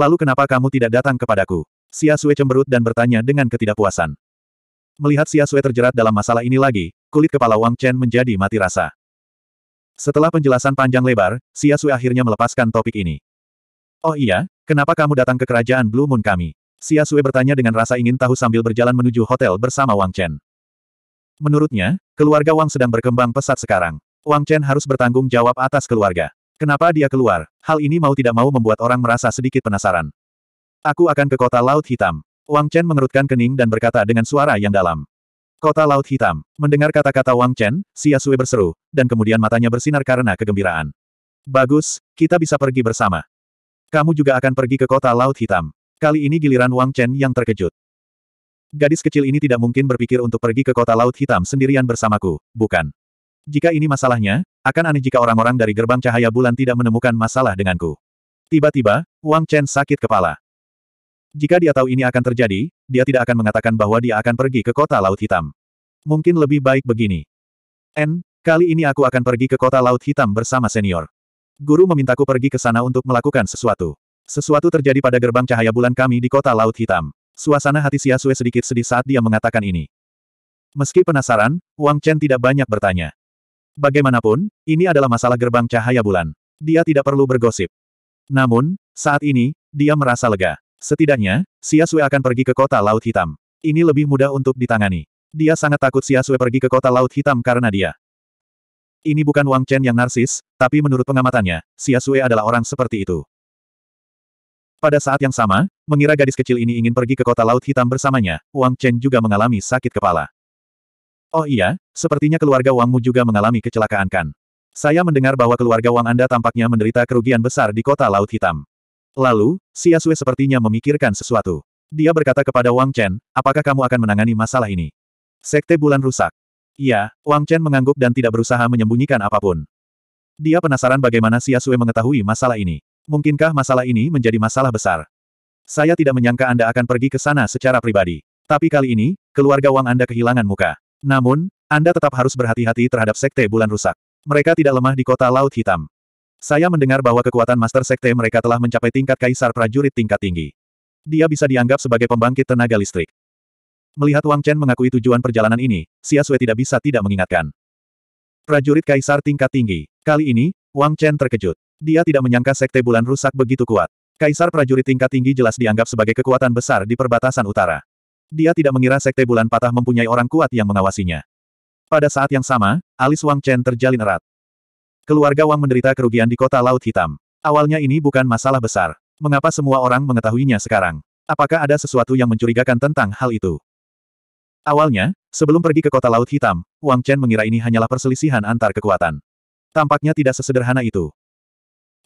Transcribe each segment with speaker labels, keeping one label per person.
Speaker 1: Lalu kenapa kamu tidak datang kepadaku? Xia Sui cemberut dan bertanya dengan ketidakpuasan. Melihat Xia Sui terjerat dalam masalah ini lagi, kulit kepala Wang Chen menjadi mati rasa. Setelah penjelasan panjang lebar, Xia Sui akhirnya melepaskan topik ini. Oh iya, kenapa kamu datang ke kerajaan Blue Moon kami? Xia Sue bertanya dengan rasa ingin tahu sambil berjalan menuju hotel bersama Wang Chen. Menurutnya, keluarga Wang sedang berkembang pesat sekarang. Wang Chen harus bertanggung jawab atas keluarga. Kenapa dia keluar? Hal ini mau tidak mau membuat orang merasa sedikit penasaran. Aku akan ke kota Laut Hitam. Wang Chen mengerutkan kening dan berkata dengan suara yang dalam. Kota Laut Hitam. Mendengar kata-kata Wang Chen, Xia Sui berseru, dan kemudian matanya bersinar karena kegembiraan. Bagus, kita bisa pergi bersama. Kamu juga akan pergi ke kota Laut Hitam. Kali ini giliran Wang Chen yang terkejut. Gadis kecil ini tidak mungkin berpikir untuk pergi ke kota Laut Hitam sendirian bersamaku, bukan? Jika ini masalahnya, akan aneh jika orang-orang dari gerbang cahaya bulan tidak menemukan masalah denganku. Tiba-tiba, Wang Chen sakit kepala. Jika dia tahu ini akan terjadi, dia tidak akan mengatakan bahwa dia akan pergi ke kota Laut Hitam. Mungkin lebih baik begini. N, kali ini aku akan pergi ke kota Laut Hitam bersama senior. Guru memintaku pergi ke sana untuk melakukan sesuatu. Sesuatu terjadi pada gerbang cahaya bulan kami di kota Laut Hitam. Suasana hati Sui sedikit sedih saat dia mengatakan ini. Meski penasaran, Wang Chen tidak banyak bertanya. Bagaimanapun, ini adalah masalah gerbang cahaya bulan. Dia tidak perlu bergosip. Namun, saat ini, dia merasa lega. Setidaknya, Sui akan pergi ke kota Laut Hitam. Ini lebih mudah untuk ditangani. Dia sangat takut Sui pergi ke kota Laut Hitam karena dia. Ini bukan Wang Chen yang narsis, tapi menurut pengamatannya, Sui adalah orang seperti itu. Pada saat yang sama, mengira gadis kecil ini ingin pergi ke kota Laut Hitam bersamanya, Wang Chen juga mengalami sakit kepala. Oh iya, sepertinya keluarga Wangmu juga mengalami kecelakaan kan? Saya mendengar bahwa keluarga Wang Anda tampaknya menderita kerugian besar di kota Laut Hitam. Lalu, Si Sui sepertinya memikirkan sesuatu. Dia berkata kepada Wang Chen, apakah kamu akan menangani masalah ini? Sekte Bulan Rusak. Iya, Wang Chen mengangguk dan tidak berusaha menyembunyikan apapun. Dia penasaran bagaimana Si Sui mengetahui masalah ini. Mungkinkah masalah ini menjadi masalah besar? Saya tidak menyangka Anda akan pergi ke sana secara pribadi. Tapi kali ini, keluarga Wang Anda kehilangan muka. Namun, Anda tetap harus berhati-hati terhadap Sekte Bulan Rusak. Mereka tidak lemah di kota Laut Hitam. Saya mendengar bahwa kekuatan Master Sekte mereka telah mencapai tingkat Kaisar Prajurit tingkat tinggi. Dia bisa dianggap sebagai pembangkit tenaga listrik. Melihat Wang Chen mengakui tujuan perjalanan ini, Xia Sui tidak bisa tidak mengingatkan. Prajurit Kaisar tingkat tinggi. Kali ini, Wang Chen terkejut. Dia tidak menyangka Sekte Bulan Rusak begitu kuat. Kaisar prajurit tingkat tinggi jelas dianggap sebagai kekuatan besar di perbatasan utara. Dia tidak mengira Sekte Bulan Patah mempunyai orang kuat yang mengawasinya. Pada saat yang sama, alis Wang Chen terjalin erat. Keluarga Wang menderita kerugian di kota Laut Hitam. Awalnya ini bukan masalah besar. Mengapa semua orang mengetahuinya sekarang? Apakah ada sesuatu yang mencurigakan tentang hal itu? Awalnya, sebelum pergi ke kota Laut Hitam, Wang Chen mengira ini hanyalah perselisihan antar kekuatan. Tampaknya tidak sesederhana itu.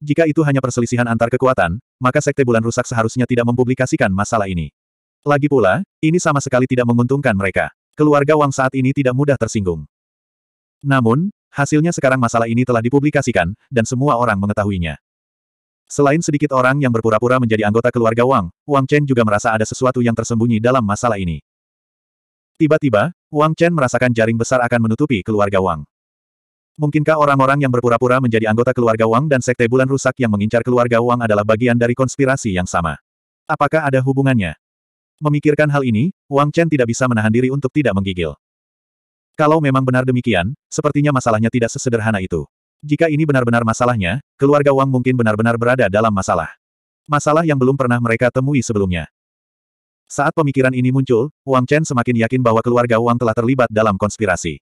Speaker 1: Jika itu hanya perselisihan antar kekuatan, maka Sekte Bulan Rusak seharusnya tidak mempublikasikan masalah ini. Lagi pula, ini sama sekali tidak menguntungkan mereka. Keluarga Wang saat ini tidak mudah tersinggung. Namun, hasilnya sekarang masalah ini telah dipublikasikan, dan semua orang mengetahuinya. Selain sedikit orang yang berpura-pura menjadi anggota keluarga Wang, Wang Chen juga merasa ada sesuatu yang tersembunyi dalam masalah ini. Tiba-tiba, Wang Chen merasakan jaring besar akan menutupi keluarga Wang. Mungkinkah orang-orang yang berpura-pura menjadi anggota keluarga Wang dan Sekte Bulan Rusak yang mengincar keluarga Wang adalah bagian dari konspirasi yang sama? Apakah ada hubungannya? Memikirkan hal ini, Wang Chen tidak bisa menahan diri untuk tidak menggigil. Kalau memang benar demikian, sepertinya masalahnya tidak sesederhana itu. Jika ini benar-benar masalahnya, keluarga Wang mungkin benar-benar berada dalam masalah. Masalah yang belum pernah mereka temui sebelumnya. Saat pemikiran ini muncul, Wang Chen semakin yakin bahwa keluarga Wang telah terlibat dalam konspirasi.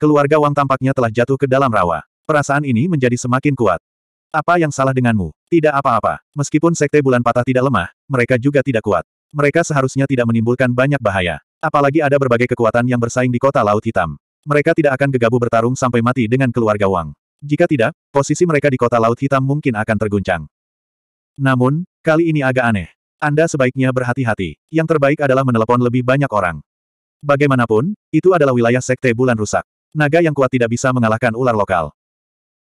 Speaker 1: Keluarga Wang tampaknya telah jatuh ke dalam rawa. Perasaan ini menjadi semakin kuat. Apa yang salah denganmu? Tidak apa-apa. Meskipun Sekte Bulan Patah tidak lemah, mereka juga tidak kuat. Mereka seharusnya tidak menimbulkan banyak bahaya. Apalagi ada berbagai kekuatan yang bersaing di kota Laut Hitam. Mereka tidak akan gegabah bertarung sampai mati dengan keluarga Wang. Jika tidak, posisi mereka di kota Laut Hitam mungkin akan terguncang. Namun, kali ini agak aneh. Anda sebaiknya berhati-hati. Yang terbaik adalah menelepon lebih banyak orang. Bagaimanapun, itu adalah wilayah Sekte Bulan Rusak. Naga yang kuat tidak bisa mengalahkan ular lokal.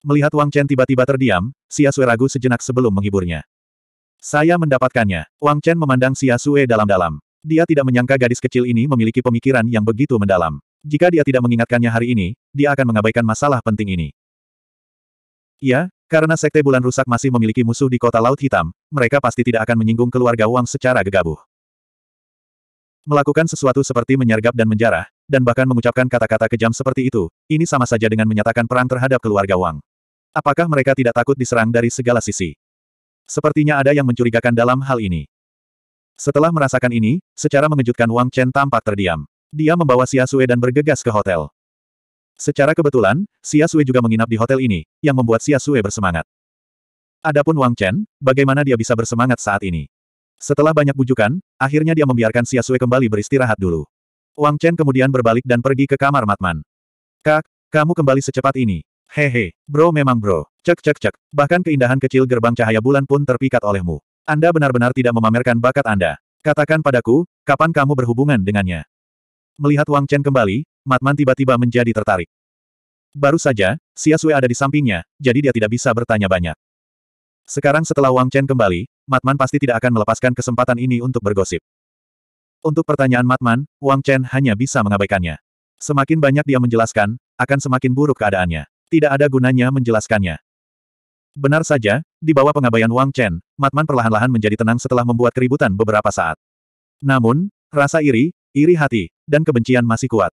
Speaker 1: Melihat Wang Chen tiba-tiba terdiam, Xia Sui ragu sejenak sebelum menghiburnya. Saya mendapatkannya. Wang Chen memandang Xia Sui dalam-dalam. Dia tidak menyangka gadis kecil ini memiliki pemikiran yang begitu mendalam. Jika dia tidak mengingatkannya hari ini, dia akan mengabaikan masalah penting ini. Ya, karena Sekte Bulan Rusak masih memiliki musuh di kota Laut Hitam, mereka pasti tidak akan menyinggung keluarga Wang secara gegabah. Melakukan sesuatu seperti menyergap dan menjarah, dan bahkan mengucapkan kata-kata kejam seperti itu, ini sama saja dengan menyatakan perang terhadap keluarga Wang. Apakah mereka tidak takut diserang dari segala sisi? Sepertinya ada yang mencurigakan dalam hal ini. Setelah merasakan ini, secara mengejutkan Wang Chen tampak terdiam. Dia membawa Xia Sui dan bergegas ke hotel. Secara kebetulan, Xia Sui juga menginap di hotel ini, yang membuat Xia Sui bersemangat. Adapun Wang Chen, bagaimana dia bisa bersemangat saat ini? Setelah banyak bujukan, akhirnya dia membiarkan Sui kembali beristirahat dulu. Wang Chen kemudian berbalik dan pergi ke kamar Matman. Kak, kamu kembali secepat ini. Hehe, bro memang bro. Cek cek cek, bahkan keindahan kecil gerbang cahaya bulan pun terpikat olehmu. Anda benar-benar tidak memamerkan bakat Anda. Katakan padaku, kapan kamu berhubungan dengannya? Melihat Wang Chen kembali, Matman tiba-tiba menjadi tertarik. Baru saja, Sui ada di sampingnya, jadi dia tidak bisa bertanya banyak. Sekarang setelah Wang Chen kembali, Matman pasti tidak akan melepaskan kesempatan ini untuk bergosip. Untuk pertanyaan Matman, Wang Chen hanya bisa mengabaikannya. Semakin banyak dia menjelaskan, akan semakin buruk keadaannya. Tidak ada gunanya menjelaskannya. Benar saja, di bawah pengabaian Wang Chen, Matman perlahan-lahan menjadi tenang setelah membuat keributan beberapa saat. Namun, rasa iri, iri hati, dan kebencian masih kuat.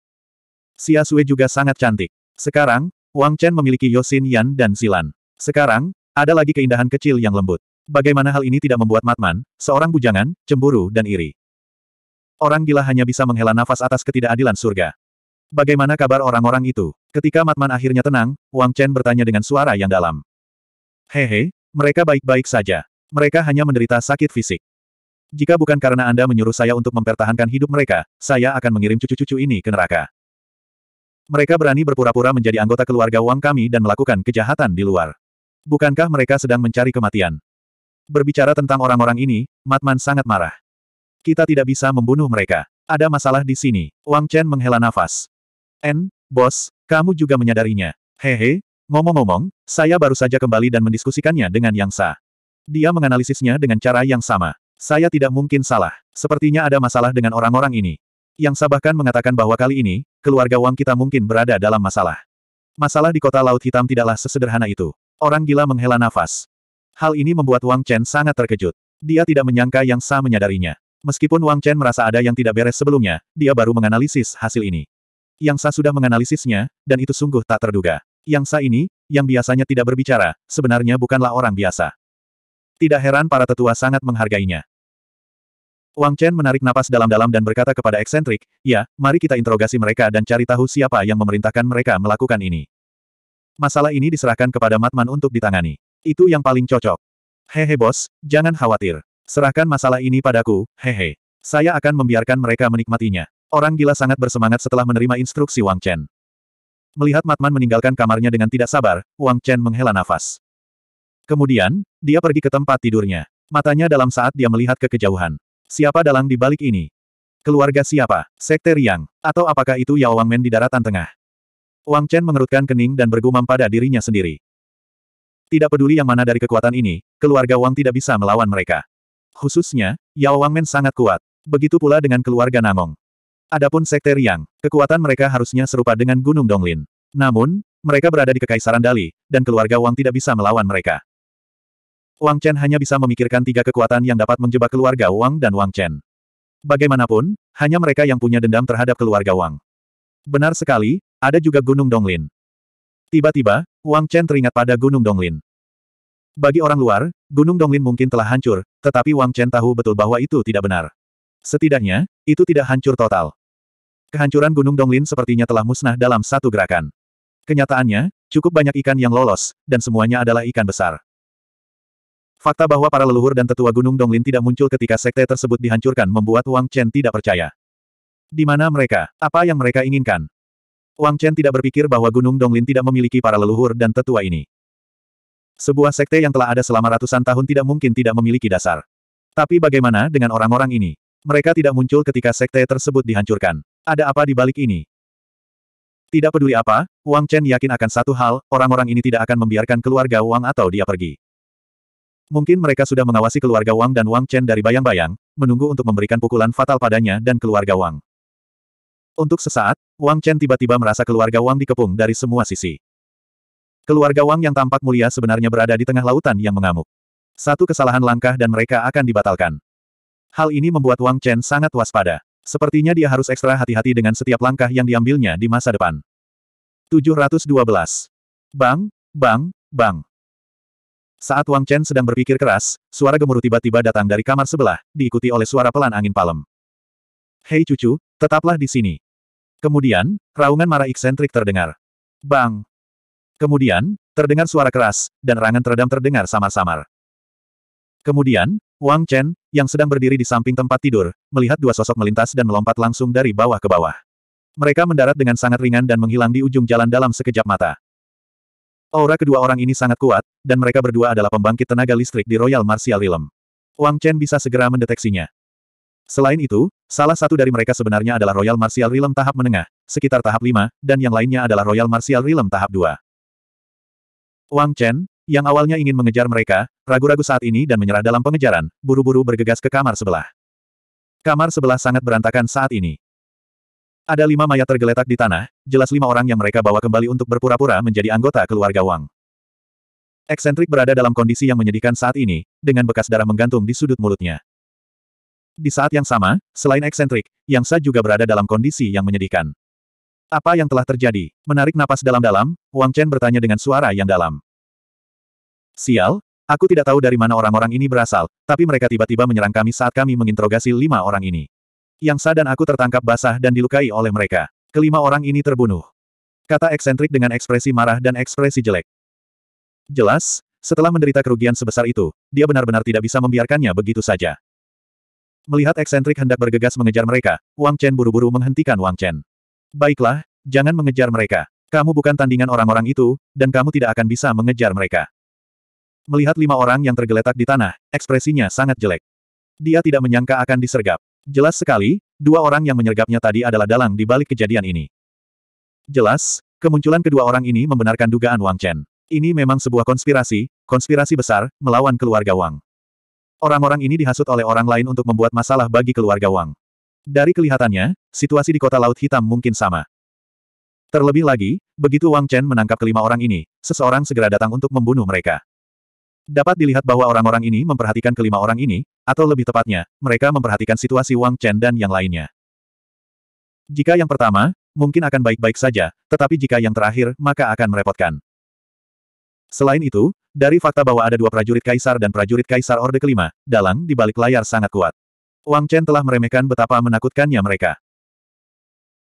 Speaker 1: Xia Sui juga sangat cantik. Sekarang, Wang Chen memiliki Yosin Yan dan Silan. Sekarang, ada lagi keindahan kecil yang lembut. Bagaimana hal ini tidak membuat Matman, seorang bujangan, cemburu dan iri? Orang gila hanya bisa menghela nafas atas ketidakadilan surga. Bagaimana kabar orang-orang itu? Ketika Matman akhirnya tenang, Wang Chen bertanya dengan suara yang dalam. Hehe, mereka baik-baik saja. Mereka hanya menderita sakit fisik. Jika bukan karena Anda menyuruh saya untuk mempertahankan hidup mereka, saya akan mengirim cucu-cucu ini ke neraka. Mereka berani berpura-pura menjadi anggota keluarga Wang kami dan melakukan kejahatan di luar. Bukankah mereka sedang mencari kematian? Berbicara tentang orang-orang ini, Matman sangat marah. Kita tidak bisa membunuh mereka. Ada masalah di sini. Wang Chen menghela nafas. En, bos, kamu juga menyadarinya. Hehe, ngomong-ngomong, saya baru saja kembali dan mendiskusikannya dengan Yang Sa. Dia menganalisisnya dengan cara yang sama. Saya tidak mungkin salah. Sepertinya ada masalah dengan orang-orang ini. Yang Sa bahkan mengatakan bahwa kali ini, keluarga Wang kita mungkin berada dalam masalah. Masalah di kota Laut Hitam tidaklah sesederhana itu. Orang gila menghela nafas. Hal ini membuat Wang Chen sangat terkejut. Dia tidak menyangka Yang Sa menyadarinya. Meskipun Wang Chen merasa ada yang tidak beres sebelumnya, dia baru menganalisis hasil ini. Yang Sa sudah menganalisisnya, dan itu sungguh tak terduga. Yang Sa ini, yang biasanya tidak berbicara, sebenarnya bukanlah orang biasa. Tidak heran para tetua sangat menghargainya. Wang Chen menarik napas dalam-dalam dan berkata kepada eksentrik, ya, mari kita interogasi mereka dan cari tahu siapa yang memerintahkan mereka melakukan ini masalah ini diserahkan kepada Matman untuk ditangani. Itu yang paling cocok. Hehe bos, jangan khawatir. Serahkan masalah ini padaku, hehe. Saya akan membiarkan mereka menikmatinya. Orang gila sangat bersemangat setelah menerima instruksi Wang Chen. Melihat Matman meninggalkan kamarnya dengan tidak sabar, Wang Chen menghela nafas. Kemudian, dia pergi ke tempat tidurnya. Matanya dalam saat dia melihat ke kejauhan. Siapa dalang di balik ini? Keluarga siapa? Sekte Riang? Atau apakah itu Yao Wang Men di daratan tengah? Wang Chen mengerutkan kening dan bergumam pada dirinya sendiri. Tidak peduli yang mana dari kekuatan ini, keluarga Wang tidak bisa melawan mereka. Khususnya, Yao Wang Wangmen sangat kuat. Begitu pula dengan keluarga Namong. Adapun Sekte Riang, kekuatan mereka harusnya serupa dengan Gunung Donglin. Namun, mereka berada di Kekaisaran Dali, dan keluarga Wang tidak bisa melawan mereka. Wang Chen hanya bisa memikirkan tiga kekuatan yang dapat menjebak keluarga Wang dan Wang Chen. Bagaimanapun, hanya mereka yang punya dendam terhadap keluarga Wang. Benar sekali, ada juga Gunung Donglin. Tiba-tiba, Wang Chen teringat pada Gunung Donglin. Bagi orang luar, Gunung Donglin mungkin telah hancur, tetapi Wang Chen tahu betul bahwa itu tidak benar. Setidaknya, itu tidak hancur total. Kehancuran Gunung Donglin sepertinya telah musnah dalam satu gerakan. Kenyataannya, cukup banyak ikan yang lolos, dan semuanya adalah ikan besar. Fakta bahwa para leluhur dan tetua Gunung Donglin tidak muncul ketika sekte tersebut dihancurkan membuat Wang Chen tidak percaya. Di mana mereka? Apa yang mereka inginkan? Wang Chen tidak berpikir bahwa Gunung Donglin tidak memiliki para leluhur dan tetua ini. Sebuah sekte yang telah ada selama ratusan tahun tidak mungkin tidak memiliki dasar. Tapi bagaimana dengan orang-orang ini? Mereka tidak muncul ketika sekte tersebut dihancurkan. Ada apa di balik ini? Tidak peduli apa, Wang Chen yakin akan satu hal, orang-orang ini tidak akan membiarkan keluarga Wang atau dia pergi. Mungkin mereka sudah mengawasi keluarga Wang dan Wang Chen dari bayang-bayang, menunggu untuk memberikan pukulan fatal padanya dan keluarga Wang. Untuk sesaat, Wang Chen tiba-tiba merasa keluarga Wang dikepung dari semua sisi. Keluarga Wang yang tampak mulia sebenarnya berada di tengah lautan yang mengamuk. Satu kesalahan langkah dan mereka akan dibatalkan. Hal ini membuat Wang Chen sangat waspada. Sepertinya dia harus ekstra hati-hati dengan setiap langkah yang diambilnya di masa depan. 712. Bang, bang, bang. Saat Wang Chen sedang berpikir keras, suara gemuruh tiba-tiba datang dari kamar sebelah, diikuti oleh suara pelan angin palem. Hei cucu, tetaplah di sini. Kemudian, raungan marah eksentrik terdengar. Bang! Kemudian, terdengar suara keras, dan rangan teredam terdengar samar-samar. Kemudian, Wang Chen, yang sedang berdiri di samping tempat tidur, melihat dua sosok melintas dan melompat langsung dari bawah ke bawah. Mereka mendarat dengan sangat ringan dan menghilang di ujung jalan dalam sekejap mata. Aura kedua orang ini sangat kuat, dan mereka berdua adalah pembangkit tenaga listrik di Royal Martial Realm. Wang Chen bisa segera mendeteksinya. Selain itu, salah satu dari mereka sebenarnya adalah Royal Martial Realm tahap menengah, sekitar tahap 5, dan yang lainnya adalah Royal Martial Realm tahap 2. Wang Chen, yang awalnya ingin mengejar mereka, ragu-ragu saat ini dan menyerah dalam pengejaran, buru-buru bergegas ke kamar sebelah. Kamar sebelah sangat berantakan saat ini. Ada lima mayat tergeletak di tanah, jelas lima orang yang mereka bawa kembali untuk berpura-pura menjadi anggota keluarga Wang. Eksentrik berada dalam kondisi yang menyedihkan saat ini, dengan bekas darah menggantung di sudut mulutnya. Di saat yang sama, selain eksentrik, Yang Sa juga berada dalam kondisi yang menyedihkan. Apa yang telah terjadi? Menarik napas dalam-dalam, Wang Chen bertanya dengan suara yang dalam. Sial, aku tidak tahu dari mana orang-orang ini berasal, tapi mereka tiba-tiba menyerang kami saat kami menginterogasi lima orang ini. Yang Sa dan aku tertangkap basah dan dilukai oleh mereka. Kelima orang ini terbunuh. Kata eksentrik dengan ekspresi marah dan ekspresi jelek. Jelas, setelah menderita kerugian sebesar itu, dia benar-benar tidak bisa membiarkannya begitu saja. Melihat eksentrik hendak bergegas mengejar mereka, Wang Chen buru-buru menghentikan Wang Chen. Baiklah, jangan mengejar mereka. Kamu bukan tandingan orang-orang itu, dan kamu tidak akan bisa mengejar mereka. Melihat lima orang yang tergeletak di tanah, ekspresinya sangat jelek. Dia tidak menyangka akan disergap. Jelas sekali, dua orang yang menyergapnya tadi adalah dalang di balik kejadian ini. Jelas, kemunculan kedua orang ini membenarkan dugaan Wang Chen. Ini memang sebuah konspirasi, konspirasi besar, melawan keluarga Wang. Orang-orang ini dihasut oleh orang lain untuk membuat masalah bagi keluarga Wang. Dari kelihatannya, situasi di kota Laut Hitam mungkin sama. Terlebih lagi, begitu Wang Chen menangkap kelima orang ini, seseorang segera datang untuk membunuh mereka. Dapat dilihat bahwa orang-orang ini memperhatikan kelima orang ini, atau lebih tepatnya, mereka memperhatikan situasi Wang Chen dan yang lainnya. Jika yang pertama, mungkin akan baik-baik saja, tetapi jika yang terakhir, maka akan merepotkan. Selain itu, dari fakta bahwa ada dua prajurit kaisar dan prajurit kaisar Orde Kelima, dalang di balik layar sangat kuat. Wang Chen telah meremehkan betapa menakutkannya mereka.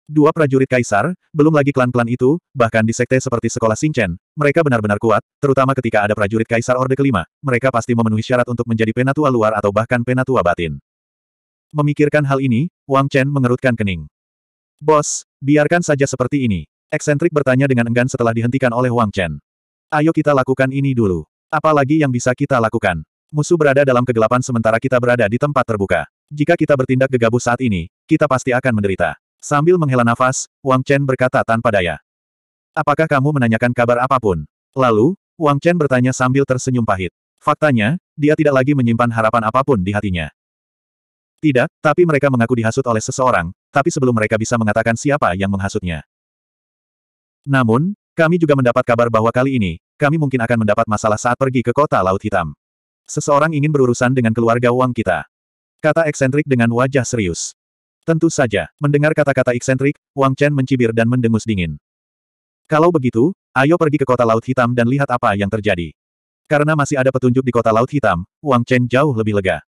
Speaker 1: Dua prajurit kaisar, belum lagi klan-klan itu, bahkan di sekte seperti sekolah Xingchen, mereka benar-benar kuat, terutama ketika ada prajurit kaisar Orde Kelima, mereka pasti memenuhi syarat untuk menjadi penatua luar atau bahkan penatua batin. Memikirkan hal ini, Wang Chen mengerutkan kening. Bos, biarkan saja seperti ini. Eksentrik bertanya dengan enggan setelah dihentikan oleh Wang Chen. Ayo kita lakukan ini dulu. Apalagi yang bisa kita lakukan? Musuh berada dalam kegelapan sementara kita berada di tempat terbuka. Jika kita bertindak gegabah saat ini, kita pasti akan menderita. Sambil menghela nafas, Wang Chen berkata tanpa daya. Apakah kamu menanyakan kabar apapun? Lalu, Wang Chen bertanya sambil tersenyum pahit. Faktanya, dia tidak lagi menyimpan harapan apapun di hatinya. Tidak, tapi mereka mengaku dihasut oleh seseorang, tapi sebelum mereka bisa mengatakan siapa yang menghasutnya. Namun, kami juga mendapat kabar bahwa kali ini, kami mungkin akan mendapat masalah saat pergi ke kota Laut Hitam. Seseorang ingin berurusan dengan keluarga Wang kita. Kata eksentrik dengan wajah serius. Tentu saja, mendengar kata-kata eksentrik, Wang Chen mencibir dan mendengus dingin. Kalau begitu, ayo pergi ke kota Laut Hitam dan lihat apa yang terjadi. Karena masih ada petunjuk di kota Laut Hitam, Wang Chen jauh lebih lega.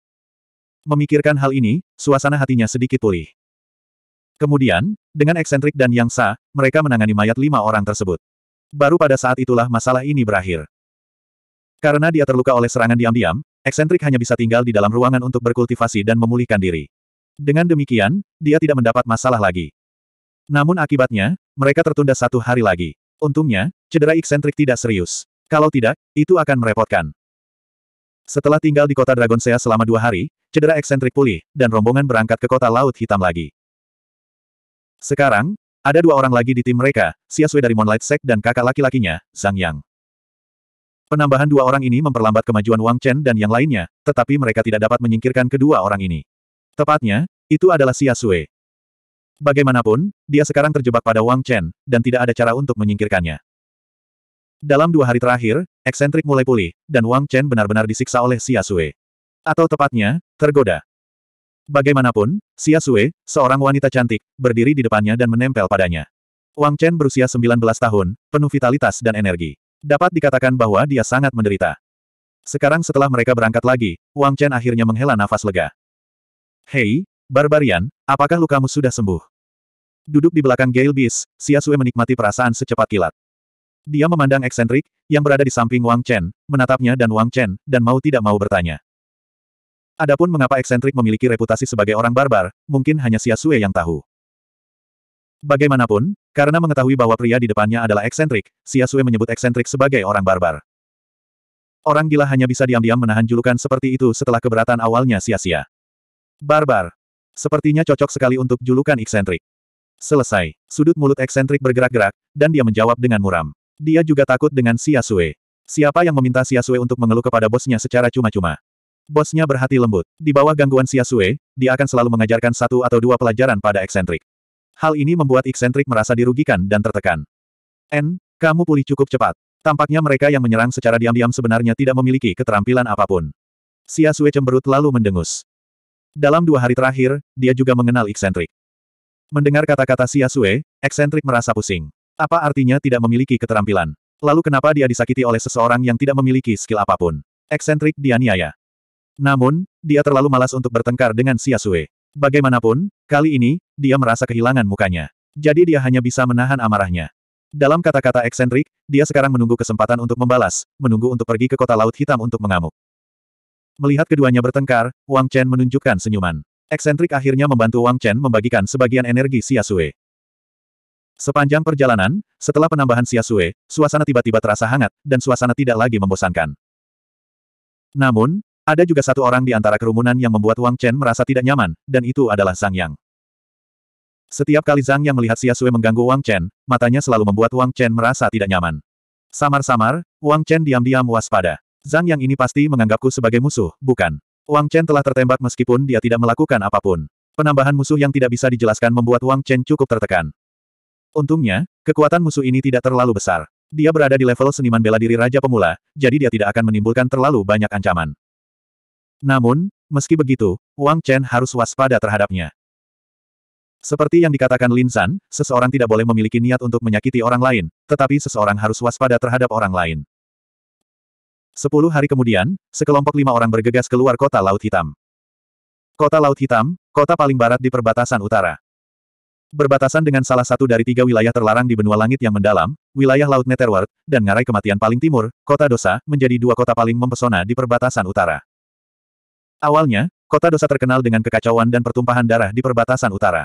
Speaker 1: Memikirkan hal ini, suasana hatinya sedikit pulih. Kemudian, dengan eksentrik dan yang sah, mereka menangani mayat lima orang tersebut. Baru pada saat itulah masalah ini berakhir. Karena dia terluka oleh serangan diam-diam, eksentrik hanya bisa tinggal di dalam ruangan untuk berkultivasi dan memulihkan diri. Dengan demikian, dia tidak mendapat masalah lagi. Namun akibatnya, mereka tertunda satu hari lagi. Untungnya, cedera eksentrik tidak serius. Kalau tidak, itu akan merepotkan. Setelah tinggal di kota Dragonsea selama dua hari, cedera eksentrik pulih, dan rombongan berangkat ke kota Laut Hitam lagi. Sekarang, ada dua orang lagi di tim mereka, Xia Sui dari Moonlight Sect dan kakak laki-lakinya, Zhang Yang. Penambahan dua orang ini memperlambat kemajuan Wang Chen dan yang lainnya, tetapi mereka tidak dapat menyingkirkan kedua orang ini. Tepatnya, itu adalah Xia Sui. Bagaimanapun, dia sekarang terjebak pada Wang Chen, dan tidak ada cara untuk menyingkirkannya. Dalam dua hari terakhir, eksentrik mulai pulih, dan Wang Chen benar-benar disiksa oleh Xia Sui. Atau tepatnya, tergoda. Bagaimanapun, Xia Sue, seorang wanita cantik, berdiri di depannya dan menempel padanya. Wang Chen berusia 19 tahun, penuh vitalitas dan energi. Dapat dikatakan bahwa dia sangat menderita. Sekarang setelah mereka berangkat lagi, Wang Chen akhirnya menghela nafas lega. Hei, Barbarian, apakah lukamu sudah sembuh? Duduk di belakang Gale Beast, Xia Sue menikmati perasaan secepat kilat. Dia memandang eksentrik, yang berada di samping Wang Chen, menatapnya dan Wang Chen, dan mau tidak mau bertanya. Adapun mengapa eksentrik memiliki reputasi sebagai orang barbar, mungkin hanya Xia Sue yang tahu. Bagaimanapun, karena mengetahui bahwa pria di depannya adalah eksentrik, Xia Sue menyebut eksentrik sebagai orang barbar. Orang gila hanya bisa diam-diam menahan julukan seperti itu setelah keberatan awalnya sia-sia. Barbar. Sepertinya cocok sekali untuk julukan eksentrik. Selesai. Sudut mulut eksentrik bergerak-gerak, dan dia menjawab dengan muram. Dia juga takut dengan Xia Sue. Siapa yang meminta Xia Sue untuk mengeluh kepada bosnya secara cuma-cuma? Bosnya berhati lembut. Di bawah gangguan Sia Sue, dia akan selalu mengajarkan satu atau dua pelajaran pada eksentrik. Hal ini membuat eksentrik merasa dirugikan dan tertekan. N, kamu pulih cukup cepat. Tampaknya mereka yang menyerang secara diam-diam sebenarnya tidak memiliki keterampilan apapun. Sia Sue cemberut lalu mendengus. Dalam dua hari terakhir, dia juga mengenal eksentrik. Mendengar kata-kata Sia Sue, eksentrik merasa pusing. Apa artinya tidak memiliki keterampilan? Lalu kenapa dia disakiti oleh seseorang yang tidak memiliki skill apapun? Eksentrik dianiaya. Namun, dia terlalu malas untuk bertengkar dengan Siasue. Bagaimanapun, kali ini, dia merasa kehilangan mukanya. Jadi dia hanya bisa menahan amarahnya. Dalam kata-kata eksentrik, dia sekarang menunggu kesempatan untuk membalas, menunggu untuk pergi ke kota Laut Hitam untuk mengamuk. Melihat keduanya bertengkar, Wang Chen menunjukkan senyuman. Eksentrik akhirnya membantu Wang Chen membagikan sebagian energi Siasue. Sepanjang perjalanan, setelah penambahan Siasue, suasana tiba-tiba terasa hangat, dan suasana tidak lagi membosankan. Namun, ada juga satu orang di antara kerumunan yang membuat Wang Chen merasa tidak nyaman, dan itu adalah Zhang Yang. Setiap kali Zhang Yang melihat Xia Sui mengganggu Wang Chen, matanya selalu membuat Wang Chen merasa tidak nyaman. Samar-samar, Wang Chen diam-diam waspada. Zhang Yang ini pasti menganggapku sebagai musuh, bukan? Wang Chen telah tertembak meskipun dia tidak melakukan apapun. Penambahan musuh yang tidak bisa dijelaskan membuat Wang Chen cukup tertekan. Untungnya, kekuatan musuh ini tidak terlalu besar. Dia berada di level seniman bela diri Raja Pemula, jadi dia tidak akan menimbulkan terlalu banyak ancaman. Namun, meski begitu, Wang Chen harus waspada terhadapnya. Seperti yang dikatakan Lin San, seseorang tidak boleh memiliki niat untuk menyakiti orang lain, tetapi seseorang harus waspada terhadap orang lain. Sepuluh hari kemudian, sekelompok lima orang bergegas keluar kota Laut Hitam. Kota Laut Hitam, kota paling barat di perbatasan utara. Berbatasan dengan salah satu dari tiga wilayah terlarang di benua langit yang mendalam, wilayah Laut Netherworld, dan ngarai kematian paling timur, kota dosa, menjadi dua kota paling mempesona di perbatasan utara. Awalnya, kota dosa terkenal dengan kekacauan dan pertumpahan darah di perbatasan utara.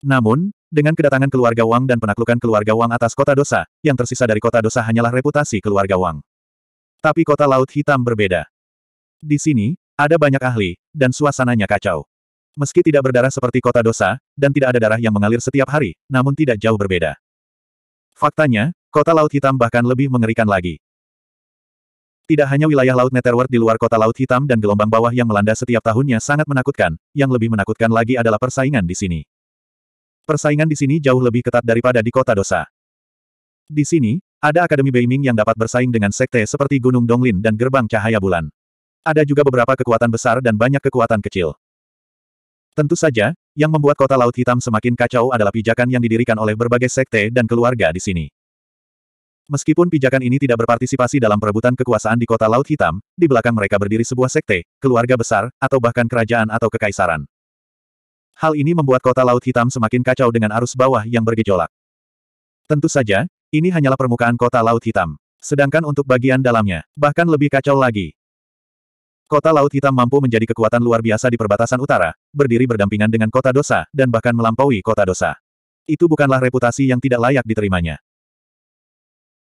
Speaker 1: Namun, dengan kedatangan keluarga Wang dan penaklukan keluarga Wang atas kota dosa, yang tersisa dari kota dosa hanyalah reputasi keluarga Wang. Tapi kota Laut Hitam berbeda. Di sini, ada banyak ahli, dan suasananya kacau. Meski tidak berdarah seperti kota dosa, dan tidak ada darah yang mengalir setiap hari, namun tidak jauh berbeda. Faktanya, kota Laut Hitam bahkan lebih mengerikan lagi. Tidak hanya wilayah Laut Netherworld di luar kota Laut Hitam dan gelombang bawah yang melanda setiap tahunnya sangat menakutkan, yang lebih menakutkan lagi adalah persaingan di sini. Persaingan di sini jauh lebih ketat daripada di kota dosa. Di sini, ada Akademi Beiming yang dapat bersaing dengan sekte seperti Gunung Donglin dan Gerbang Cahaya Bulan. Ada juga beberapa kekuatan besar dan banyak kekuatan kecil. Tentu saja, yang membuat kota Laut Hitam semakin kacau adalah pijakan yang didirikan oleh berbagai sekte dan keluarga di sini. Meskipun pijakan ini tidak berpartisipasi dalam perebutan kekuasaan di kota Laut Hitam, di belakang mereka berdiri sebuah sekte, keluarga besar, atau bahkan kerajaan atau kekaisaran. Hal ini membuat kota Laut Hitam semakin kacau dengan arus bawah yang bergejolak. Tentu saja, ini hanyalah permukaan kota Laut Hitam. Sedangkan untuk bagian dalamnya, bahkan lebih kacau lagi. Kota Laut Hitam mampu menjadi kekuatan luar biasa di perbatasan utara, berdiri berdampingan dengan kota dosa, dan bahkan melampaui kota dosa. Itu bukanlah reputasi yang tidak layak diterimanya.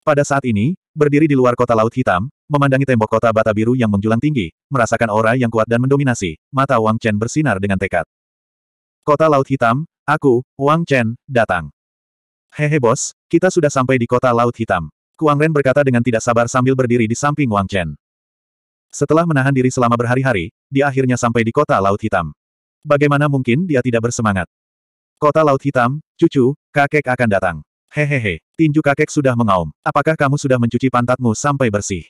Speaker 1: Pada saat ini, berdiri di luar kota Laut Hitam, memandangi tembok kota bata biru yang menjulang tinggi, merasakan aura yang kuat dan mendominasi, mata Wang Chen bersinar dengan tekad. Kota Laut Hitam, aku, Wang Chen, datang. Hehe bos, kita sudah sampai di kota Laut Hitam. Kuang Ren berkata dengan tidak sabar sambil berdiri di samping Wang Chen. Setelah menahan diri selama berhari-hari, dia akhirnya sampai di kota Laut Hitam. Bagaimana mungkin dia tidak bersemangat? Kota Laut Hitam, cucu, kakek akan datang. Hehehe, tinju kakek sudah mengaum. Apakah kamu sudah mencuci pantatmu sampai bersih?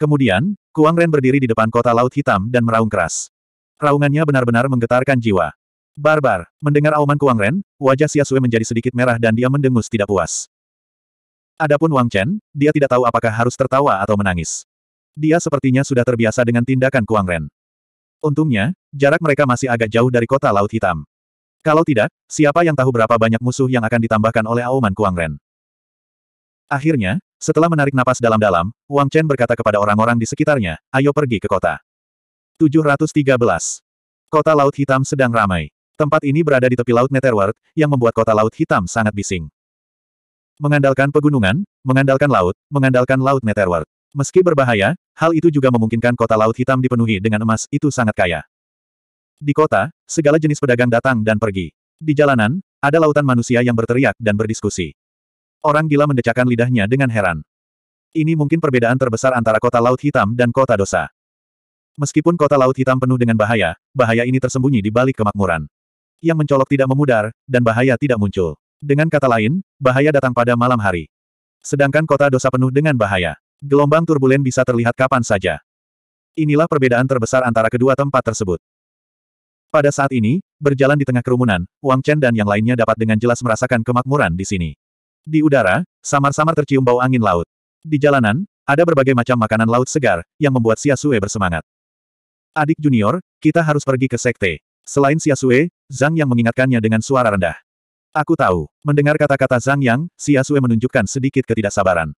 Speaker 1: Kemudian, Kuang Ren berdiri di depan kota Laut Hitam dan meraung keras. Raungannya benar-benar menggetarkan jiwa. Barbar, mendengar auman Kuang Ren, wajah Xia Sui menjadi sedikit merah dan dia mendengus tidak puas. Adapun Wang Chen, dia tidak tahu apakah harus tertawa atau menangis. Dia sepertinya sudah terbiasa dengan tindakan Kuang Ren. Untungnya, jarak mereka masih agak jauh dari kota Laut Hitam. Kalau tidak, siapa yang tahu berapa banyak musuh yang akan ditambahkan oleh Aoman Kuangren. Akhirnya, setelah menarik napas dalam-dalam, Wang Chen berkata kepada orang-orang di sekitarnya, ayo pergi ke kota. 713. Kota Laut Hitam sedang ramai. Tempat ini berada di tepi Laut Netherworld, yang membuat kota Laut Hitam sangat bising. Mengandalkan pegunungan, mengandalkan laut, mengandalkan Laut Netherworld. Meski berbahaya, hal itu juga memungkinkan kota Laut Hitam dipenuhi dengan emas, itu sangat kaya. Di kota, segala jenis pedagang datang dan pergi. Di jalanan, ada lautan manusia yang berteriak dan berdiskusi. Orang gila mendecakkan lidahnya dengan heran. Ini mungkin perbedaan terbesar antara kota Laut Hitam dan kota dosa. Meskipun kota Laut Hitam penuh dengan bahaya, bahaya ini tersembunyi di balik kemakmuran. Yang mencolok tidak memudar, dan bahaya tidak muncul. Dengan kata lain, bahaya datang pada malam hari. Sedangkan kota dosa penuh dengan bahaya. Gelombang turbulen bisa terlihat kapan saja. Inilah perbedaan terbesar antara kedua tempat tersebut. Pada saat ini, berjalan di tengah kerumunan, Wang Chen dan yang lainnya dapat dengan jelas merasakan kemakmuran di sini. Di udara, samar-samar tercium bau angin laut. Di jalanan, ada berbagai macam makanan laut segar, yang membuat Xia Sue bersemangat. Adik junior, kita harus pergi ke sekte. Selain Xia Sue, Zhang Yang mengingatkannya dengan suara rendah. Aku tahu. Mendengar kata-kata Zhang Yang, Xia Sue menunjukkan sedikit ketidaksabaran.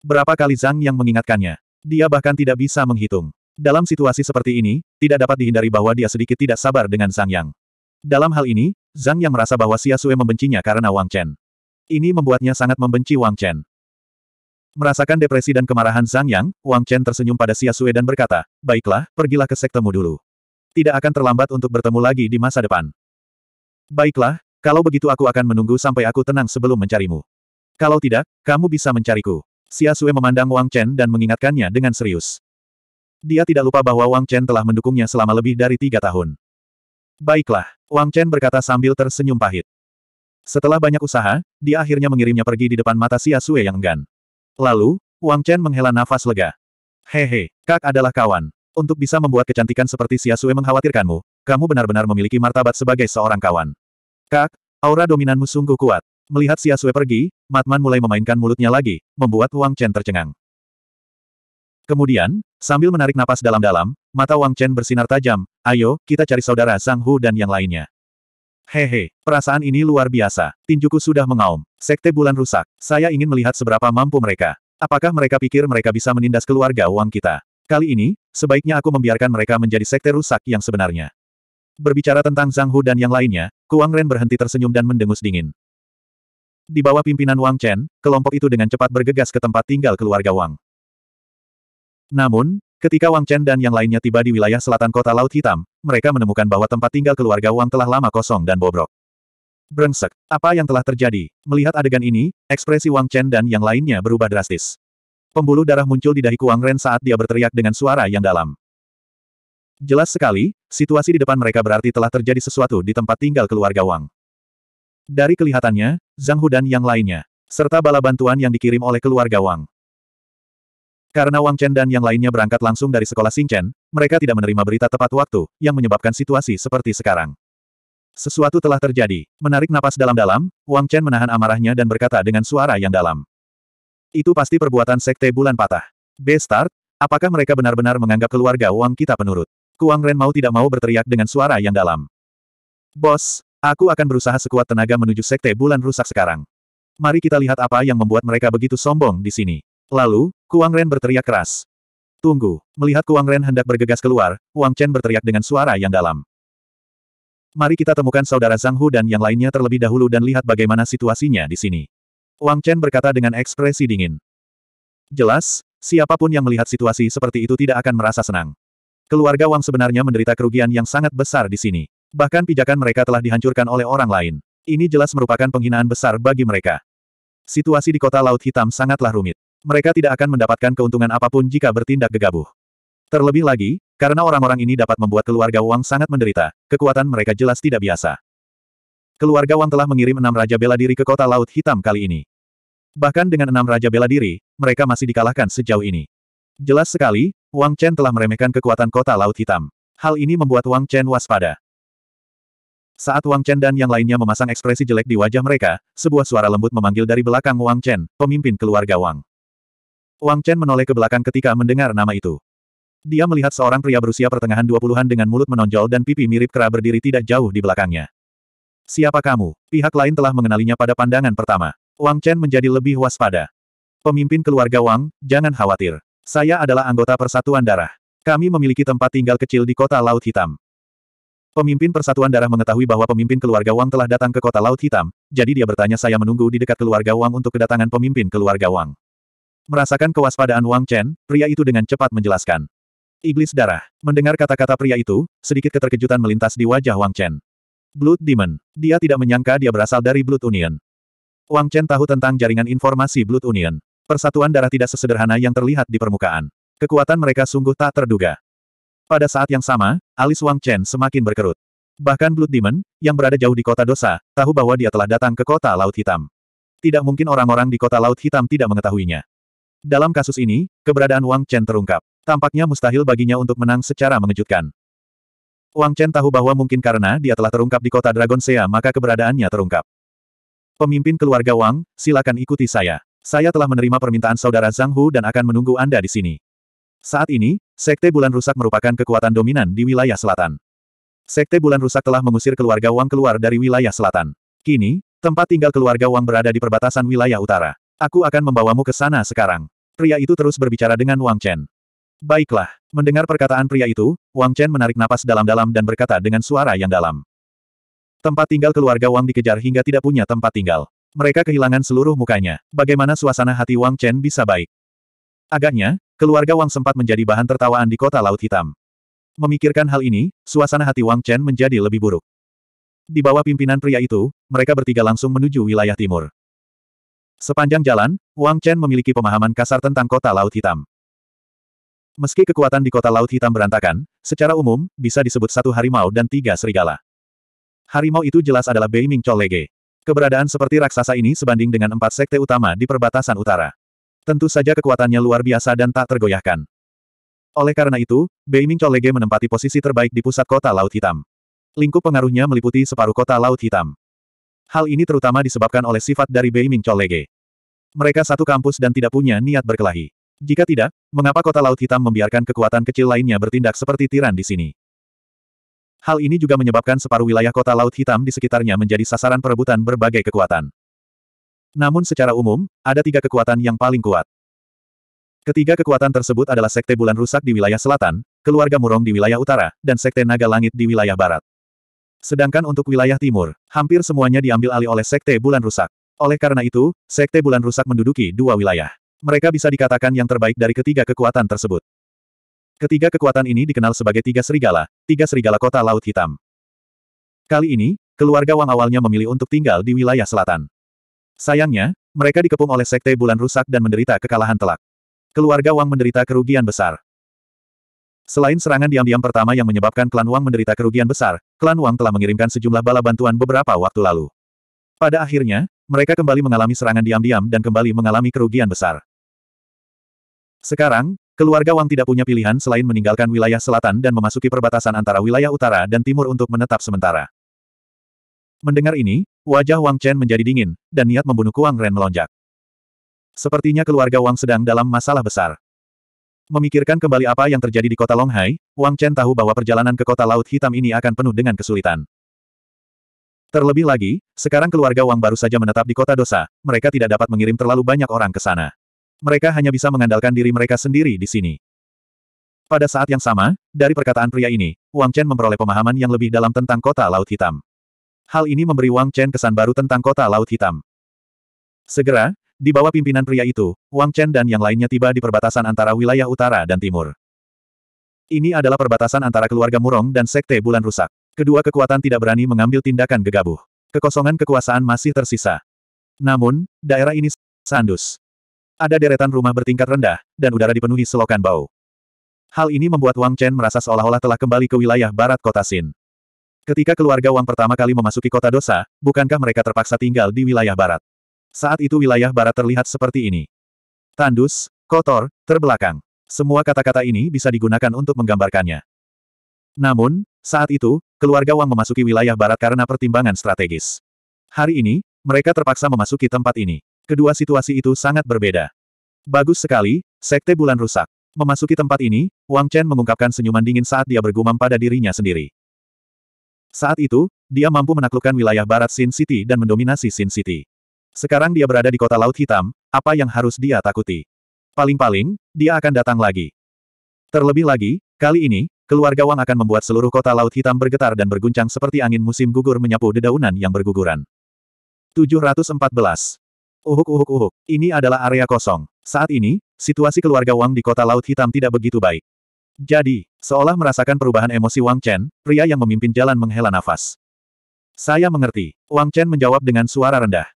Speaker 1: Berapa kali Zhang Yang mengingatkannya? Dia bahkan tidak bisa menghitung. Dalam situasi seperti ini, tidak dapat dihindari bahwa dia sedikit tidak sabar dengan Zhang Yang. Dalam hal ini, Zhang Yang merasa bahwa Xia Sue membencinya karena Wang Chen. Ini membuatnya sangat membenci Wang Chen. Merasakan depresi dan kemarahan Zhang Yang, Wang Chen tersenyum pada Xia Sue dan berkata, Baiklah, pergilah ke sektemu dulu. Tidak akan terlambat untuk bertemu lagi di masa depan. Baiklah, kalau begitu aku akan menunggu sampai aku tenang sebelum mencarimu. Kalau tidak, kamu bisa mencariku. Xia Sue memandang Wang Chen dan mengingatkannya dengan serius. Dia tidak lupa bahwa Wang Chen telah mendukungnya selama lebih dari tiga tahun. Baiklah, Wang Chen berkata sambil tersenyum pahit. Setelah banyak usaha, dia akhirnya mengirimnya pergi di depan mata Xia Sue yang enggan. Lalu, Wang Chen menghela nafas lega. Hehe, Kak adalah kawan. Untuk bisa membuat kecantikan seperti Xia Sue mengkhawatirkanmu, kamu benar-benar memiliki martabat sebagai seorang kawan. Kak, aura dominanmu sungguh kuat. Melihat Xia Sue pergi, Matman mulai memainkan mulutnya lagi, membuat Wang Chen tercengang. Kemudian, Sambil menarik napas dalam-dalam, mata Wang Chen bersinar tajam, ayo, kita cari saudara Zhang Hu dan yang lainnya. Hehe, perasaan ini luar biasa. Tinjuku sudah mengaum. Sekte bulan rusak. Saya ingin melihat seberapa mampu mereka. Apakah mereka pikir mereka bisa menindas keluarga Wang kita? Kali ini, sebaiknya aku membiarkan mereka menjadi sekte rusak yang sebenarnya. Berbicara tentang Zhang Hu dan yang lainnya, Kuang Ren berhenti tersenyum dan mendengus dingin. Di bawah pimpinan Wang Chen, kelompok itu dengan cepat bergegas ke tempat tinggal keluarga Wang. Namun, ketika Wang Chen dan yang lainnya tiba di wilayah selatan kota Laut Hitam, mereka menemukan bahwa tempat tinggal keluarga Wang telah lama kosong dan bobrok. Brengsek, apa yang telah terjadi? Melihat adegan ini, ekspresi Wang Chen dan yang lainnya berubah drastis. Pembuluh darah muncul di dahi Kuang Ren saat dia berteriak dengan suara yang dalam. Jelas sekali, situasi di depan mereka berarti telah terjadi sesuatu di tempat tinggal keluarga Wang. Dari kelihatannya, Zhang Hu dan yang lainnya, serta bala bantuan yang dikirim oleh keluarga Wang, karena Wang Chen dan yang lainnya berangkat langsung dari sekolah Xingchen, mereka tidak menerima berita tepat waktu, yang menyebabkan situasi seperti sekarang. Sesuatu telah terjadi. Menarik napas dalam-dalam, Wang Chen menahan amarahnya dan berkata dengan suara yang dalam. Itu pasti perbuatan Sekte Bulan Patah. B-Start, apakah mereka benar-benar menganggap keluarga Wang kita penurut? Kuang Ren mau tidak mau berteriak dengan suara yang dalam. Bos, aku akan berusaha sekuat tenaga menuju Sekte Bulan Rusak sekarang. Mari kita lihat apa yang membuat mereka begitu sombong di sini. Lalu, Kuang Ren berteriak keras. Tunggu, melihat Kuang Ren hendak bergegas keluar, Wang Chen berteriak dengan suara yang dalam. Mari kita temukan saudara Zhang Hu dan yang lainnya terlebih dahulu dan lihat bagaimana situasinya di sini. Wang Chen berkata dengan ekspresi dingin. Jelas, siapapun yang melihat situasi seperti itu tidak akan merasa senang. Keluarga Wang sebenarnya menderita kerugian yang sangat besar di sini. Bahkan pijakan mereka telah dihancurkan oleh orang lain. Ini jelas merupakan penghinaan besar bagi mereka. Situasi di kota Laut Hitam sangatlah rumit mereka tidak akan mendapatkan keuntungan apapun jika bertindak gegabah. Terlebih lagi, karena orang-orang ini dapat membuat keluarga Wang sangat menderita, kekuatan mereka jelas tidak biasa. Keluarga Wang telah mengirim enam Raja Bela Diri ke kota Laut Hitam kali ini. Bahkan dengan enam Raja Bela Diri, mereka masih dikalahkan sejauh ini. Jelas sekali, Wang Chen telah meremehkan kekuatan kota Laut Hitam. Hal ini membuat Wang Chen waspada. Saat Wang Chen dan yang lainnya memasang ekspresi jelek di wajah mereka, sebuah suara lembut memanggil dari belakang Wang Chen, pemimpin keluarga Wang. Wang Chen menoleh ke belakang ketika mendengar nama itu. Dia melihat seorang pria berusia pertengahan dua puluhan dengan mulut menonjol dan pipi mirip kera berdiri tidak jauh di belakangnya. Siapa kamu? Pihak lain telah mengenalinya pada pandangan pertama. Wang Chen menjadi lebih waspada. Pemimpin keluarga Wang, jangan khawatir. Saya adalah anggota Persatuan Darah. Kami memiliki tempat tinggal kecil di kota Laut Hitam. Pemimpin Persatuan Darah mengetahui bahwa pemimpin keluarga Wang telah datang ke kota Laut Hitam, jadi dia bertanya saya menunggu di dekat keluarga Wang untuk kedatangan pemimpin keluarga Wang. Merasakan kewaspadaan Wang Chen, pria itu dengan cepat menjelaskan. Iblis darah. Mendengar kata-kata pria itu, sedikit keterkejutan melintas di wajah Wang Chen. Blood Demon. Dia tidak menyangka dia berasal dari Blood Union. Wang Chen tahu tentang jaringan informasi Blood Union. Persatuan darah tidak sesederhana yang terlihat di permukaan. Kekuatan mereka sungguh tak terduga. Pada saat yang sama, alis Wang Chen semakin berkerut. Bahkan Blood Demon, yang berada jauh di kota dosa, tahu bahwa dia telah datang ke kota Laut Hitam. Tidak mungkin orang-orang di kota Laut Hitam tidak mengetahuinya. Dalam kasus ini, keberadaan Wang Chen terungkap. Tampaknya mustahil baginya untuk menang secara mengejutkan. Wang Chen tahu bahwa mungkin karena dia telah terungkap di kota Dragon Sea maka keberadaannya terungkap. Pemimpin keluarga Wang, silakan ikuti saya. Saya telah menerima permintaan saudara Zhang Hu dan akan menunggu Anda di sini. Saat ini, Sekte Bulan Rusak merupakan kekuatan dominan di wilayah selatan. Sekte Bulan Rusak telah mengusir keluarga Wang keluar dari wilayah selatan. Kini, tempat tinggal keluarga Wang berada di perbatasan wilayah utara. Aku akan membawamu ke sana sekarang. Pria itu terus berbicara dengan Wang Chen. Baiklah. Mendengar perkataan pria itu, Wang Chen menarik napas dalam-dalam dan berkata dengan suara yang dalam. Tempat tinggal keluarga Wang dikejar hingga tidak punya tempat tinggal. Mereka kehilangan seluruh mukanya. Bagaimana suasana hati Wang Chen bisa baik? Agaknya, keluarga Wang sempat menjadi bahan tertawaan di kota Laut Hitam. Memikirkan hal ini, suasana hati Wang Chen menjadi lebih buruk. Di bawah pimpinan pria itu, mereka bertiga langsung menuju wilayah timur. Sepanjang jalan, Wang Chen memiliki pemahaman kasar tentang kota Laut Hitam. Meski kekuatan di kota Laut Hitam berantakan, secara umum, bisa disebut satu harimau dan tiga serigala. Harimau itu jelas adalah Bei Ming Chol Keberadaan seperti raksasa ini sebanding dengan empat sekte utama di perbatasan utara. Tentu saja kekuatannya luar biasa dan tak tergoyahkan. Oleh karena itu, Bei Ming Chol menempati posisi terbaik di pusat kota Laut Hitam. Lingkup pengaruhnya meliputi separuh kota Laut Hitam. Hal ini terutama disebabkan oleh sifat dari Bei Ming Lege. Mereka satu kampus dan tidak punya niat berkelahi. Jika tidak, mengapa kota Laut Hitam membiarkan kekuatan kecil lainnya bertindak seperti tiran di sini? Hal ini juga menyebabkan separuh wilayah kota Laut Hitam di sekitarnya menjadi sasaran perebutan berbagai kekuatan. Namun secara umum, ada tiga kekuatan yang paling kuat. Ketiga kekuatan tersebut adalah Sekte Bulan Rusak di wilayah selatan, Keluarga Murong di wilayah utara, dan Sekte Naga Langit di wilayah barat. Sedangkan untuk wilayah timur, hampir semuanya diambil alih oleh Sekte Bulan Rusak. Oleh karena itu, Sekte Bulan Rusak menduduki dua wilayah. Mereka bisa dikatakan yang terbaik dari ketiga kekuatan tersebut. Ketiga kekuatan ini dikenal sebagai Tiga Serigala, Tiga Serigala Kota Laut Hitam. Kali ini, keluarga Wang awalnya memilih untuk tinggal di wilayah selatan. Sayangnya, mereka dikepung oleh Sekte Bulan Rusak dan menderita kekalahan telak. Keluarga Wang menderita kerugian besar. Selain serangan diam-diam pertama yang menyebabkan klan Wang menderita kerugian besar, klan Wang telah mengirimkan sejumlah bala bantuan beberapa waktu lalu. Pada akhirnya, mereka kembali mengalami serangan diam-diam dan kembali mengalami kerugian besar. Sekarang, keluarga Wang tidak punya pilihan selain meninggalkan wilayah selatan dan memasuki perbatasan antara wilayah utara dan timur untuk menetap sementara. Mendengar ini, wajah Wang Chen menjadi dingin, dan niat membunuh Kuang Ren melonjak. Sepertinya keluarga Wang sedang dalam masalah besar. Memikirkan kembali apa yang terjadi di kota Longhai, Wang Chen tahu bahwa perjalanan ke kota Laut Hitam ini akan penuh dengan kesulitan. Terlebih lagi, sekarang keluarga Wang baru saja menetap di kota dosa, mereka tidak dapat mengirim terlalu banyak orang ke sana. Mereka hanya bisa mengandalkan diri mereka sendiri di sini. Pada saat yang sama, dari perkataan pria ini, Wang Chen memperoleh pemahaman yang lebih dalam tentang kota Laut Hitam. Hal ini memberi Wang Chen kesan baru tentang kota Laut Hitam. Segera, di bawah pimpinan pria itu, Wang Chen dan yang lainnya tiba di perbatasan antara wilayah utara dan timur. Ini adalah perbatasan antara keluarga Murong dan Sekte Bulan Rusak. Kedua kekuatan tidak berani mengambil tindakan gegabah. Kekosongan kekuasaan masih tersisa. Namun, daerah ini sandus. Ada deretan rumah bertingkat rendah, dan udara dipenuhi selokan bau. Hal ini membuat Wang Chen merasa seolah-olah telah kembali ke wilayah barat kota Sin. Ketika keluarga Wang pertama kali memasuki kota dosa, bukankah mereka terpaksa tinggal di wilayah barat? Saat itu wilayah barat terlihat seperti ini. Tandus, kotor, terbelakang. Semua kata-kata ini bisa digunakan untuk menggambarkannya. Namun, saat itu, keluarga Wang memasuki wilayah barat karena pertimbangan strategis. Hari ini, mereka terpaksa memasuki tempat ini. Kedua situasi itu sangat berbeda. Bagus sekali, Sekte Bulan Rusak. Memasuki tempat ini, Wang Chen mengungkapkan senyuman dingin saat dia bergumam pada dirinya sendiri. Saat itu, dia mampu menaklukkan wilayah barat Sin City dan mendominasi Sin City. Sekarang dia berada di kota Laut Hitam, apa yang harus dia takuti? Paling-paling, dia akan datang lagi. Terlebih lagi, kali ini, keluarga Wang akan membuat seluruh kota Laut Hitam bergetar dan berguncang seperti angin musim gugur menyapu dedaunan yang berguguran. 714. Uhuk uhuk uhuk, ini adalah area kosong. Saat ini, situasi keluarga Wang di kota Laut Hitam tidak begitu baik. Jadi, seolah merasakan perubahan emosi Wang Chen, pria yang memimpin jalan menghela nafas. Saya mengerti. Wang Chen menjawab dengan suara rendah.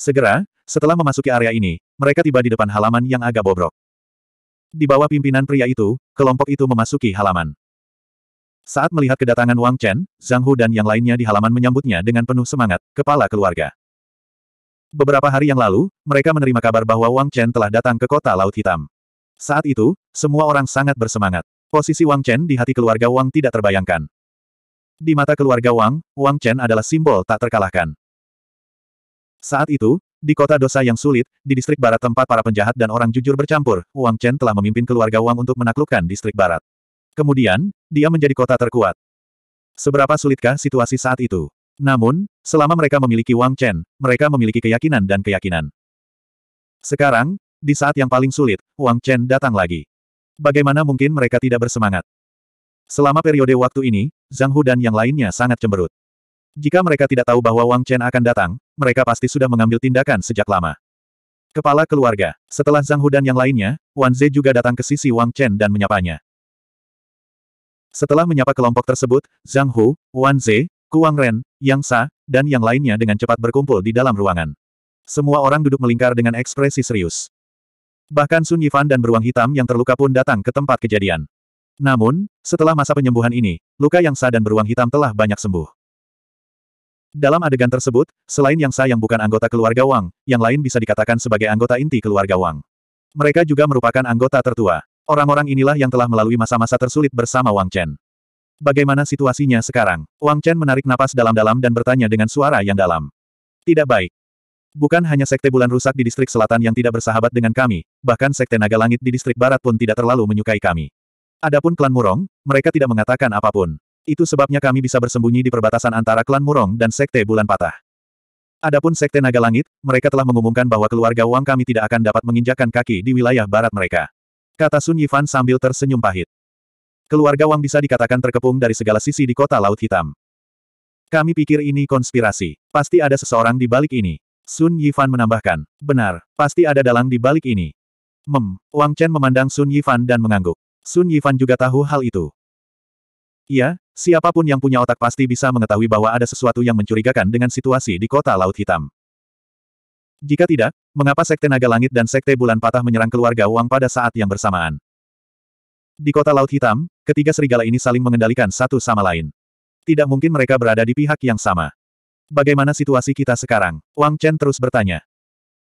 Speaker 1: Segera, setelah memasuki area ini, mereka tiba di depan halaman yang agak bobrok. Di bawah pimpinan pria itu, kelompok itu memasuki halaman. Saat melihat kedatangan Wang Chen, Zhang Hu dan yang lainnya di halaman menyambutnya dengan penuh semangat, kepala keluarga. Beberapa hari yang lalu, mereka menerima kabar bahwa Wang Chen telah datang ke kota Laut Hitam. Saat itu, semua orang sangat bersemangat. Posisi Wang Chen di hati keluarga Wang tidak terbayangkan. Di mata keluarga Wang, Wang Chen adalah simbol tak terkalahkan. Saat itu, di kota dosa yang sulit, di distrik barat tempat para penjahat dan orang jujur bercampur, Wang Chen telah memimpin keluarga Wang untuk menaklukkan distrik barat. Kemudian, dia menjadi kota terkuat. Seberapa sulitkah situasi saat itu? Namun, selama mereka memiliki Wang Chen, mereka memiliki keyakinan dan keyakinan. Sekarang, di saat yang paling sulit, Wang Chen datang lagi. Bagaimana mungkin mereka tidak bersemangat? Selama periode waktu ini, Zhang Hu dan yang lainnya sangat cemberut. Jika mereka tidak tahu bahwa Wang Chen akan datang, mereka pasti sudah mengambil tindakan sejak lama. Kepala keluarga, setelah Zhang Hu dan yang lainnya, Wan Zhe juga datang ke sisi Wang Chen dan menyapanya. Setelah menyapa kelompok tersebut, Zhang Hu, Wan Zhe, Kuang Ren, Yang Sa, dan yang lainnya dengan cepat berkumpul di dalam ruangan. Semua orang duduk melingkar dengan ekspresi serius. Bahkan Sun Yifan dan beruang hitam yang terluka pun datang ke tempat kejadian. Namun, setelah masa penyembuhan ini, luka yang sa dan beruang hitam telah banyak sembuh. Dalam adegan tersebut, selain yang Sa yang bukan anggota keluarga Wang, yang lain bisa dikatakan sebagai anggota inti keluarga Wang. Mereka juga merupakan anggota tertua. Orang-orang inilah yang telah melalui masa-masa tersulit bersama Wang Chen. Bagaimana situasinya sekarang? Wang Chen menarik napas dalam-dalam dan bertanya dengan suara yang dalam. Tidak baik. Bukan hanya sekte bulan rusak di distrik selatan yang tidak bersahabat dengan kami, bahkan sekte naga langit di distrik barat pun tidak terlalu menyukai kami. Adapun klan Murong, mereka tidak mengatakan apapun. Itu sebabnya kami bisa bersembunyi di perbatasan antara klan Murong dan Sekte Bulan Patah. Adapun Sekte Naga Langit, mereka telah mengumumkan bahwa keluarga Wang kami tidak akan dapat menginjakkan kaki di wilayah barat mereka. Kata Sun Yifan sambil tersenyum pahit. Keluarga Wang bisa dikatakan terkepung dari segala sisi di kota Laut Hitam. Kami pikir ini konspirasi. Pasti ada seseorang di balik ini. Sun Yifan menambahkan, benar, pasti ada dalang di balik ini. Mem, Wang Chen memandang Sun Yifan dan mengangguk. Sun Yifan juga tahu hal itu. Iya, siapapun yang punya otak pasti bisa mengetahui bahwa ada sesuatu yang mencurigakan dengan situasi di kota Laut Hitam. Jika tidak, mengapa Sekte Naga Langit dan Sekte Bulan Patah menyerang keluarga Wang pada saat yang bersamaan? Di kota Laut Hitam, ketiga serigala ini saling mengendalikan satu sama lain. Tidak mungkin mereka berada di pihak yang sama. Bagaimana situasi kita sekarang? Wang Chen terus bertanya.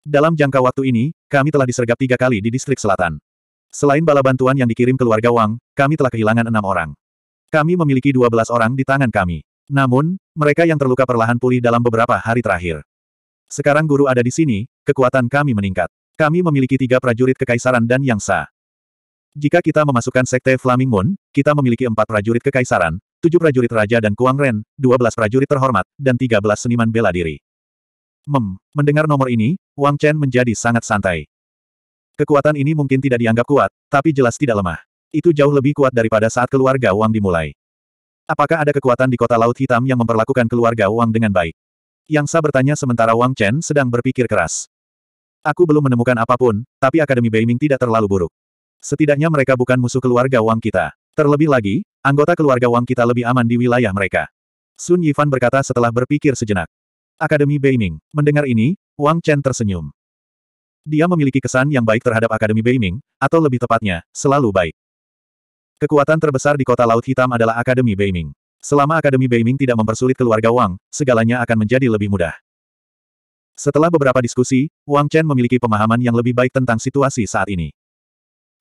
Speaker 1: Dalam jangka waktu ini, kami telah disergap tiga kali di distrik selatan. Selain bala bantuan yang dikirim keluarga Wang, kami telah kehilangan enam orang. Kami memiliki 12 orang di tangan kami. Namun, mereka yang terluka perlahan pulih dalam beberapa hari terakhir. Sekarang guru ada di sini, kekuatan kami meningkat. Kami memiliki tiga prajurit kekaisaran dan yang sah. Jika kita memasukkan sekte Flaming Moon, kita memiliki empat prajurit kekaisaran, tujuh prajurit raja dan kuang ren, dua belas prajurit terhormat, dan tiga belas seniman bela diri. Mem, mendengar nomor ini, Wang Chen menjadi sangat santai. Kekuatan ini mungkin tidak dianggap kuat, tapi jelas tidak lemah. Itu jauh lebih kuat daripada saat keluarga Wang dimulai. Apakah ada kekuatan di kota Laut Hitam yang memperlakukan keluarga Wang dengan baik? Yang Sa bertanya sementara Wang Chen sedang berpikir keras. Aku belum menemukan apapun, tapi Akademi Beiming tidak terlalu buruk. Setidaknya mereka bukan musuh keluarga Wang kita. Terlebih lagi, anggota keluarga Wang kita lebih aman di wilayah mereka. Sun Yifan berkata setelah berpikir sejenak. Akademi Beiming. Mendengar ini, Wang Chen tersenyum. Dia memiliki kesan yang baik terhadap Akademi Beiming, atau lebih tepatnya, selalu baik. Kekuatan terbesar di kota Laut Hitam adalah Akademi Beiming. Selama Akademi Beiming tidak mempersulit keluarga Wang, segalanya akan menjadi lebih mudah. Setelah beberapa diskusi, Wang Chen memiliki pemahaman yang lebih baik tentang situasi saat ini.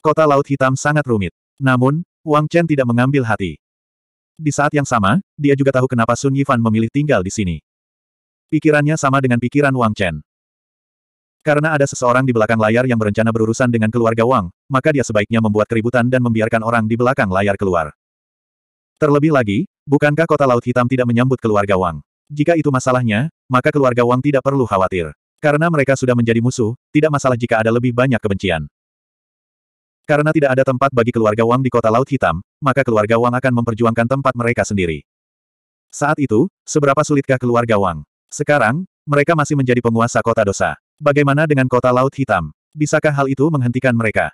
Speaker 1: Kota Laut Hitam sangat rumit. Namun, Wang Chen tidak mengambil hati. Di saat yang sama, dia juga tahu kenapa Sun Yifan memilih tinggal di sini. Pikirannya sama dengan pikiran Wang Chen. Karena ada seseorang di belakang layar yang berencana berurusan dengan keluarga Wang, maka dia sebaiknya membuat keributan dan membiarkan orang di belakang layar keluar. Terlebih lagi, bukankah kota Laut Hitam tidak menyambut keluarga Wang? Jika itu masalahnya, maka keluarga Wang tidak perlu khawatir. Karena mereka sudah menjadi musuh, tidak masalah jika ada lebih banyak kebencian. Karena tidak ada tempat bagi keluarga Wang di kota Laut Hitam, maka keluarga Wang akan memperjuangkan tempat mereka sendiri. Saat itu, seberapa sulitkah keluarga Wang? Sekarang, mereka masih menjadi penguasa kota dosa. Bagaimana dengan kota Laut Hitam? Bisakah hal itu menghentikan mereka?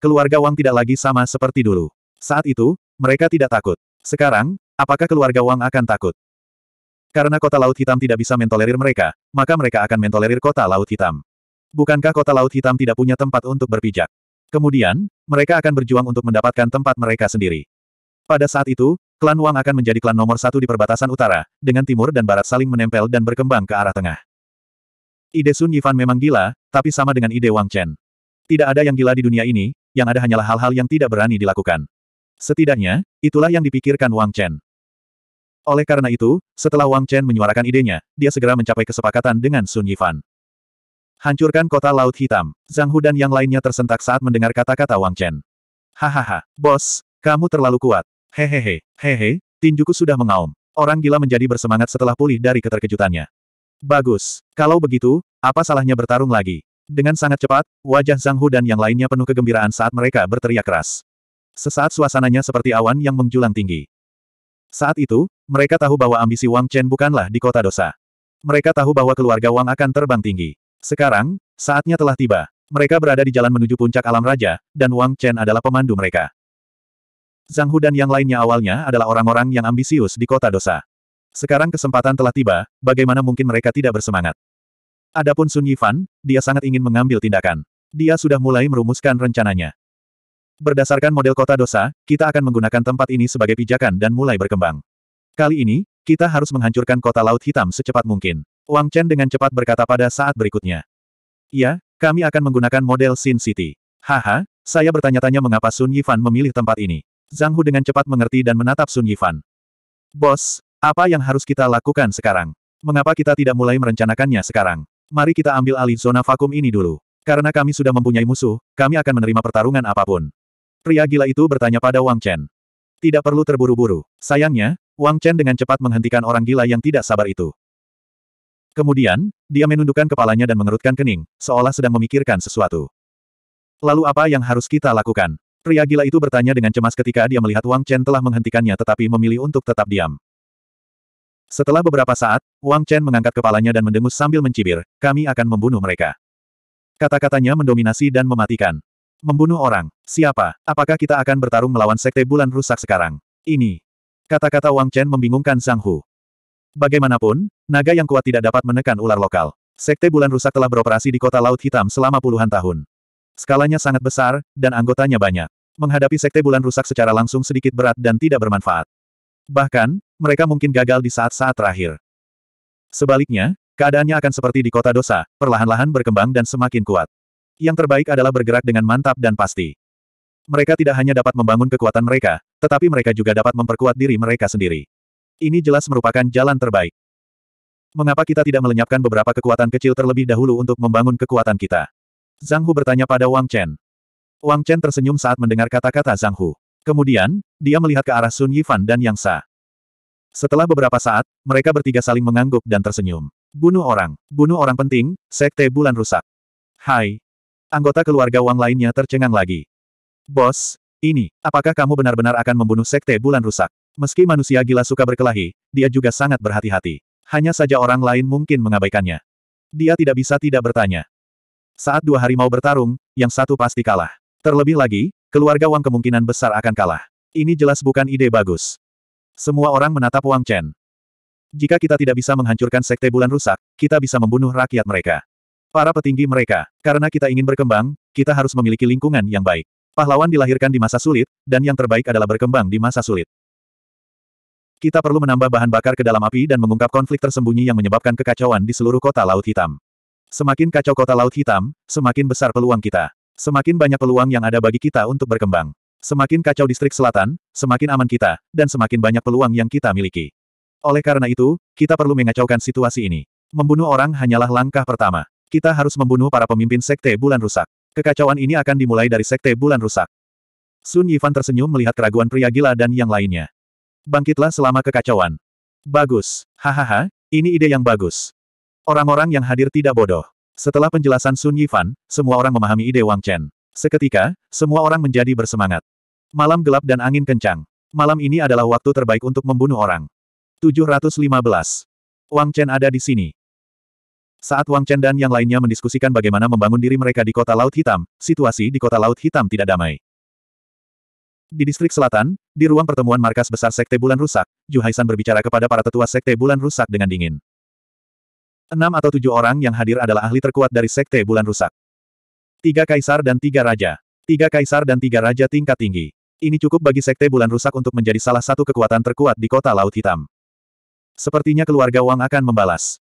Speaker 1: Keluarga Wang tidak lagi sama seperti dulu. Saat itu, mereka tidak takut. Sekarang, apakah keluarga Wang akan takut? Karena kota Laut Hitam tidak bisa mentolerir mereka, maka mereka akan mentolerir kota Laut Hitam. Bukankah kota Laut Hitam tidak punya tempat untuk berpijak? Kemudian, mereka akan berjuang untuk mendapatkan tempat mereka sendiri. Pada saat itu, klan Wang akan menjadi klan nomor satu di perbatasan utara, dengan timur dan barat saling menempel dan berkembang ke arah tengah. Ide Sun Yifan memang gila, tapi sama dengan ide Wang Chen. Tidak ada yang gila di dunia ini, yang ada hanyalah hal-hal yang tidak berani dilakukan. Setidaknya, itulah yang dipikirkan Wang Chen. Oleh karena itu, setelah Wang Chen menyuarakan idenya, dia segera mencapai kesepakatan dengan Sun Yifan. Hancurkan kota Laut Hitam. Zhang Hu dan yang lainnya tersentak saat mendengar kata-kata Wang Chen. Hahaha, bos, kamu terlalu kuat. Hehehe, hehe, tinjuku sudah mengaum. Orang gila menjadi bersemangat setelah pulih dari keterkejutannya. Bagus. Kalau begitu, apa salahnya bertarung lagi? Dengan sangat cepat, wajah Zhang Hu dan yang lainnya penuh kegembiraan saat mereka berteriak keras. Sesaat suasananya seperti awan yang menjulang tinggi. Saat itu, mereka tahu bahwa ambisi Wang Chen bukanlah di kota dosa. Mereka tahu bahwa keluarga Wang akan terbang tinggi. Sekarang, saatnya telah tiba. Mereka berada di jalan menuju puncak alam raja, dan Wang Chen adalah pemandu mereka. Zhang Hu dan yang lainnya awalnya adalah orang-orang yang ambisius di kota dosa. Sekarang kesempatan telah tiba, bagaimana mungkin mereka tidak bersemangat? Adapun Sun Yifan, dia sangat ingin mengambil tindakan. Dia sudah mulai merumuskan rencananya. Berdasarkan model kota dosa, kita akan menggunakan tempat ini sebagai pijakan dan mulai berkembang. Kali ini, kita harus menghancurkan kota Laut Hitam secepat mungkin. Wang Chen dengan cepat berkata pada saat berikutnya. Ya, kami akan menggunakan model Sin City. Haha, saya bertanya-tanya mengapa Sun Yifan memilih tempat ini. Zhang Hu dengan cepat mengerti dan menatap Sun Yifan. Bos, apa yang harus kita lakukan sekarang? Mengapa kita tidak mulai merencanakannya sekarang? Mari kita ambil alih zona vakum ini dulu. Karena kami sudah mempunyai musuh, kami akan menerima pertarungan apapun. Pria gila itu bertanya pada Wang Chen. Tidak perlu terburu-buru. Sayangnya, Wang Chen dengan cepat menghentikan orang gila yang tidak sabar itu. Kemudian, dia menundukkan kepalanya dan mengerutkan kening, seolah sedang memikirkan sesuatu. Lalu apa yang harus kita lakukan? Pria gila itu bertanya dengan cemas ketika dia melihat Wang Chen telah menghentikannya tetapi memilih untuk tetap diam. Setelah beberapa saat, Wang Chen mengangkat kepalanya dan mendengus sambil mencibir, kami akan membunuh mereka. Kata-katanya mendominasi dan mematikan. Membunuh orang. Siapa? Apakah kita akan bertarung melawan Sekte Bulan Rusak sekarang? Ini. Kata-kata Wang Chen membingungkan Zhang Hu. Bagaimanapun, naga yang kuat tidak dapat menekan ular lokal. Sekte Bulan Rusak telah beroperasi di kota Laut Hitam selama puluhan tahun. Skalanya sangat besar, dan anggotanya banyak. Menghadapi Sekte Bulan Rusak secara langsung sedikit berat dan tidak bermanfaat. Bahkan, mereka mungkin gagal di saat-saat terakhir. Sebaliknya, keadaannya akan seperti di kota dosa, perlahan-lahan berkembang dan semakin kuat. Yang terbaik adalah bergerak dengan mantap dan pasti. Mereka tidak hanya dapat membangun kekuatan mereka, tetapi mereka juga dapat memperkuat diri mereka sendiri. Ini jelas merupakan jalan terbaik. Mengapa kita tidak melenyapkan beberapa kekuatan kecil terlebih dahulu untuk membangun kekuatan kita? Zhang Hu bertanya pada Wang Chen. Wang Chen tersenyum saat mendengar kata-kata Zhang Hu. Kemudian, dia melihat ke arah Sun Yifan dan Yang Sa. Setelah beberapa saat, mereka bertiga saling mengangguk dan tersenyum. Bunuh orang, bunuh orang penting, sekte bulan rusak. Hai. Anggota keluarga Wang lainnya tercengang lagi. Bos, ini, apakah kamu benar-benar akan membunuh sekte bulan rusak? Meski manusia gila suka berkelahi, dia juga sangat berhati-hati. Hanya saja orang lain mungkin mengabaikannya. Dia tidak bisa tidak bertanya. Saat dua harimau bertarung, yang satu pasti kalah. Terlebih lagi, Keluarga Wang kemungkinan besar akan kalah. Ini jelas bukan ide bagus. Semua orang menatap Wang Chen. Jika kita tidak bisa menghancurkan sekte bulan rusak, kita bisa membunuh rakyat mereka. Para petinggi mereka, karena kita ingin berkembang, kita harus memiliki lingkungan yang baik. Pahlawan dilahirkan di masa sulit, dan yang terbaik adalah berkembang di masa sulit. Kita perlu menambah bahan bakar ke dalam api dan mengungkap konflik tersembunyi yang menyebabkan kekacauan di seluruh kota Laut Hitam. Semakin kacau kota Laut Hitam, semakin besar peluang kita. Semakin banyak peluang yang ada bagi kita untuk berkembang. Semakin kacau distrik selatan, semakin aman kita, dan semakin banyak peluang yang kita miliki. Oleh karena itu, kita perlu mengacaukan situasi ini. Membunuh orang hanyalah langkah pertama. Kita harus membunuh para pemimpin Sekte Bulan Rusak. Kekacauan ini akan dimulai dari Sekte Bulan Rusak. Sun Yifan tersenyum melihat keraguan pria gila dan yang lainnya. Bangkitlah selama kekacauan. Bagus. Hahaha, ini ide yang bagus. Orang-orang yang hadir tidak bodoh. Setelah penjelasan Sun Yifan, semua orang memahami ide Wang Chen. Seketika, semua orang menjadi bersemangat. Malam gelap dan angin kencang. Malam ini adalah waktu terbaik untuk membunuh orang. 715. Wang Chen ada di sini. Saat Wang Chen dan yang lainnya mendiskusikan bagaimana membangun diri mereka di Kota Laut Hitam, situasi di Kota Laut Hitam tidak damai. Di distrik selatan, di ruang pertemuan markas besar Sekte Bulan Rusak, Ju Haisan berbicara kepada para tetua Sekte Bulan Rusak dengan dingin. Enam atau tujuh orang yang hadir adalah ahli terkuat dari Sekte Bulan Rusak. Tiga kaisar dan tiga raja. Tiga kaisar dan tiga raja tingkat tinggi. Ini cukup bagi Sekte Bulan Rusak untuk menjadi salah satu kekuatan terkuat di kota Laut Hitam. Sepertinya keluarga Wang akan membalas.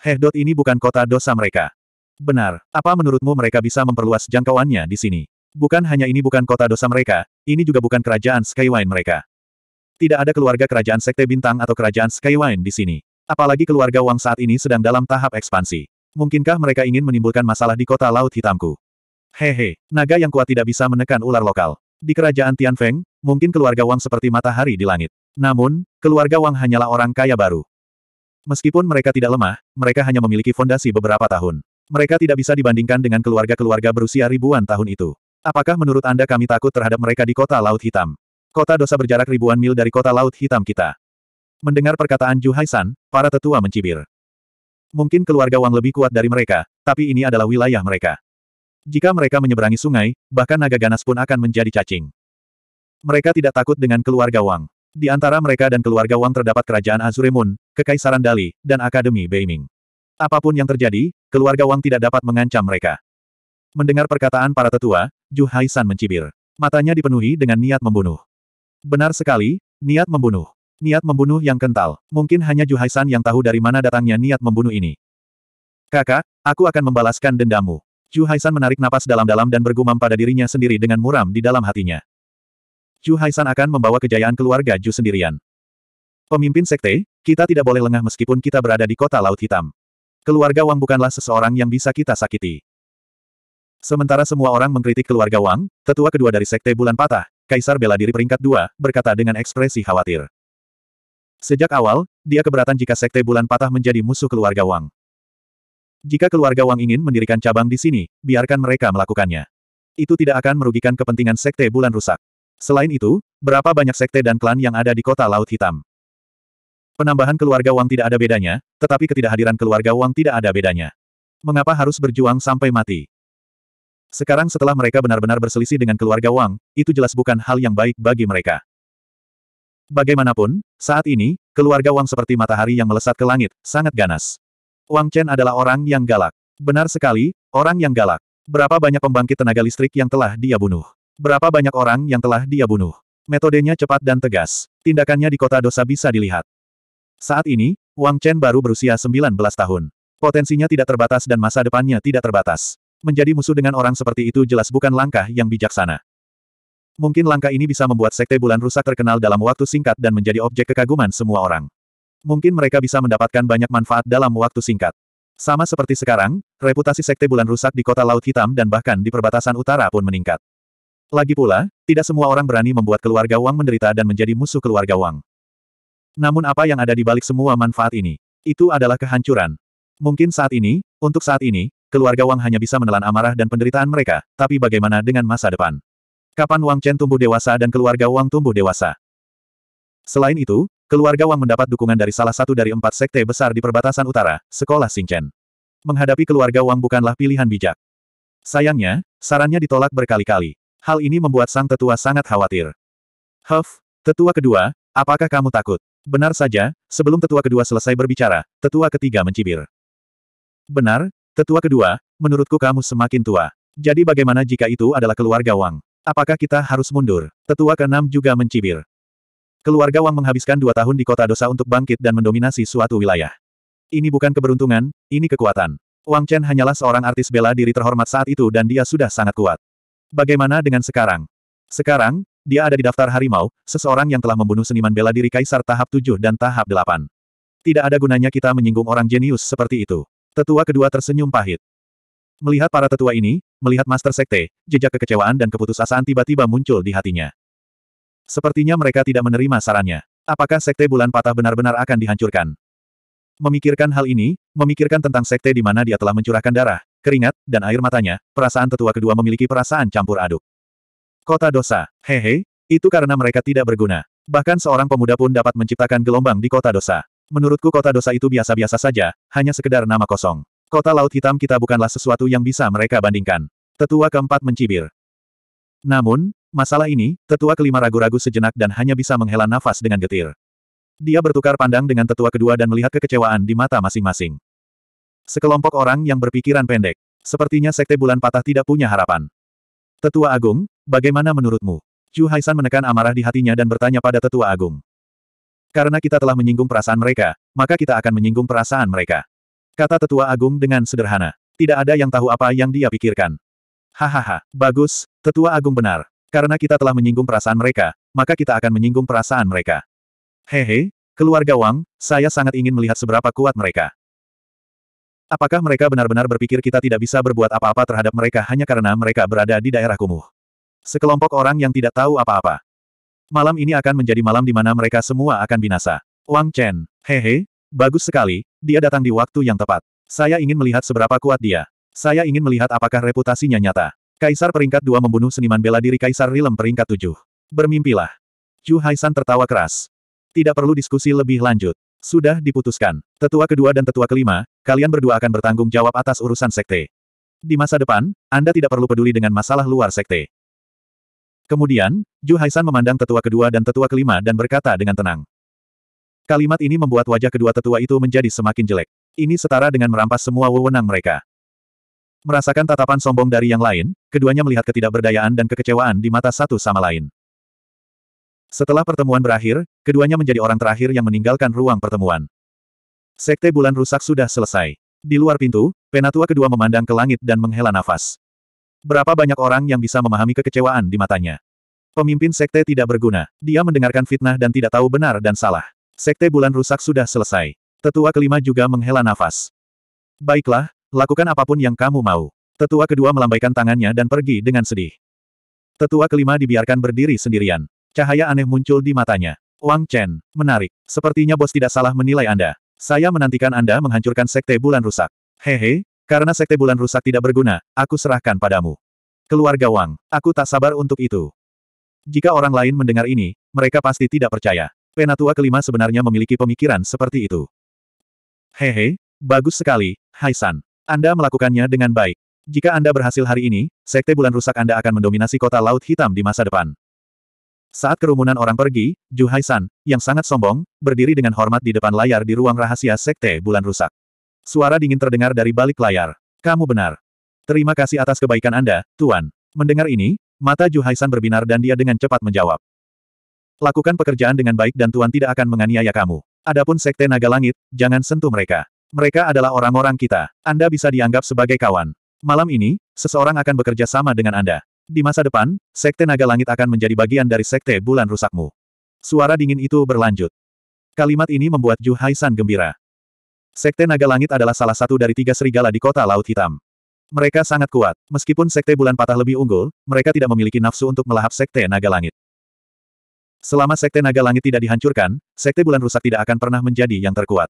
Speaker 1: Hehdot ini bukan kota dosa mereka. Benar, apa menurutmu mereka bisa memperluas jangkauannya di sini? Bukan hanya ini bukan kota dosa mereka, ini juga bukan kerajaan Skywine mereka. Tidak ada keluarga kerajaan Sekte Bintang atau kerajaan Skywine di sini. Apalagi keluarga Wang saat ini sedang dalam tahap ekspansi. Mungkinkah mereka ingin menimbulkan masalah di kota laut hitamku? Hehe, naga yang kuat tidak bisa menekan ular lokal. Di kerajaan Tianfeng, mungkin keluarga Wang seperti matahari di langit. Namun, keluarga Wang hanyalah orang kaya baru. Meskipun mereka tidak lemah, mereka hanya memiliki fondasi beberapa tahun. Mereka tidak bisa dibandingkan dengan keluarga-keluarga berusia ribuan tahun itu. Apakah menurut Anda kami takut terhadap mereka di kota Laut Hitam? Kota dosa berjarak ribuan mil dari kota Laut Hitam kita. Mendengar perkataan Ju Haisan, para tetua mencibir. Mungkin keluarga Wang lebih kuat dari mereka, tapi ini adalah wilayah mereka. Jika mereka menyeberangi sungai, bahkan naga ganas pun akan menjadi cacing. Mereka tidak takut dengan keluarga Wang. Di antara mereka dan keluarga Wang terdapat kerajaan Azuremun, Kekaisaran Dali, dan Akademi Beiming. Apapun yang terjadi, keluarga Wang tidak dapat mengancam mereka. Mendengar perkataan para tetua, Ju Haisan mencibir. Matanya dipenuhi dengan niat membunuh. Benar sekali, niat membunuh. Niat membunuh yang kental. Mungkin hanya Juhaisan yang tahu dari mana datangnya niat membunuh ini. Kakak, aku akan membalaskan dendamu. Juhaisan menarik napas dalam-dalam dan bergumam pada dirinya sendiri dengan muram di dalam hatinya. Juhaisan akan membawa kejayaan keluarga Ju sendirian. Pemimpin sekte, kita tidak boleh lengah meskipun kita berada di kota Laut Hitam. Keluarga Wang bukanlah seseorang yang bisa kita sakiti. Sementara semua orang mengkritik keluarga Wang, tetua kedua dari sekte Bulan Patah, Kaisar bela diri peringkat dua, berkata dengan ekspresi khawatir. Sejak awal, dia keberatan jika Sekte Bulan patah menjadi musuh keluarga Wang. Jika keluarga Wang ingin mendirikan cabang di sini, biarkan mereka melakukannya. Itu tidak akan merugikan kepentingan Sekte Bulan rusak. Selain itu, berapa banyak sekte dan klan yang ada di kota Laut Hitam? Penambahan keluarga Wang tidak ada bedanya, tetapi ketidakhadiran keluarga Wang tidak ada bedanya. Mengapa harus berjuang sampai mati? Sekarang setelah mereka benar-benar berselisih dengan keluarga Wang, itu jelas bukan hal yang baik bagi mereka. Bagaimanapun, saat ini, keluarga Wang seperti matahari yang melesat ke langit, sangat ganas. Wang Chen adalah orang yang galak. Benar sekali, orang yang galak. Berapa banyak pembangkit tenaga listrik yang telah dia bunuh? Berapa banyak orang yang telah dia bunuh? Metodenya cepat dan tegas. Tindakannya di kota dosa bisa dilihat. Saat ini, Wang Chen baru berusia 19 tahun. Potensinya tidak terbatas dan masa depannya tidak terbatas. Menjadi musuh dengan orang seperti itu jelas bukan langkah yang bijaksana. Mungkin langkah ini bisa membuat Sekte Bulan Rusak terkenal dalam waktu singkat dan menjadi objek kekaguman semua orang. Mungkin mereka bisa mendapatkan banyak manfaat dalam waktu singkat. Sama seperti sekarang, reputasi Sekte Bulan Rusak di kota Laut Hitam dan bahkan di perbatasan utara pun meningkat. Lagi pula, tidak semua orang berani membuat keluarga Wang menderita dan menjadi musuh keluarga Wang. Namun apa yang ada di balik semua manfaat ini? Itu adalah kehancuran. Mungkin saat ini, untuk saat ini, keluarga Wang hanya bisa menelan amarah dan penderitaan mereka, tapi bagaimana dengan masa depan? Kapan Wang Chen tumbuh dewasa dan keluarga Wang tumbuh dewasa? Selain itu, keluarga Wang mendapat dukungan dari salah satu dari empat sekte besar di perbatasan utara, Sekolah Chen Menghadapi keluarga Wang bukanlah pilihan bijak. Sayangnya, sarannya ditolak berkali-kali. Hal ini membuat sang tetua sangat khawatir. Huff, tetua kedua, apakah kamu takut? Benar saja, sebelum tetua kedua selesai berbicara, tetua ketiga mencibir. Benar, tetua kedua, menurutku kamu semakin tua. Jadi bagaimana jika itu adalah keluarga Wang? Apakah kita harus mundur? Tetua keenam juga mencibir. Keluarga Wang menghabiskan dua tahun di kota dosa untuk bangkit dan mendominasi suatu wilayah. Ini bukan keberuntungan, ini kekuatan. Wang Chen hanyalah seorang artis bela diri terhormat saat itu dan dia sudah sangat kuat. Bagaimana dengan sekarang? Sekarang, dia ada di daftar harimau, seseorang yang telah membunuh seniman bela diri kaisar tahap 7 dan tahap 8. Tidak ada gunanya kita menyinggung orang jenius seperti itu. Tetua kedua tersenyum pahit. Melihat para tetua ini, melihat Master Sekte, jejak kekecewaan dan keputusasaan tiba-tiba muncul di hatinya. Sepertinya mereka tidak menerima sarannya. Apakah Sekte Bulan Patah benar-benar akan dihancurkan? Memikirkan hal ini, memikirkan tentang Sekte di mana dia telah mencurahkan darah, keringat, dan air matanya, perasaan tetua kedua memiliki perasaan campur aduk. Kota dosa, hehe, itu karena mereka tidak berguna. Bahkan seorang pemuda pun dapat menciptakan gelombang di kota dosa. Menurutku kota dosa itu biasa-biasa saja, hanya sekedar nama kosong. Kota Laut Hitam kita bukanlah sesuatu yang bisa mereka bandingkan. Tetua keempat mencibir. Namun, masalah ini, tetua kelima ragu-ragu sejenak dan hanya bisa menghela nafas dengan getir. Dia bertukar pandang dengan tetua kedua dan melihat kekecewaan di mata masing-masing. Sekelompok orang yang berpikiran pendek. Sepertinya Sekte Bulan Patah tidak punya harapan. Tetua Agung, bagaimana menurutmu? Chu Haisan menekan amarah di hatinya dan bertanya pada Tetua Agung. Karena kita telah menyinggung perasaan mereka, maka kita akan menyinggung perasaan mereka. Kata tetua agung dengan sederhana. Tidak ada yang tahu apa yang dia pikirkan. Hahaha, bagus, tetua agung benar. Karena kita telah menyinggung perasaan mereka, maka kita akan menyinggung perasaan mereka. Hehe, keluarga Wang, saya sangat ingin melihat seberapa kuat mereka. Apakah mereka benar-benar berpikir kita tidak bisa berbuat apa-apa terhadap mereka hanya karena mereka berada di daerah kumuh? Sekelompok orang yang tidak tahu apa-apa. Malam ini akan menjadi malam di mana mereka semua akan binasa. Wang Chen, hehe, Bagus sekali, dia datang di waktu yang tepat. Saya ingin melihat seberapa kuat dia. Saya ingin melihat apakah reputasinya nyata. Kaisar peringkat dua membunuh seniman bela diri Kaisar Rilem peringkat tujuh. Bermimpilah. Chu Haisan tertawa keras. Tidak perlu diskusi lebih lanjut. Sudah diputuskan. Tetua kedua dan tetua kelima, kalian berdua akan bertanggung jawab atas urusan sekte. Di masa depan, Anda tidak perlu peduli dengan masalah luar sekte. Kemudian, Ju Haisan memandang tetua kedua dan tetua kelima dan berkata dengan tenang. Kalimat ini membuat wajah kedua tetua itu menjadi semakin jelek. Ini setara dengan merampas semua wewenang mereka. Merasakan tatapan sombong dari yang lain, keduanya melihat ketidakberdayaan dan kekecewaan di mata satu sama lain. Setelah pertemuan berakhir, keduanya menjadi orang terakhir yang meninggalkan ruang pertemuan. Sekte bulan rusak sudah selesai. Di luar pintu, penatua kedua memandang ke langit dan menghela nafas. Berapa banyak orang yang bisa memahami kekecewaan di matanya? Pemimpin sekte tidak berguna. Dia mendengarkan fitnah dan tidak tahu benar dan salah. Sekte bulan rusak sudah selesai. Tetua kelima juga menghela nafas. Baiklah, lakukan apapun yang kamu mau. Tetua kedua melambaikan tangannya dan pergi dengan sedih. Tetua kelima dibiarkan berdiri sendirian. Cahaya aneh muncul di matanya. Wang Chen, menarik. Sepertinya bos tidak salah menilai Anda. Saya menantikan Anda menghancurkan sekte bulan rusak. Hehe, karena sekte bulan rusak tidak berguna, aku serahkan padamu. Keluarga Wang, aku tak sabar untuk itu. Jika orang lain mendengar ini, mereka pasti tidak percaya. Penatua kelima sebenarnya memiliki pemikiran seperti itu. Hehe, bagus sekali, Haisan. Anda melakukannya dengan baik. Jika Anda berhasil hari ini, Sekte Bulan Rusak Anda akan mendominasi kota Laut Hitam di masa depan. Saat kerumunan orang pergi, Ju Haisan, yang sangat sombong, berdiri dengan hormat di depan layar di ruang rahasia Sekte Bulan Rusak. Suara dingin terdengar dari balik layar. Kamu benar. Terima kasih atas kebaikan Anda, Tuan. Mendengar ini, mata Ju Haisan berbinar dan dia dengan cepat menjawab. Lakukan pekerjaan dengan baik dan Tuan tidak akan menganiaya kamu. Adapun Sekte Naga Langit, jangan sentuh mereka. Mereka adalah orang-orang kita. Anda bisa dianggap sebagai kawan. Malam ini, seseorang akan bekerja sama dengan Anda. Di masa depan, Sekte Naga Langit akan menjadi bagian dari Sekte Bulan Rusakmu. Suara dingin itu berlanjut. Kalimat ini membuat Ju Haisan gembira. Sekte Naga Langit adalah salah satu dari tiga serigala di kota Laut Hitam. Mereka sangat kuat. Meskipun Sekte Bulan Patah lebih unggul, mereka tidak memiliki nafsu untuk melahap Sekte Naga Langit. Selama Sekte Naga Langit tidak dihancurkan, Sekte Bulan Rusak tidak akan pernah menjadi yang terkuat.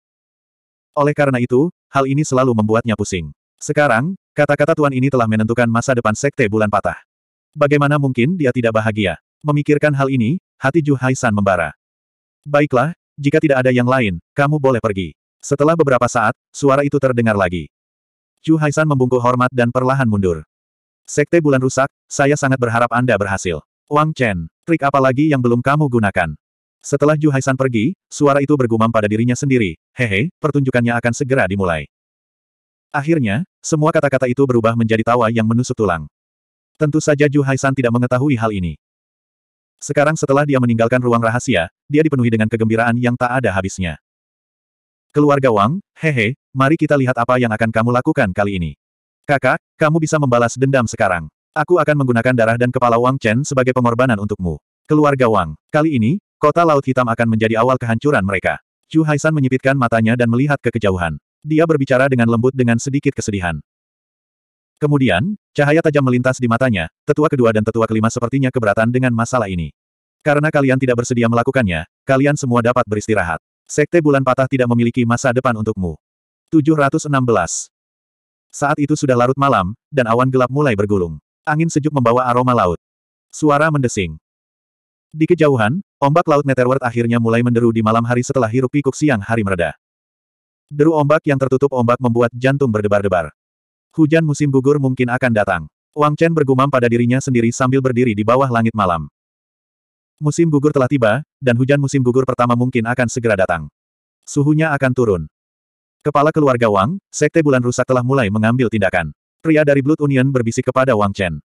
Speaker 1: Oleh karena itu, hal ini selalu membuatnya pusing. Sekarang, kata-kata Tuan ini telah menentukan masa depan Sekte Bulan Patah. Bagaimana mungkin dia tidak bahagia? Memikirkan hal ini, hati Ju Haisan membara. Baiklah, jika tidak ada yang lain, kamu boleh pergi. Setelah beberapa saat, suara itu terdengar lagi. Ju Haisan membungkuk hormat dan perlahan mundur. Sekte Bulan Rusak, saya sangat berharap Anda berhasil. Wang Chen, trik apa lagi yang belum kamu gunakan? Setelah Ju Haisan pergi, suara itu bergumam pada dirinya sendiri, hehe, pertunjukannya akan segera dimulai. Akhirnya, semua kata-kata itu berubah menjadi tawa yang menusuk tulang. Tentu saja Ju Haisan tidak mengetahui hal ini. Sekarang setelah dia meninggalkan ruang rahasia, dia dipenuhi dengan kegembiraan yang tak ada habisnya. Keluarga Wang, hehe, mari kita lihat apa yang akan kamu lakukan kali ini. Kakak, kamu bisa membalas dendam sekarang. Aku akan menggunakan darah dan kepala Wang Chen sebagai pengorbanan untukmu. Keluarga Wang, kali ini, kota Laut Hitam akan menjadi awal kehancuran mereka. Chu Haisan menyipitkan matanya dan melihat ke kejauhan. Dia berbicara dengan lembut dengan sedikit kesedihan. Kemudian, cahaya tajam melintas di matanya, tetua kedua dan tetua kelima sepertinya keberatan dengan masalah ini. Karena kalian tidak bersedia melakukannya, kalian semua dapat beristirahat. Sekte Bulan Patah tidak memiliki masa depan untukmu. 716 Saat itu sudah larut malam, dan awan gelap mulai bergulung. Angin sejuk membawa aroma laut. Suara mendesing. Di kejauhan, ombak laut Netherworld akhirnya mulai menderu di malam hari setelah hiruk pikuk siang hari mereda. Deru ombak yang tertutup ombak membuat jantung berdebar-debar. Hujan musim gugur mungkin akan datang. Wang Chen bergumam pada dirinya sendiri sambil berdiri di bawah langit malam. Musim gugur telah tiba, dan hujan musim gugur pertama mungkin akan segera datang. Suhunya akan turun. Kepala keluarga Wang, Sekte Bulan Rusak telah mulai mengambil tindakan. Pria dari Blood Union berbisik kepada Wang Chen.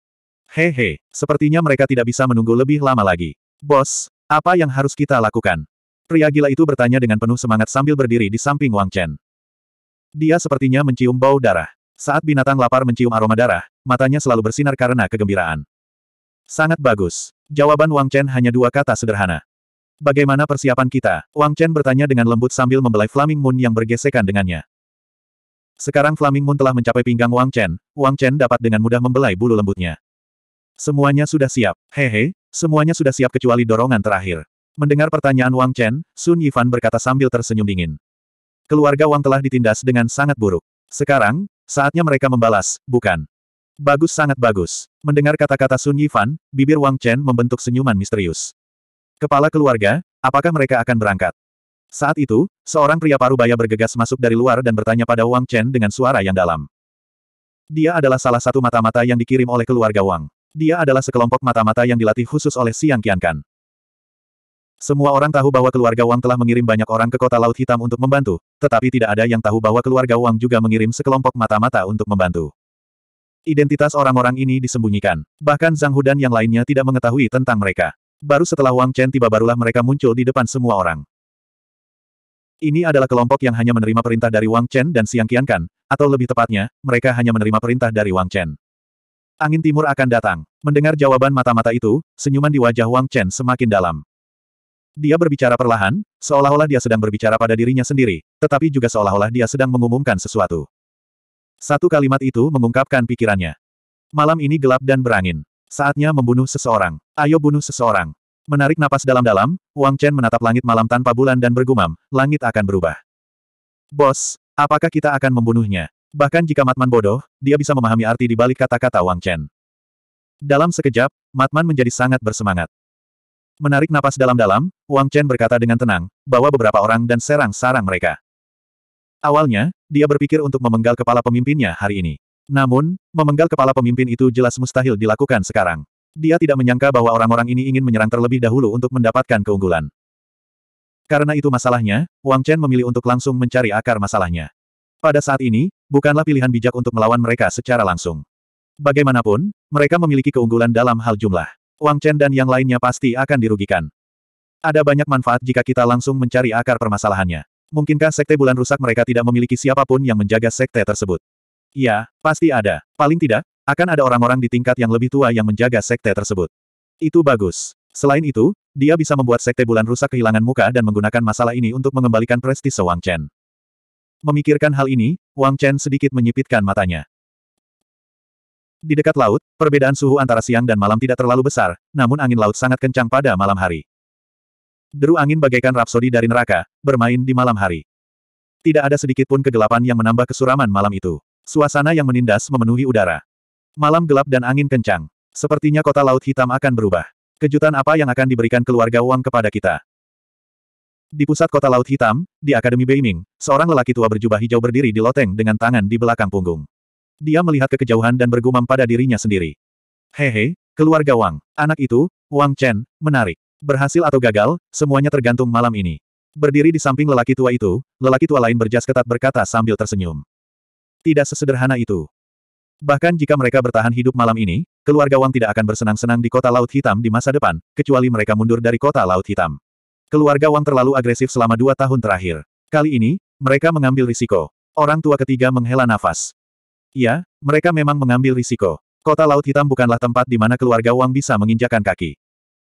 Speaker 1: Hehe, sepertinya mereka tidak bisa menunggu lebih lama lagi. Bos, apa yang harus kita lakukan? Pria gila itu bertanya dengan penuh semangat sambil berdiri di samping Wang Chen. Dia sepertinya mencium bau darah. Saat binatang lapar mencium aroma darah, matanya selalu bersinar karena kegembiraan. Sangat bagus. Jawaban Wang Chen hanya dua kata sederhana. Bagaimana persiapan kita? Wang Chen bertanya dengan lembut sambil membelai Flaming Moon yang bergesekan dengannya. Sekarang Flaming Moon telah mencapai pinggang Wang Chen, Wang Chen dapat dengan mudah membelai bulu lembutnya. Semuanya sudah siap, hehe, semuanya sudah siap kecuali dorongan terakhir. Mendengar pertanyaan Wang Chen, Sun Yifan berkata sambil tersenyum dingin. Keluarga Wang telah ditindas dengan sangat buruk. Sekarang, saatnya mereka membalas, bukan? Bagus sangat bagus. Mendengar kata-kata Sun Yifan, bibir Wang Chen membentuk senyuman misterius. Kepala keluarga, apakah mereka akan berangkat? Saat itu, seorang pria paruh baya bergegas masuk dari luar dan bertanya pada Wang Chen dengan suara yang dalam. Dia adalah salah satu mata-mata yang dikirim oleh keluarga Wang. Dia adalah sekelompok mata-mata yang dilatih khusus oleh Siang Qiankan. Semua orang tahu bahwa keluarga Wang telah mengirim banyak orang ke kota Laut Hitam untuk membantu, tetapi tidak ada yang tahu bahwa keluarga Wang juga mengirim sekelompok mata-mata untuk membantu. Identitas orang-orang ini disembunyikan. Bahkan Zhang Hudan yang lainnya tidak mengetahui tentang mereka. Baru setelah Wang Chen tiba barulah mereka muncul di depan semua orang. Ini adalah kelompok yang hanya menerima perintah dari Wang Chen dan Siang Qiankan, atau lebih tepatnya, mereka hanya menerima perintah dari Wang Chen. Angin timur akan datang. Mendengar jawaban mata-mata itu, senyuman di wajah Wang Chen semakin dalam. Dia berbicara perlahan, seolah-olah dia sedang berbicara pada dirinya sendiri, tetapi juga seolah-olah dia sedang mengumumkan sesuatu. Satu kalimat itu mengungkapkan pikirannya. Malam ini gelap dan berangin. Saatnya membunuh seseorang. Ayo bunuh seseorang. Menarik napas dalam-dalam, Wang Chen menatap langit malam tanpa bulan dan bergumam, langit akan berubah. Bos, apakah kita akan membunuhnya? Bahkan jika Matman bodoh, dia bisa memahami arti di balik kata-kata Wang Chen. Dalam sekejap, Matman menjadi sangat bersemangat. Menarik napas dalam-dalam, Wang Chen berkata dengan tenang, bahwa beberapa orang dan serang sarang mereka. Awalnya, dia berpikir untuk memenggal kepala pemimpinnya hari ini. Namun, memenggal kepala pemimpin itu jelas mustahil dilakukan sekarang. Dia tidak menyangka bahwa orang-orang ini ingin menyerang terlebih dahulu untuk mendapatkan keunggulan. Karena itu masalahnya, Wang Chen memilih untuk langsung mencari akar masalahnya. Pada saat ini, bukanlah pilihan bijak untuk melawan mereka secara langsung. Bagaimanapun, mereka memiliki keunggulan dalam hal jumlah. Wang Chen dan yang lainnya pasti akan dirugikan. Ada banyak manfaat jika kita langsung mencari akar permasalahannya. Mungkinkah sekte bulan rusak mereka tidak memiliki siapapun yang menjaga sekte tersebut? Ya, pasti ada. Paling tidak, akan ada orang-orang di tingkat yang lebih tua yang menjaga sekte tersebut. Itu bagus. Selain itu, dia bisa membuat sekte bulan rusak kehilangan muka dan menggunakan masalah ini untuk mengembalikan prestise Wang Chen. Memikirkan hal ini, Wang Chen sedikit menyipitkan matanya. Di dekat laut, perbedaan suhu antara siang dan malam tidak terlalu besar, namun angin laut sangat kencang pada malam hari. Deru angin bagaikan rapsodi dari neraka, bermain di malam hari. Tidak ada sedikit pun kegelapan yang menambah kesuraman malam itu. Suasana yang menindas memenuhi udara. Malam gelap dan angin kencang. Sepertinya kota Laut Hitam akan berubah. Kejutan apa yang akan diberikan keluarga Wang kepada kita? Di pusat kota Laut Hitam, di Akademi Beiming, seorang lelaki tua berjubah hijau berdiri di loteng dengan tangan di belakang punggung. Dia melihat kekejauhan dan bergumam pada dirinya sendiri. Hehe, keluarga Wang, anak itu, Wang Chen, menarik. Berhasil atau gagal, semuanya tergantung malam ini. Berdiri di samping lelaki tua itu, lelaki tua lain berjas ketat berkata sambil tersenyum. Tidak sesederhana itu. Bahkan jika mereka bertahan hidup malam ini, keluarga Wang tidak akan bersenang-senang di kota Laut Hitam di masa depan, kecuali mereka mundur dari kota Laut Hitam. Keluarga Wang terlalu agresif selama dua tahun terakhir. Kali ini, mereka mengambil risiko. Orang tua ketiga menghela nafas. Ya, mereka memang mengambil risiko. Kota Laut Hitam bukanlah tempat di mana keluarga Wang bisa menginjakan kaki.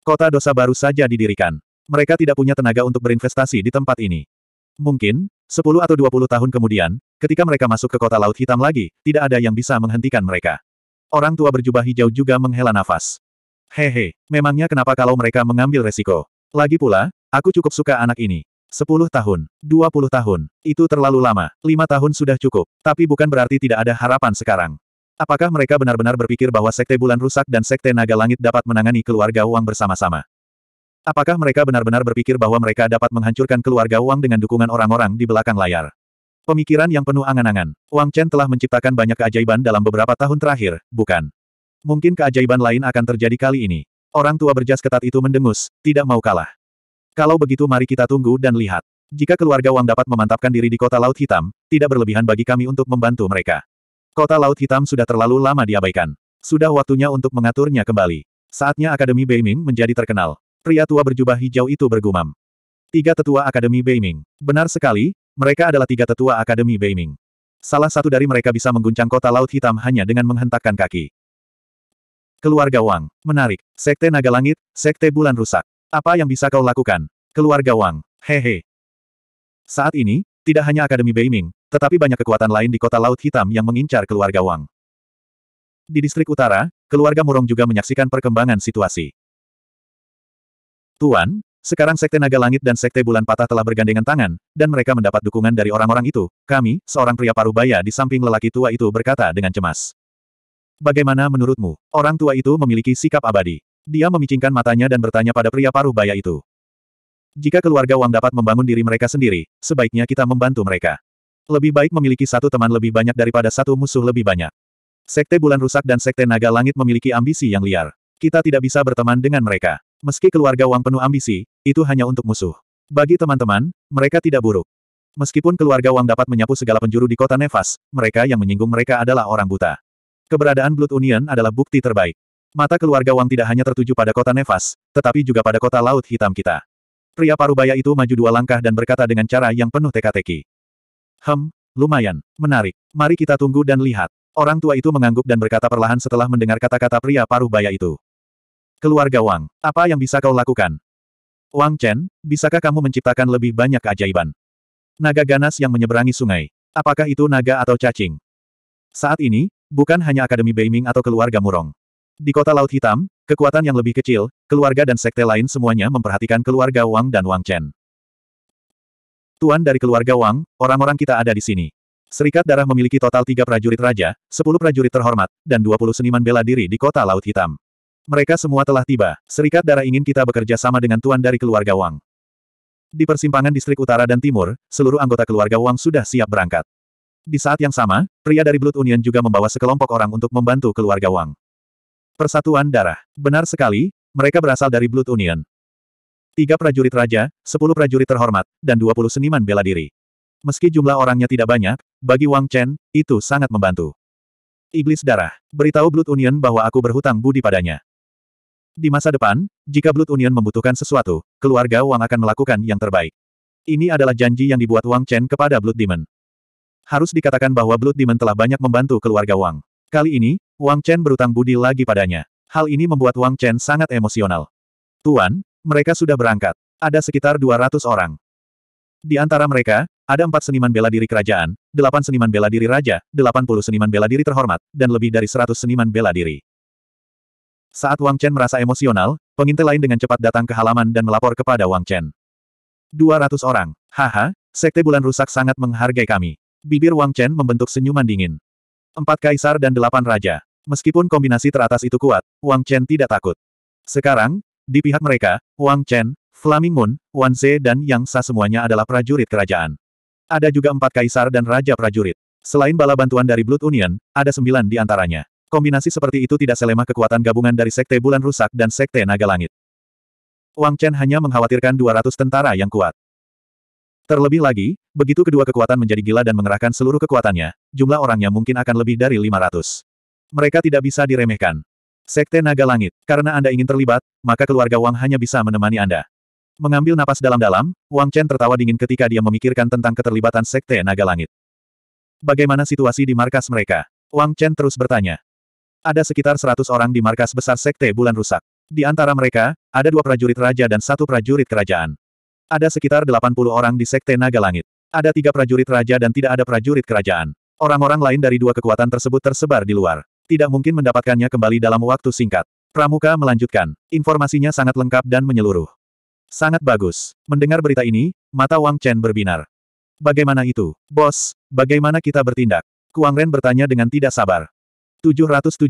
Speaker 1: Kota dosa baru saja didirikan. Mereka tidak punya tenaga untuk berinvestasi di tempat ini. Mungkin, Sepuluh atau dua puluh tahun kemudian, ketika mereka masuk ke kota Laut Hitam lagi, tidak ada yang bisa menghentikan mereka. Orang tua berjubah hijau juga menghela nafas. Hehe, memangnya kenapa kalau mereka mengambil resiko? Lagi pula, aku cukup suka anak ini. Sepuluh tahun, dua puluh tahun, itu terlalu lama, lima tahun sudah cukup, tapi bukan berarti tidak ada harapan sekarang. Apakah mereka benar-benar berpikir bahwa Sekte Bulan Rusak dan Sekte Naga Langit dapat menangani keluarga uang bersama-sama? Apakah mereka benar-benar berpikir bahwa mereka dapat menghancurkan keluarga Wang dengan dukungan orang-orang di belakang layar? Pemikiran yang penuh angan-angan. Wang Chen telah menciptakan banyak keajaiban dalam beberapa tahun terakhir, bukan? Mungkin keajaiban lain akan terjadi kali ini. Orang tua berjas ketat itu mendengus, tidak mau kalah. Kalau begitu mari kita tunggu dan lihat. Jika keluarga Wang dapat memantapkan diri di kota Laut Hitam, tidak berlebihan bagi kami untuk membantu mereka. Kota Laut Hitam sudah terlalu lama diabaikan. Sudah waktunya untuk mengaturnya kembali. Saatnya Akademi Beiming menjadi terkenal pria tua berjubah hijau itu bergumam. Tiga tetua Akademi Beiming. Benar sekali, mereka adalah tiga tetua Akademi Beiming. Salah satu dari mereka bisa mengguncang kota Laut Hitam hanya dengan menghentakkan kaki. Keluarga Wang. Menarik. Sekte Naga Langit, Sekte Bulan Rusak. Apa yang bisa kau lakukan? Keluarga Wang. Hehe. Saat ini, tidak hanya Akademi Beiming, tetapi banyak kekuatan lain di kota Laut Hitam yang mengincar keluarga Wang. Di distrik utara, keluarga Murong juga menyaksikan perkembangan situasi. Tuan, sekarang Sekte Naga Langit dan Sekte Bulan Patah telah bergandengan tangan, dan mereka mendapat dukungan dari orang-orang itu. Kami, seorang pria Parubaya di samping lelaki tua itu berkata dengan cemas. Bagaimana menurutmu? Orang tua itu memiliki sikap abadi. Dia memicingkan matanya dan bertanya pada pria Parubaya itu. Jika keluarga Wang dapat membangun diri mereka sendiri, sebaiknya kita membantu mereka. Lebih baik memiliki satu teman lebih banyak daripada satu musuh lebih banyak. Sekte Bulan Rusak dan Sekte Naga Langit memiliki ambisi yang liar. Kita tidak bisa berteman dengan mereka. Meski keluarga Wang penuh ambisi, itu hanya untuk musuh. Bagi teman-teman, mereka tidak buruk. Meskipun keluarga Wang dapat menyapu segala penjuru di kota Nevas, mereka yang menyinggung mereka adalah orang buta. Keberadaan Blood Union adalah bukti terbaik. Mata keluarga Wang tidak hanya tertuju pada kota Nevas, tetapi juga pada kota Laut Hitam kita. Pria parubaya itu maju dua langkah dan berkata dengan cara yang penuh teka-teki. Hem, lumayan, menarik. Mari kita tunggu dan lihat. Orang tua itu mengangguk dan berkata perlahan setelah mendengar kata-kata pria parubaya itu. Keluarga Wang, apa yang bisa kau lakukan? Wang Chen, bisakah kamu menciptakan lebih banyak keajaiban? Naga ganas yang menyeberangi sungai. Apakah itu naga atau cacing? Saat ini, bukan hanya Akademi Beiming atau keluarga Murong. Di kota Laut Hitam, kekuatan yang lebih kecil, keluarga dan sekte lain semuanya memperhatikan keluarga Wang dan Wang Chen. Tuan dari keluarga Wang, orang-orang kita ada di sini. Serikat Darah memiliki total tiga prajurit raja, sepuluh prajurit terhormat, dan dua puluh seniman bela diri di kota Laut Hitam. Mereka semua telah tiba. Serikat Darah ingin kita bekerja sama dengan tuan dari keluarga Wang. Di persimpangan distrik utara dan timur, seluruh anggota keluarga Wang sudah siap berangkat. Di saat yang sama, pria dari Blood Union juga membawa sekelompok orang untuk membantu keluarga Wang. Persatuan Darah. Benar sekali, mereka berasal dari Blood Union. Tiga prajurit raja, sepuluh prajurit terhormat, dan dua puluh seniman bela diri. Meski jumlah orangnya tidak banyak, bagi Wang Chen, itu sangat membantu. Iblis darah, beritahu Blood Union bahwa aku berhutang budi padanya. Di masa depan, jika Blood Union membutuhkan sesuatu, keluarga Wang akan melakukan yang terbaik. Ini adalah janji yang dibuat Wang Chen kepada Blood Demon. Harus dikatakan bahwa Blood Demon telah banyak membantu keluarga Wang. Kali ini, Wang Chen berutang budi lagi padanya. Hal ini membuat Wang Chen sangat emosional. Tuan, mereka sudah berangkat. Ada sekitar 200 orang. Di antara mereka, ada empat seniman bela diri kerajaan, delapan seniman bela diri raja, delapan puluh seniman bela diri terhormat, dan lebih dari seratus seniman bela diri. Saat Wang Chen merasa emosional, pengintai lain dengan cepat datang ke halaman dan melapor kepada Wang Chen. 200 orang. Haha, sekte bulan rusak sangat menghargai kami. Bibir Wang Chen membentuk senyuman dingin. Empat kaisar dan delapan raja. Meskipun kombinasi teratas itu kuat, Wang Chen tidak takut. Sekarang, di pihak mereka, Wang Chen, Flaming Moon, Wan Ze dan Yang Sa semuanya adalah prajurit kerajaan. Ada juga empat kaisar dan raja prajurit. Selain bala bantuan dari Blood Union, ada sembilan di antaranya. Kombinasi seperti itu tidak selemah kekuatan gabungan dari Sekte Bulan Rusak dan Sekte Naga Langit. Wang Chen hanya mengkhawatirkan 200 tentara yang kuat. Terlebih lagi, begitu kedua kekuatan menjadi gila dan mengerahkan seluruh kekuatannya, jumlah orangnya mungkin akan lebih dari 500. Mereka tidak bisa diremehkan. Sekte Naga Langit, karena Anda ingin terlibat, maka keluarga Wang hanya bisa menemani Anda. Mengambil napas dalam-dalam, Wang Chen tertawa dingin ketika dia memikirkan tentang keterlibatan Sekte Naga Langit. Bagaimana situasi di markas mereka? Wang Chen terus bertanya. Ada sekitar seratus orang di markas besar Sekte Bulan Rusak. Di antara mereka, ada dua prajurit raja dan satu prajurit kerajaan. Ada sekitar delapan puluh orang di Sekte Naga Langit. Ada tiga prajurit raja dan tidak ada prajurit kerajaan. Orang-orang lain dari dua kekuatan tersebut tersebar di luar. Tidak mungkin mendapatkannya kembali dalam waktu singkat. Pramuka melanjutkan, informasinya sangat lengkap dan menyeluruh. Sangat bagus. Mendengar berita ini, mata Wang Chen berbinar. Bagaimana itu? Bos, bagaimana kita bertindak? Kuang Ren bertanya dengan tidak sabar. 717.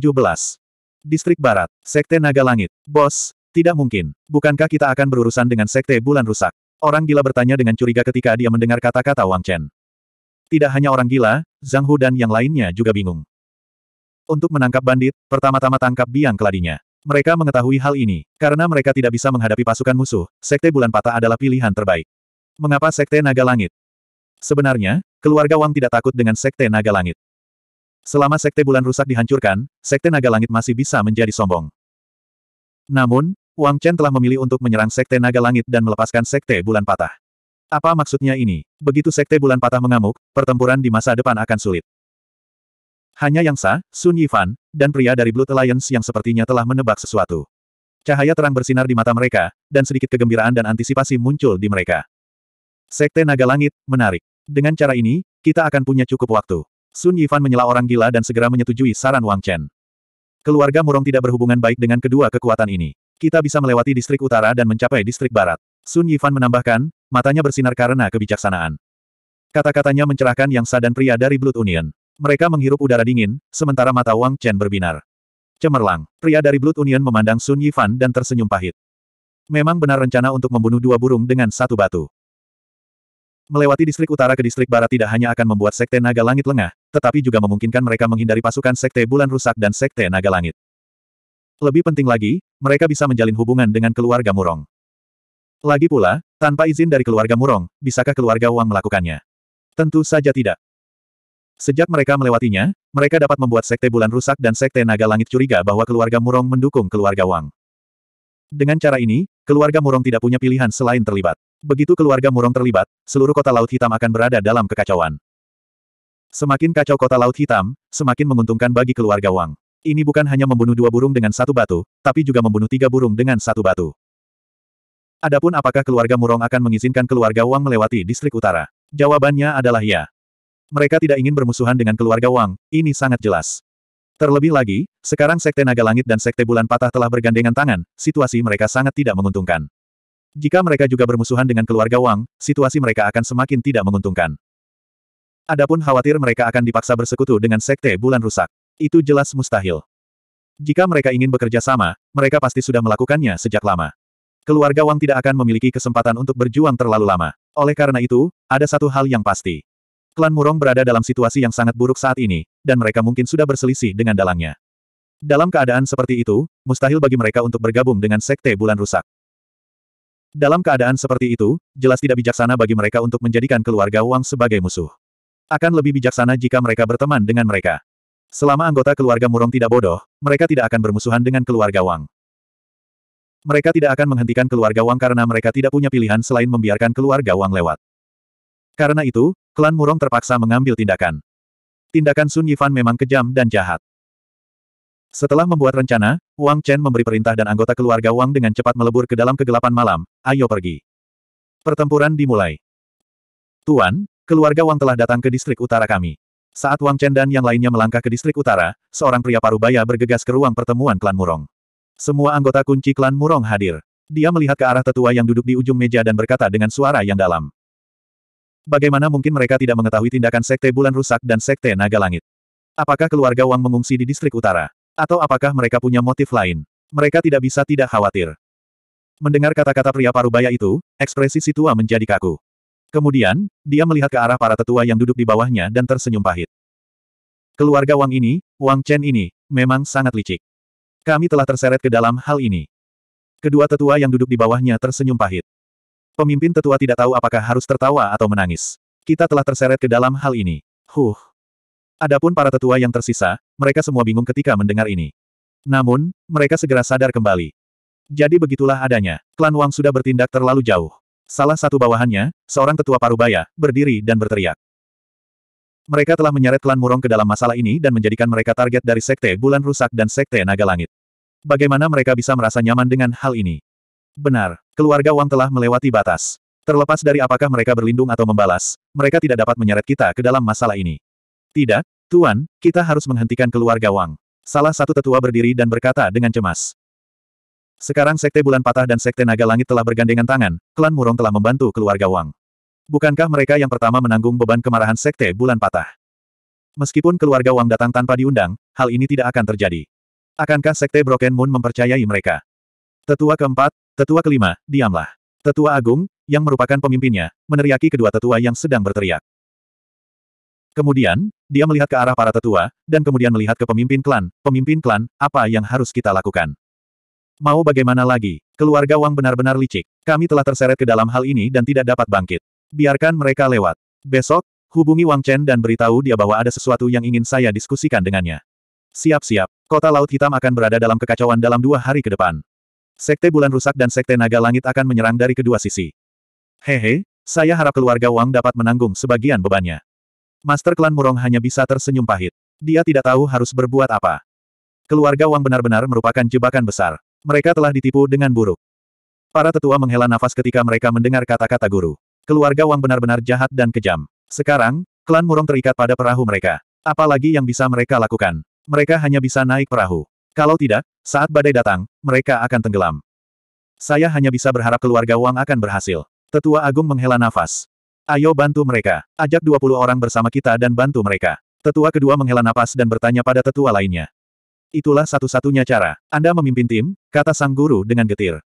Speaker 1: Distrik Barat, Sekte Naga Langit. Bos, tidak mungkin. Bukankah kita akan berurusan dengan Sekte Bulan Rusak? Orang gila bertanya dengan curiga ketika dia mendengar kata-kata Wang Chen. Tidak hanya orang gila, Zhang Hu dan yang lainnya juga bingung. Untuk menangkap bandit, pertama-tama tangkap biang keladinya. Mereka mengetahui hal ini, karena mereka tidak bisa menghadapi pasukan musuh, Sekte Bulan Patah adalah pilihan terbaik. Mengapa Sekte Naga Langit? Sebenarnya, keluarga Wang tidak takut dengan Sekte Naga Langit. Selama Sekte Bulan Rusak dihancurkan, Sekte Naga Langit masih bisa menjadi sombong. Namun, Wang Chen telah memilih untuk menyerang Sekte Naga Langit dan melepaskan Sekte Bulan Patah. Apa maksudnya ini? Begitu Sekte Bulan Patah mengamuk, pertempuran di masa depan akan sulit. Hanya Yang sah, Sun Yifan, dan pria dari Blood Alliance yang sepertinya telah menebak sesuatu. Cahaya terang bersinar di mata mereka, dan sedikit kegembiraan dan antisipasi muncul di mereka. Sekte Naga Langit, menarik. Dengan cara ini, kita akan punya cukup waktu. Sun Yifan menyela orang gila dan segera menyetujui saran Wang Chen. Keluarga Murong tidak berhubungan baik dengan kedua kekuatan ini. Kita bisa melewati distrik utara dan mencapai distrik barat. Sun Yifan menambahkan, matanya bersinar karena kebijaksanaan. Kata-katanya mencerahkan yang sa dan pria dari Blood Union. Mereka menghirup udara dingin, sementara mata Wang Chen berbinar. Cemerlang, pria dari Blood Union memandang Sun Yifan dan tersenyum pahit. Memang benar rencana untuk membunuh dua burung dengan satu batu. Melewati distrik utara ke distrik barat tidak hanya akan membuat Sekte Naga Langit lengah, tetapi juga memungkinkan mereka menghindari pasukan Sekte Bulan Rusak dan Sekte Naga Langit. Lebih penting lagi, mereka bisa menjalin hubungan dengan keluarga Murong. Lagi pula, tanpa izin dari keluarga Murong, bisakah keluarga Wang melakukannya? Tentu saja tidak. Sejak mereka melewatinya, mereka dapat membuat Sekte Bulan Rusak dan Sekte Naga Langit curiga bahwa keluarga Murong mendukung keluarga Wang. Dengan cara ini, keluarga Murong tidak punya pilihan selain terlibat. Begitu keluarga Murong terlibat, seluruh kota Laut Hitam akan berada dalam kekacauan. Semakin kacau kota Laut Hitam, semakin menguntungkan bagi keluarga Wang. Ini bukan hanya membunuh dua burung dengan satu batu, tapi juga membunuh tiga burung dengan satu batu. Adapun apakah keluarga Murong akan mengizinkan keluarga Wang melewati distrik utara? Jawabannya adalah ya. Mereka tidak ingin bermusuhan dengan keluarga Wang, ini sangat jelas. Terlebih lagi, sekarang Sekte Naga Langit dan Sekte Bulan Patah telah bergandengan tangan, situasi mereka sangat tidak menguntungkan. Jika mereka juga bermusuhan dengan keluarga Wang, situasi mereka akan semakin tidak menguntungkan. Adapun khawatir mereka akan dipaksa bersekutu dengan Sekte Bulan Rusak. Itu jelas mustahil. Jika mereka ingin bekerja sama, mereka pasti sudah melakukannya sejak lama. Keluarga Wang tidak akan memiliki kesempatan untuk berjuang terlalu lama. Oleh karena itu, ada satu hal yang pasti. Klan Murong berada dalam situasi yang sangat buruk saat ini, dan mereka mungkin sudah berselisih dengan dalangnya. Dalam keadaan seperti itu, mustahil bagi mereka untuk bergabung dengan Sekte Bulan Rusak. Dalam keadaan seperti itu, jelas tidak bijaksana bagi mereka untuk menjadikan keluarga Wang sebagai musuh. Akan lebih bijaksana jika mereka berteman dengan mereka. Selama anggota keluarga Murong tidak bodoh, mereka tidak akan bermusuhan dengan keluarga Wang. Mereka tidak akan menghentikan keluarga Wang karena mereka tidak punya pilihan selain membiarkan keluarga Wang lewat. Karena itu, klan Murong terpaksa mengambil tindakan. Tindakan Sun Yifan memang kejam dan jahat. Setelah membuat rencana, Wang Chen memberi perintah dan anggota keluarga Wang dengan cepat melebur ke dalam kegelapan malam, ayo pergi. Pertempuran dimulai. Tuan, keluarga Wang telah datang ke distrik utara kami. Saat Wang Chen dan yang lainnya melangkah ke distrik utara, seorang pria parubaya bergegas ke ruang pertemuan klan Murong. Semua anggota kunci klan Murong hadir. Dia melihat ke arah tetua yang duduk di ujung meja dan berkata dengan suara yang dalam. Bagaimana mungkin mereka tidak mengetahui tindakan Sekte Bulan Rusak dan Sekte Naga Langit? Apakah keluarga Wang mengungsi di distrik utara? Atau apakah mereka punya motif lain? Mereka tidak bisa tidak khawatir. Mendengar kata-kata pria parubaya itu, ekspresi si tua menjadi kaku. Kemudian, dia melihat ke arah para tetua yang duduk di bawahnya dan tersenyum pahit. Keluarga Wang ini, Wang Chen ini, memang sangat licik. Kami telah terseret ke dalam hal ini. Kedua tetua yang duduk di bawahnya tersenyum pahit. Pemimpin tetua tidak tahu apakah harus tertawa atau menangis. Kita telah terseret ke dalam hal ini. Huh. Adapun para tetua yang tersisa, mereka semua bingung ketika mendengar ini. Namun, mereka segera sadar kembali. Jadi begitulah adanya, klan Wang sudah bertindak terlalu jauh. Salah satu bawahannya, seorang tetua parubaya, berdiri dan berteriak. Mereka telah menyeret klan Murong ke dalam masalah ini dan menjadikan mereka target dari Sekte Bulan Rusak dan Sekte Naga Langit. Bagaimana mereka bisa merasa nyaman dengan hal ini? Benar, keluarga Wang telah melewati batas. Terlepas dari apakah mereka berlindung atau membalas, mereka tidak dapat menyeret kita ke dalam masalah ini. Tidak, Tuan, kita harus menghentikan keluarga Wang. Salah satu tetua berdiri dan berkata dengan cemas. Sekarang Sekte Bulan Patah dan Sekte Naga Langit telah bergandengan tangan, klan Murong telah membantu keluarga Wang. Bukankah mereka yang pertama menanggung beban kemarahan Sekte Bulan Patah? Meskipun keluarga Wang datang tanpa diundang, hal ini tidak akan terjadi. Akankah Sekte Broken Moon mempercayai mereka? Tetua keempat, tetua kelima, diamlah. Tetua Agung, yang merupakan pemimpinnya, meneriaki kedua tetua yang sedang berteriak. Kemudian, dia melihat ke arah para tetua, dan kemudian melihat ke pemimpin klan, pemimpin klan, apa yang harus kita lakukan. Mau bagaimana lagi, keluarga Wang benar-benar licik. Kami telah terseret ke dalam hal ini dan tidak dapat bangkit. Biarkan mereka lewat. Besok, hubungi Wang Chen dan beritahu dia bahwa ada sesuatu yang ingin saya diskusikan dengannya. Siap-siap, kota Laut Hitam akan berada dalam kekacauan dalam dua hari ke depan. Sekte Bulan Rusak dan Sekte Naga Langit akan menyerang dari kedua sisi. Hehe, saya harap keluarga Wang dapat menanggung sebagian bebannya. Master Klan Murong hanya bisa tersenyum pahit. Dia tidak tahu harus berbuat apa. Keluarga Wang benar-benar merupakan jebakan besar. Mereka telah ditipu dengan buruk. Para tetua menghela nafas ketika mereka mendengar kata-kata guru. Keluarga Wang benar-benar jahat dan kejam. Sekarang, klan Murong terikat pada perahu mereka. Apalagi yang bisa mereka lakukan? Mereka hanya bisa naik perahu. Kalau tidak, saat badai datang, mereka akan tenggelam. Saya hanya bisa berharap keluarga Wang akan berhasil. Tetua Agung menghela nafas. Ayo bantu mereka. Ajak 20 orang bersama kita dan bantu mereka. Tetua kedua menghela napas dan bertanya pada tetua lainnya. Itulah satu-satunya cara. Anda memimpin tim, kata sang guru dengan getir.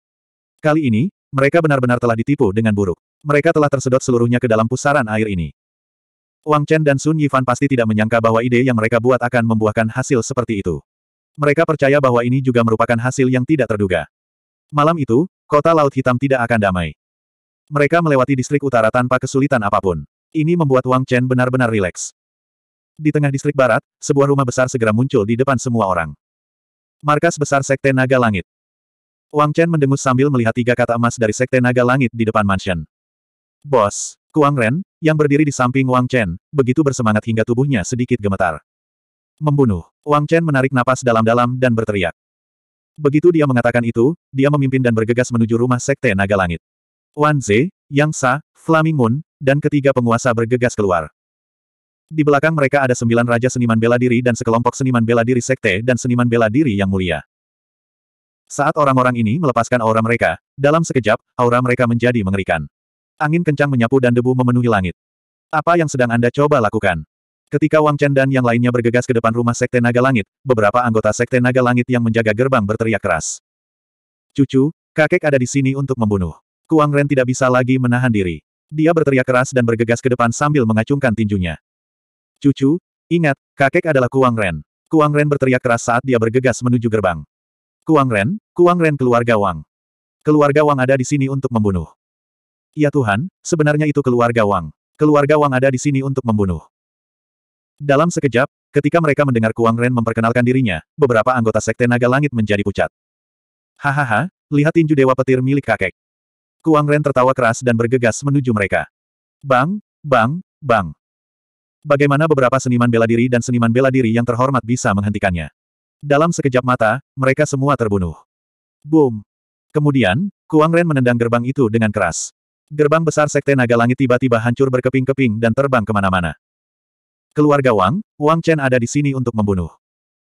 Speaker 1: Kali ini, mereka benar-benar telah ditipu dengan buruk. Mereka telah tersedot seluruhnya ke dalam pusaran air ini. Wang Chen dan Sun Yifan pasti tidak menyangka bahwa ide yang mereka buat akan membuahkan hasil seperti itu. Mereka percaya bahwa ini juga merupakan hasil yang tidak terduga. Malam itu, kota Laut Hitam tidak akan damai. Mereka melewati distrik utara tanpa kesulitan apapun. Ini membuat Wang Chen benar-benar rileks. Di tengah distrik barat, sebuah rumah besar segera muncul di depan semua orang. Markas besar Sekte Naga Langit. Wang Chen mendengus sambil melihat tiga kata emas dari Sekte Naga Langit di depan mansion. Bos, Kuang Ren, yang berdiri di samping Wang Chen, begitu bersemangat hingga tubuhnya sedikit gemetar. Membunuh. Wang Chen menarik napas dalam-dalam dan berteriak. Begitu dia mengatakan itu, dia memimpin dan bergegas menuju rumah Sekte Naga Langit. Wan Ze, Yang Sa, Flaming Moon, dan ketiga penguasa bergegas keluar. Di belakang mereka ada sembilan raja seniman bela diri dan sekelompok seniman bela diri sekte dan seniman bela diri yang mulia. Saat orang-orang ini melepaskan aura mereka, dalam sekejap, aura mereka menjadi mengerikan. Angin kencang menyapu dan debu memenuhi langit. Apa yang sedang Anda coba lakukan? Ketika Wang Chen dan yang lainnya bergegas ke depan rumah Sekte Naga Langit, beberapa anggota Sekte Naga Langit yang menjaga gerbang berteriak keras. Cucu, kakek ada di sini untuk membunuh. Kuang Ren tidak bisa lagi menahan diri. Dia berteriak keras dan bergegas ke depan sambil mengacungkan tinjunya. Cucu, ingat, kakek adalah Kuang Ren. Kuang Ren berteriak keras saat dia bergegas menuju gerbang. Kuang Ren, Kuang Ren keluarga Wang. Keluarga Wang ada di sini untuk membunuh. Ya Tuhan, sebenarnya itu keluarga Wang. Keluarga Wang ada di sini untuk membunuh. Dalam sekejap, ketika mereka mendengar Kuang Ren memperkenalkan dirinya, beberapa anggota Sekte Naga Langit menjadi pucat. Hahaha, lihat tinju Dewa Petir milik kakek. Kuang Ren tertawa keras dan bergegas menuju mereka. Bang, bang, bang. Bagaimana beberapa seniman bela diri dan seniman bela diri yang terhormat bisa menghentikannya. Dalam sekejap mata, mereka semua terbunuh. Boom. Kemudian, Kuang Ren menendang gerbang itu dengan keras. Gerbang besar Sekte Naga Langit tiba-tiba hancur berkeping-keping dan terbang kemana-mana. Keluarga Wang, Wang Chen ada di sini untuk membunuh.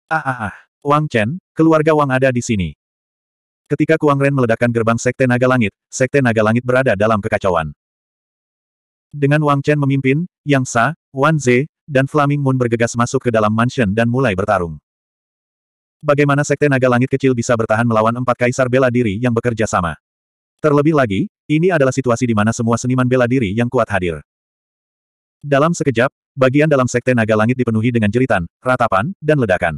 Speaker 1: Ah ah ah, Wang Chen, keluarga Wang ada di sini. Ketika Kuang Ren meledakkan gerbang Sekte Naga Langit, Sekte Naga Langit berada dalam kekacauan. Dengan Wang Chen memimpin, Yang Sa, Wan Ze, dan Flaming Moon bergegas masuk ke dalam mansion dan mulai bertarung. Bagaimana Sekte Naga Langit kecil bisa bertahan melawan empat kaisar bela diri yang bekerja sama? Terlebih lagi, ini adalah situasi di mana semua seniman bela diri yang kuat hadir. Dalam sekejap, bagian dalam Sekte Naga Langit dipenuhi dengan jeritan, ratapan, dan ledakan.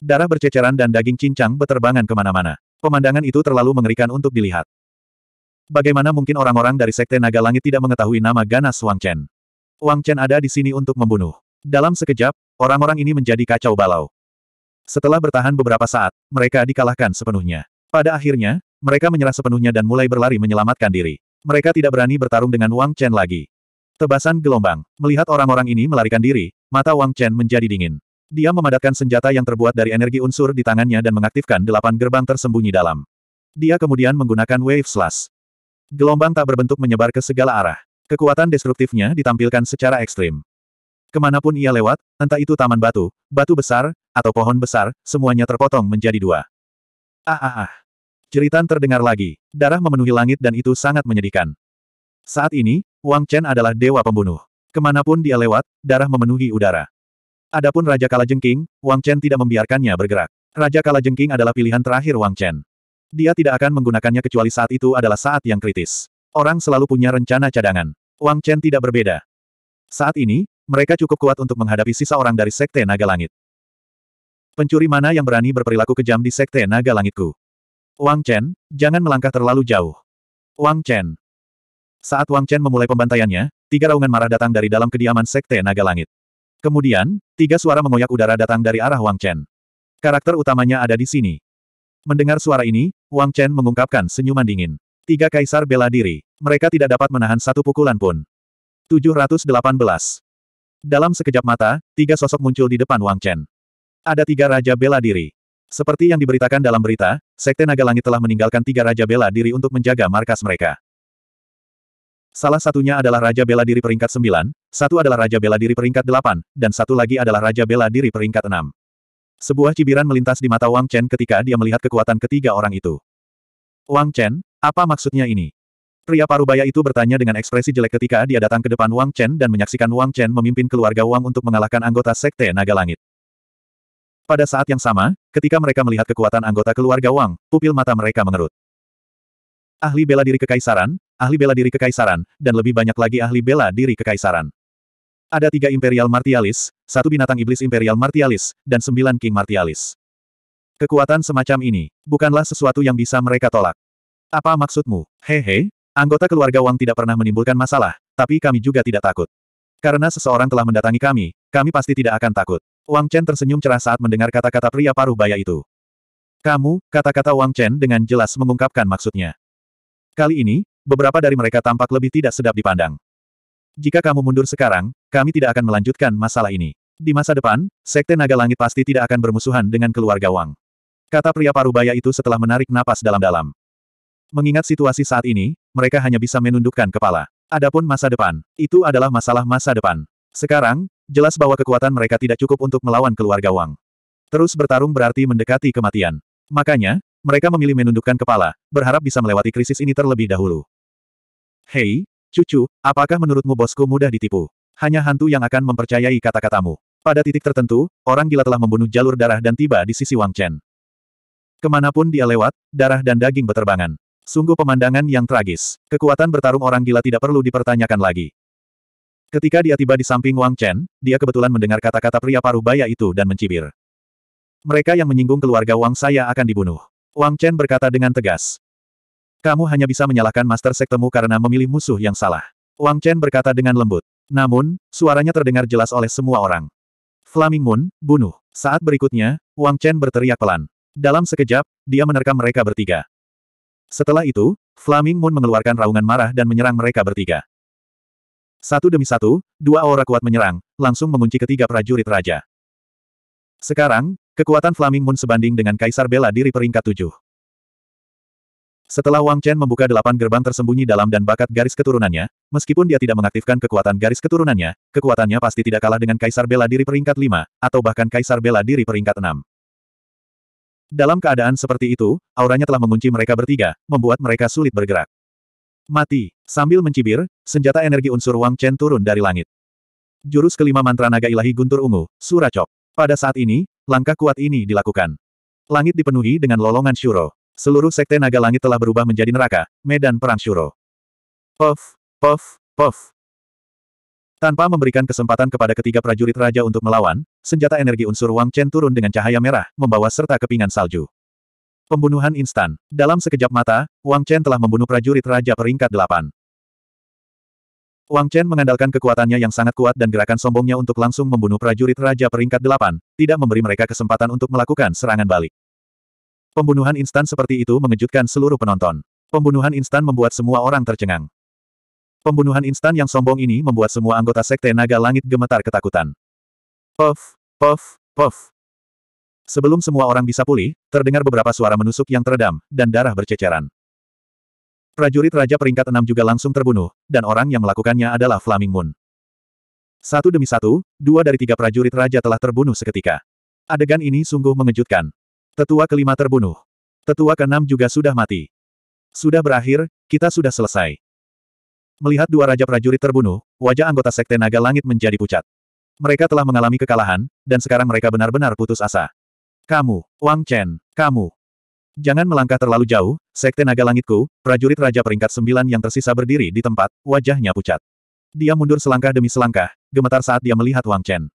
Speaker 1: Darah berceceran dan daging cincang beterbangan kemana-mana. Pemandangan itu terlalu mengerikan untuk dilihat. Bagaimana mungkin orang-orang dari Sekte Naga Langit tidak mengetahui nama ganas Wang Chen? Wang Chen ada di sini untuk membunuh. Dalam sekejap, orang-orang ini menjadi kacau balau. Setelah bertahan beberapa saat, mereka dikalahkan sepenuhnya. Pada akhirnya, mereka menyerah sepenuhnya dan mulai berlari menyelamatkan diri. Mereka tidak berani bertarung dengan Wang Chen lagi. Tebasan gelombang. Melihat orang-orang ini melarikan diri, mata Wang Chen menjadi dingin. Dia memadatkan senjata yang terbuat dari energi unsur di tangannya dan mengaktifkan delapan gerbang tersembunyi dalam. Dia kemudian menggunakan Wave Slash. Gelombang tak berbentuk menyebar ke segala arah. Kekuatan destruktifnya ditampilkan secara ekstrim. Kemanapun ia lewat, entah itu taman batu, batu besar, atau pohon besar, semuanya terpotong menjadi dua. Ah ah ah. Jeritan terdengar lagi. Darah memenuhi langit dan itu sangat menyedihkan. Saat ini, Wang Chen adalah dewa pembunuh. Kemanapun dia lewat, darah memenuhi udara. Adapun Raja Kalajengking, Wang Chen tidak membiarkannya bergerak. Raja Kalajengking adalah pilihan terakhir Wang Chen. Dia tidak akan menggunakannya kecuali saat itu adalah saat yang kritis. Orang selalu punya rencana cadangan. Wang Chen tidak berbeda. Saat ini, mereka cukup kuat untuk menghadapi sisa orang dari Sekte Naga Langit. Pencuri mana yang berani berperilaku kejam di Sekte Naga Langitku? Wang Chen, jangan melangkah terlalu jauh. Wang Chen. Saat Wang Chen memulai pembantaiannya, tiga raungan marah datang dari dalam kediaman Sekte Naga Langit. Kemudian, tiga suara mengoyak udara datang dari arah Wang Chen. Karakter utamanya ada di sini. Mendengar suara ini, Wang Chen mengungkapkan senyuman dingin. Tiga kaisar bela diri. Mereka tidak dapat menahan satu pukulan pun. 718. Dalam sekejap mata, tiga sosok muncul di depan Wang Chen. Ada tiga raja bela diri. Seperti yang diberitakan dalam berita, Sekte Naga Langit telah meninggalkan tiga raja bela diri untuk menjaga markas mereka. Salah satunya adalah Raja Bela Diri peringkat 9, satu adalah Raja Bela Diri peringkat 8, dan satu lagi adalah Raja Bela Diri peringkat 6. Sebuah cibiran melintas di mata Wang Chen ketika dia melihat kekuatan ketiga orang itu. Wang Chen, apa maksudnya ini? Pria parubaya itu bertanya dengan ekspresi jelek ketika dia datang ke depan Wang Chen dan menyaksikan Wang Chen memimpin keluarga Wang untuk mengalahkan anggota Sekte Naga Langit. Pada saat yang sama, ketika mereka melihat kekuatan anggota keluarga Wang, pupil mata mereka mengerut. Ahli bela diri kekaisaran, ahli bela diri kekaisaran, dan lebih banyak lagi ahli bela diri kekaisaran. Ada tiga Imperial Martialis, satu binatang iblis Imperial Martialis, dan sembilan King Martialis. Kekuatan semacam ini, bukanlah sesuatu yang bisa mereka tolak. Apa maksudmu? Hehe, anggota keluarga Wang tidak pernah menimbulkan masalah, tapi kami juga tidak takut. Karena seseorang telah mendatangi kami, kami pasti tidak akan takut. Wang Chen tersenyum cerah saat mendengar kata-kata pria paruh baya itu. Kamu, kata-kata Wang Chen dengan jelas mengungkapkan maksudnya. Kali ini, beberapa dari mereka tampak lebih tidak sedap dipandang. Jika kamu mundur sekarang, kami tidak akan melanjutkan masalah ini. Di masa depan, Sekte Naga Langit pasti tidak akan bermusuhan dengan keluarga Wang. Kata pria parubaya itu setelah menarik napas dalam-dalam. Mengingat situasi saat ini, mereka hanya bisa menundukkan kepala. Adapun masa depan, itu adalah masalah masa depan. Sekarang, jelas bahwa kekuatan mereka tidak cukup untuk melawan keluarga Wang. Terus bertarung berarti mendekati kematian. Makanya, mereka memilih menundukkan kepala, berharap bisa melewati krisis ini terlebih dahulu. Hei, cucu, apakah menurutmu bosku mudah ditipu? Hanya hantu yang akan mempercayai kata-katamu. Pada titik tertentu, orang gila telah membunuh jalur darah dan tiba di sisi Wang Chen. Kemanapun dia lewat, darah dan daging berterbangan. Sungguh pemandangan yang tragis. Kekuatan bertarung orang gila tidak perlu dipertanyakan lagi. Ketika dia tiba di samping Wang Chen, dia kebetulan mendengar kata-kata pria paruh baya itu dan mencibir. Mereka yang menyinggung keluarga Wang saya akan dibunuh. Wang Chen berkata dengan tegas. Kamu hanya bisa menyalahkan master sektemu karena memilih musuh yang salah. Wang Chen berkata dengan lembut. Namun, suaranya terdengar jelas oleh semua orang. Flaming Moon, bunuh. Saat berikutnya, Wang Chen berteriak pelan. Dalam sekejap, dia menerkam mereka bertiga. Setelah itu, Flaming Moon mengeluarkan raungan marah dan menyerang mereka bertiga. Satu demi satu, dua aura kuat menyerang, langsung mengunci ketiga prajurit raja. Sekarang, kekuatan Flaming Moon sebanding dengan Kaisar Bela diri peringkat tujuh. Setelah Wang Chen membuka delapan gerbang tersembunyi dalam dan bakat garis keturunannya, meskipun dia tidak mengaktifkan kekuatan garis keturunannya, kekuatannya pasti tidak kalah dengan Kaisar Bela Diri peringkat 5, atau bahkan Kaisar Bela Diri peringkat 6. Dalam keadaan seperti itu, auranya telah mengunci mereka bertiga, membuat mereka sulit bergerak. Mati. Sambil mencibir, senjata energi unsur Wang Chen turun dari langit. Jurus kelima mantra naga ilahi guntur ungu, Suracok. Pada saat ini, langkah kuat ini dilakukan. Langit dipenuhi dengan lolongan syuro. Seluruh sekte naga langit telah berubah menjadi neraka, medan perang Shuro. Puff, puff, puff. Tanpa memberikan kesempatan kepada ketiga prajurit raja untuk melawan, senjata energi unsur Wang Chen turun dengan cahaya merah, membawa serta kepingan salju. Pembunuhan instan. Dalam sekejap mata, Wang Chen telah membunuh prajurit raja peringkat delapan. Wang Chen mengandalkan kekuatannya yang sangat kuat dan gerakan sombongnya untuk langsung membunuh prajurit Raja peringkat delapan, tidak memberi mereka kesempatan untuk melakukan serangan balik. Pembunuhan instan seperti itu mengejutkan seluruh penonton. Pembunuhan instan membuat semua orang tercengang. Pembunuhan instan yang sombong ini membuat semua anggota Sekte Naga Langit gemetar ketakutan. Puff, puff, puff. Sebelum semua orang bisa pulih, terdengar beberapa suara menusuk yang teredam, dan darah berceceran. Prajurit Raja peringkat enam juga langsung terbunuh, dan orang yang melakukannya adalah Flaming Moon. Satu demi satu, dua dari tiga prajurit Raja telah terbunuh seketika. Adegan ini sungguh mengejutkan. Tetua kelima terbunuh. Tetua keenam juga sudah mati. Sudah berakhir, kita sudah selesai. Melihat dua raja prajurit terbunuh, wajah anggota Sekte Naga Langit menjadi pucat. Mereka telah mengalami kekalahan, dan sekarang mereka benar-benar putus asa. Kamu, Wang Chen, kamu. Jangan melangkah terlalu jauh, Sekte Naga Langitku, prajurit Raja peringkat sembilan yang tersisa berdiri di tempat, wajahnya pucat. Dia mundur selangkah demi selangkah, gemetar saat dia melihat Wang Chen.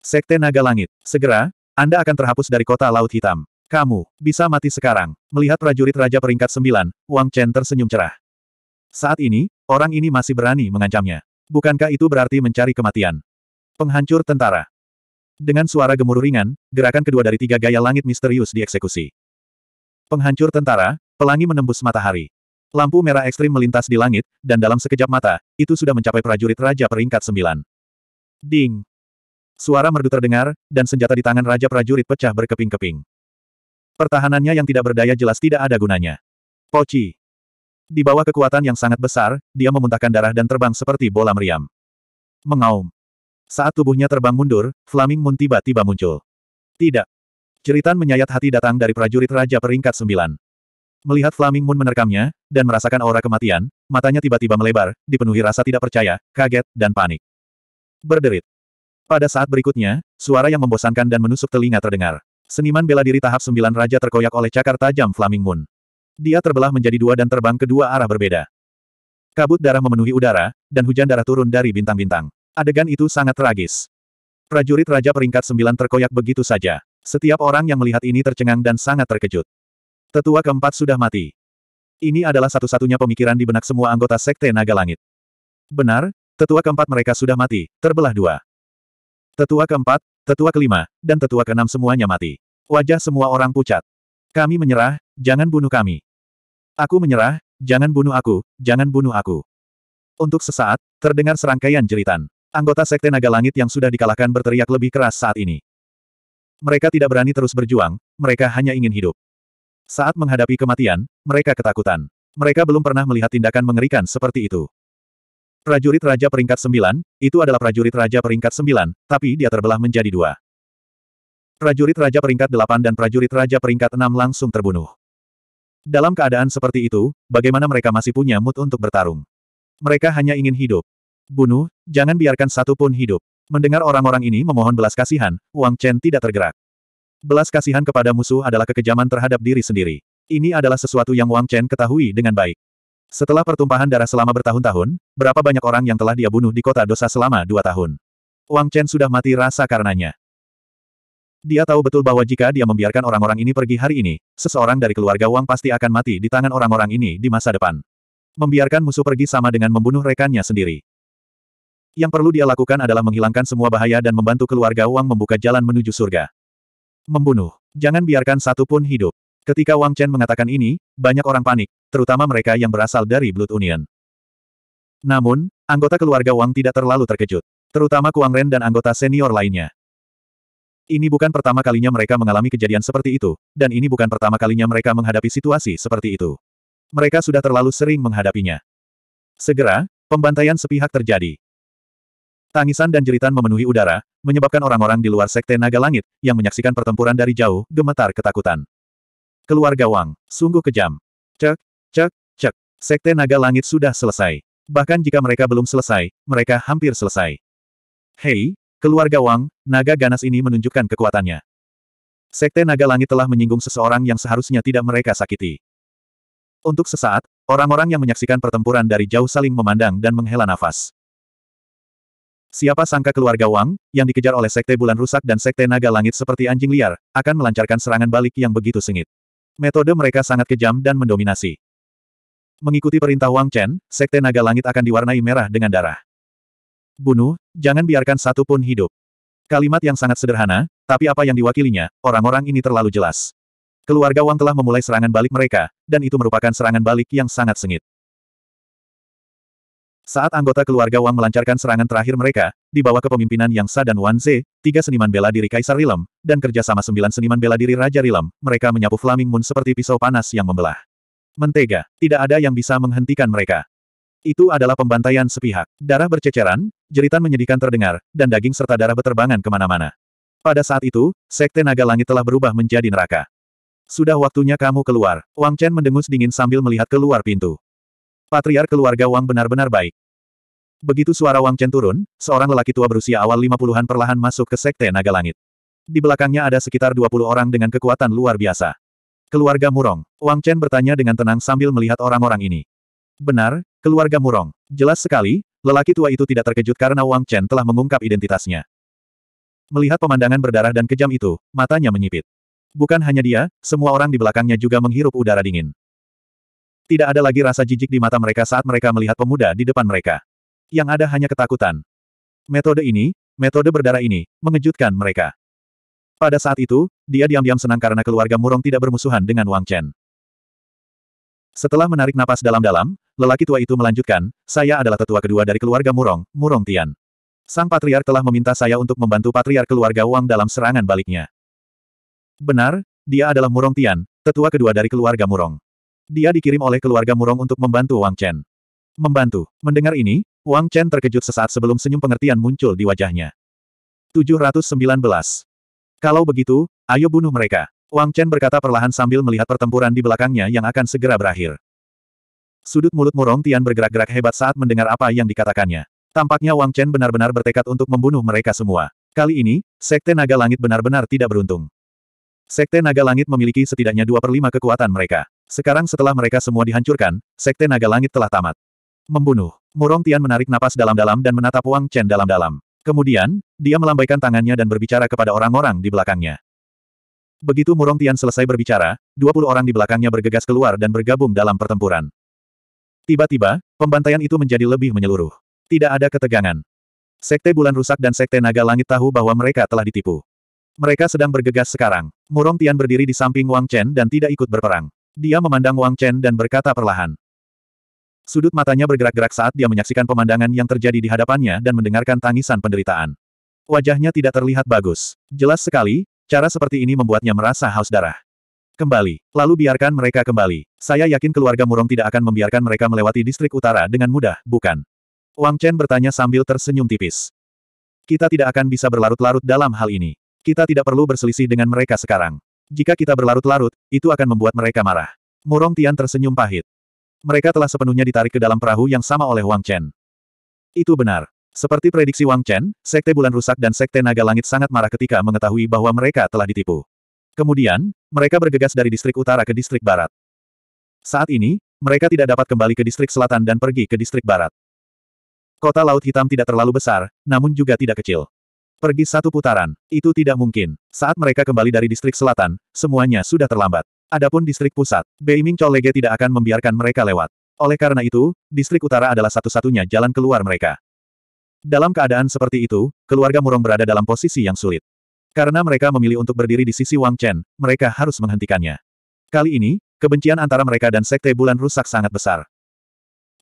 Speaker 1: Sekte Naga Langit, segera, anda akan terhapus dari kota Laut Hitam. Kamu, bisa mati sekarang. Melihat prajurit Raja peringkat Sembilan, Wang Chen tersenyum cerah. Saat ini, orang ini masih berani mengancamnya. Bukankah itu berarti mencari kematian? Penghancur tentara. Dengan suara gemuruh ringan, gerakan kedua dari tiga gaya langit misterius dieksekusi. Penghancur tentara, pelangi menembus matahari. Lampu merah ekstrim melintas di langit, dan dalam sekejap mata, itu sudah mencapai prajurit Raja peringkat Sembilan. Ding! Suara merdu terdengar, dan senjata di tangan Raja Prajurit pecah berkeping-keping. Pertahanannya yang tidak berdaya jelas tidak ada gunanya. Poci. Di bawah kekuatan yang sangat besar, dia memuntahkan darah dan terbang seperti bola meriam. Mengaum. Saat tubuhnya terbang mundur, Flaming Moon tiba-tiba muncul. Tidak. Ceritan menyayat hati datang dari prajurit Raja peringkat sembilan. Melihat Flaming Moon menerkamnya, dan merasakan aura kematian, matanya tiba-tiba melebar, dipenuhi rasa tidak percaya, kaget, dan panik. Berderit. Pada saat berikutnya, suara yang membosankan dan menusuk telinga terdengar. Seniman bela diri tahap 9 Raja terkoyak oleh cakar tajam Flaming Moon. Dia terbelah menjadi dua dan terbang ke dua arah berbeda. Kabut darah memenuhi udara, dan hujan darah turun dari bintang-bintang. Adegan itu sangat tragis. Prajurit Raja peringkat sembilan terkoyak begitu saja. Setiap orang yang melihat ini tercengang dan sangat terkejut. Tetua keempat sudah mati. Ini adalah satu-satunya pemikiran di benak semua anggota Sekte Naga Langit. Benar, tetua keempat mereka sudah mati, terbelah dua. Tetua keempat, tetua kelima, dan tetua keenam semuanya mati. Wajah semua orang pucat. Kami menyerah, jangan bunuh kami. Aku menyerah, jangan bunuh aku, jangan bunuh aku. Untuk sesaat, terdengar serangkaian jeritan. Anggota Sekte Naga Langit yang sudah dikalahkan berteriak lebih keras saat ini. Mereka tidak berani terus berjuang, mereka hanya ingin hidup. Saat menghadapi kematian, mereka ketakutan. Mereka belum pernah melihat tindakan mengerikan seperti itu. Prajurit Raja peringkat sembilan, itu adalah prajurit Raja peringkat sembilan, tapi dia terbelah menjadi dua. Prajurit Raja peringkat delapan dan prajurit Raja peringkat enam langsung terbunuh. Dalam keadaan seperti itu, bagaimana mereka masih punya mood untuk bertarung? Mereka hanya ingin hidup. Bunuh, jangan biarkan satu pun hidup. Mendengar orang-orang ini memohon belas kasihan, Wang Chen tidak tergerak. Belas kasihan kepada musuh adalah kekejaman terhadap diri sendiri. Ini adalah sesuatu yang Wang Chen ketahui dengan baik. Setelah pertumpahan darah selama bertahun-tahun, berapa banyak orang yang telah dia bunuh di kota dosa selama dua tahun. Wang Chen sudah mati rasa karenanya. Dia tahu betul bahwa jika dia membiarkan orang-orang ini pergi hari ini, seseorang dari keluarga Wang pasti akan mati di tangan orang-orang ini di masa depan. Membiarkan musuh pergi sama dengan membunuh rekannya sendiri. Yang perlu dia lakukan adalah menghilangkan semua bahaya dan membantu keluarga Wang membuka jalan menuju surga. Membunuh. Jangan biarkan satu pun hidup. Ketika Wang Chen mengatakan ini, banyak orang panik, terutama mereka yang berasal dari Blood Union. Namun, anggota keluarga Wang tidak terlalu terkejut, terutama Kuang Ren dan anggota senior lainnya. Ini bukan pertama kalinya mereka mengalami kejadian seperti itu, dan ini bukan pertama kalinya mereka menghadapi situasi seperti itu. Mereka sudah terlalu sering menghadapinya. Segera, pembantaian sepihak terjadi. Tangisan dan jeritan memenuhi udara, menyebabkan orang-orang di luar sekte naga langit, yang menyaksikan pertempuran dari jauh, gemetar ketakutan. Keluarga Wang, sungguh kejam. Cek, cek, cek. Sekte Naga Langit sudah selesai. Bahkan jika mereka belum selesai, mereka hampir selesai. Hei, keluarga Wang, naga ganas ini menunjukkan kekuatannya. Sekte Naga Langit telah menyinggung seseorang yang seharusnya tidak mereka sakiti. Untuk sesaat, orang-orang yang menyaksikan pertempuran dari jauh saling memandang dan menghela nafas. Siapa sangka keluarga Wang, yang dikejar oleh Sekte Bulan Rusak dan Sekte Naga Langit seperti anjing liar, akan melancarkan serangan balik yang begitu sengit. Metode mereka sangat kejam dan mendominasi. Mengikuti perintah Wang Chen, Sekte Naga Langit akan diwarnai merah dengan darah. Bunuh, jangan biarkan satu pun hidup. Kalimat yang sangat sederhana, tapi apa yang diwakilinya, orang-orang ini terlalu jelas. Keluarga Wang telah memulai serangan balik mereka, dan itu merupakan serangan balik yang sangat sengit. Saat anggota keluarga Wang melancarkan serangan terakhir mereka, di bawah kepemimpinan Yang Sa dan Wan Ze, tiga seniman bela diri Kaisar Rilem, dan kerjasama sembilan seniman bela diri Raja Rilem, mereka menyapu Flaming Moon seperti pisau panas yang membelah. Mentega, tidak ada yang bisa menghentikan mereka. Itu adalah pembantaian sepihak. Darah berceceran, jeritan menyedihkan terdengar, dan daging serta darah beterbangan kemana-mana. Pada saat itu, Sekte Naga Langit telah berubah menjadi neraka. Sudah waktunya kamu keluar. Wang Chen mendengus dingin sambil melihat keluar pintu. Patriar keluarga Wang benar-benar baik. Begitu suara Wang Chen turun, seorang lelaki tua berusia awal 50-an perlahan masuk ke Sekte Naga Langit. Di belakangnya ada sekitar 20 orang dengan kekuatan luar biasa. Keluarga Murong, Wang Chen bertanya dengan tenang sambil melihat orang-orang ini. Benar, keluarga Murong. Jelas sekali, lelaki tua itu tidak terkejut karena Wang Chen telah mengungkap identitasnya. Melihat pemandangan berdarah dan kejam itu, matanya menyipit. Bukan hanya dia, semua orang di belakangnya juga menghirup udara dingin. Tidak ada lagi rasa jijik di mata mereka saat mereka melihat pemuda di depan mereka. Yang ada hanya ketakutan. Metode ini, metode berdarah ini, mengejutkan mereka. Pada saat itu, dia diam-diam senang karena keluarga Murong tidak bermusuhan dengan Wang Chen. Setelah menarik napas dalam-dalam, lelaki tua itu melanjutkan, saya adalah tetua kedua dari keluarga Murong, Murong Tian. Sang patriark telah meminta saya untuk membantu patriark keluarga Wang dalam serangan baliknya. Benar, dia adalah Murong Tian, tetua kedua dari keluarga Murong dia dikirim oleh keluarga Murong untuk membantu Wang Chen. Membantu. Mendengar ini, Wang Chen terkejut sesaat sebelum senyum pengertian muncul di wajahnya. 719. Kalau begitu, ayo bunuh mereka. Wang Chen berkata perlahan sambil melihat pertempuran di belakangnya yang akan segera berakhir. Sudut mulut Murong Tian bergerak-gerak hebat saat mendengar apa yang dikatakannya. Tampaknya Wang Chen benar-benar bertekad untuk membunuh mereka semua. Kali ini, Sekte Naga Langit benar-benar tidak beruntung. Sekte Naga Langit memiliki setidaknya dua per lima kekuatan mereka. Sekarang setelah mereka semua dihancurkan, Sekte Naga Langit telah tamat. Membunuh. Murong Tian menarik napas dalam-dalam dan menatap Wang Chen dalam-dalam. Kemudian, dia melambaikan tangannya dan berbicara kepada orang-orang di belakangnya. Begitu Murong Tian selesai berbicara, 20 orang di belakangnya bergegas keluar dan bergabung dalam pertempuran. Tiba-tiba, pembantaian itu menjadi lebih menyeluruh. Tidak ada ketegangan. Sekte Bulan Rusak dan Sekte Naga Langit tahu bahwa mereka telah ditipu. Mereka sedang bergegas sekarang. Murong Tian berdiri di samping Wang Chen dan tidak ikut berperang. Dia memandang Wang Chen dan berkata perlahan. Sudut matanya bergerak-gerak saat dia menyaksikan pemandangan yang terjadi di hadapannya dan mendengarkan tangisan penderitaan. Wajahnya tidak terlihat bagus. Jelas sekali, cara seperti ini membuatnya merasa haus darah. Kembali. Lalu biarkan mereka kembali. Saya yakin keluarga Murong tidak akan membiarkan mereka melewati distrik utara dengan mudah, bukan? Wang Chen bertanya sambil tersenyum tipis. Kita tidak akan bisa berlarut-larut dalam hal ini. Kita tidak perlu berselisih dengan mereka sekarang. Jika kita berlarut-larut, itu akan membuat mereka marah. Murong Tian tersenyum pahit. Mereka telah sepenuhnya ditarik ke dalam perahu yang sama oleh Wang Chen. Itu benar. Seperti prediksi Wang Chen, Sekte Bulan Rusak dan Sekte Naga Langit sangat marah ketika mengetahui bahwa mereka telah ditipu. Kemudian, mereka bergegas dari distrik utara ke distrik barat. Saat ini, mereka tidak dapat kembali ke distrik selatan dan pergi ke distrik barat. Kota Laut Hitam tidak terlalu besar, namun juga tidak kecil. Pergi satu putaran, itu tidak mungkin. Saat mereka kembali dari distrik selatan, semuanya sudah terlambat. Adapun distrik pusat, Beiming Cholege tidak akan membiarkan mereka lewat. Oleh karena itu, distrik utara adalah satu-satunya jalan keluar mereka. Dalam keadaan seperti itu, keluarga Murong berada dalam posisi yang sulit. Karena mereka memilih untuk berdiri di sisi Wang Chen, mereka harus menghentikannya. Kali ini, kebencian antara mereka dan Sekte Bulan Rusak sangat besar.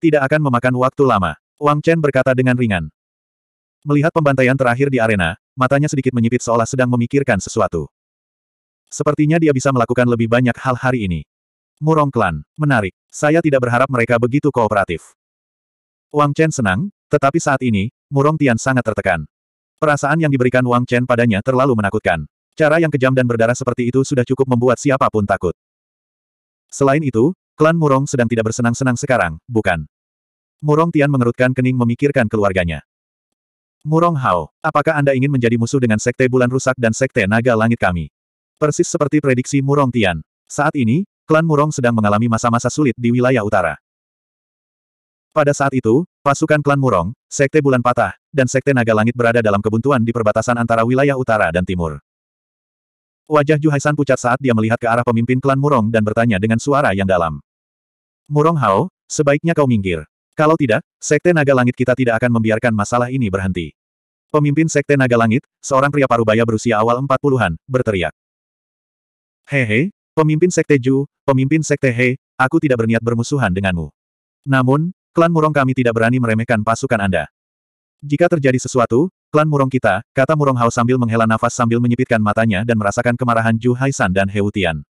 Speaker 1: Tidak akan memakan waktu lama, Wang Chen berkata dengan ringan. Melihat pembantaian terakhir di arena, matanya sedikit menyipit seolah sedang memikirkan sesuatu. Sepertinya dia bisa melakukan lebih banyak hal hari ini. Murong Klan, menarik. Saya tidak berharap mereka begitu kooperatif. Wang Chen senang, tetapi saat ini, Murong Tian sangat tertekan. Perasaan yang diberikan Wang Chen padanya terlalu menakutkan. Cara yang kejam dan berdarah seperti itu sudah cukup membuat siapapun takut. Selain itu, klan Murong sedang tidak bersenang-senang sekarang, bukan? Murong Tian mengerutkan kening memikirkan keluarganya. Murong Hao, apakah Anda ingin menjadi musuh dengan Sekte Bulan Rusak dan Sekte Naga Langit kami? Persis seperti prediksi Murong Tian. Saat ini, klan Murong sedang mengalami masa-masa sulit di wilayah utara. Pada saat itu, pasukan klan Murong, Sekte Bulan Patah, dan Sekte Naga Langit berada dalam kebuntuan di perbatasan antara wilayah utara dan timur. Wajah Juhaisan pucat saat dia melihat ke arah pemimpin klan Murong dan bertanya dengan suara yang dalam. Murong Hao, sebaiknya kau minggir. Kalau tidak, Sekte Naga Langit kita tidak akan membiarkan masalah ini berhenti. Pemimpin Sekte Naga Langit, seorang pria parubaya berusia awal 40-an, berteriak. Hehe, pemimpin Sekte Ju, pemimpin Sekte He, aku tidak berniat bermusuhan denganmu. Namun, klan murong kami tidak berani meremehkan pasukan Anda. Jika terjadi sesuatu, klan murong kita, kata murong Hao sambil menghela nafas sambil menyipitkan matanya dan merasakan kemarahan Ju Haisan dan Heutian.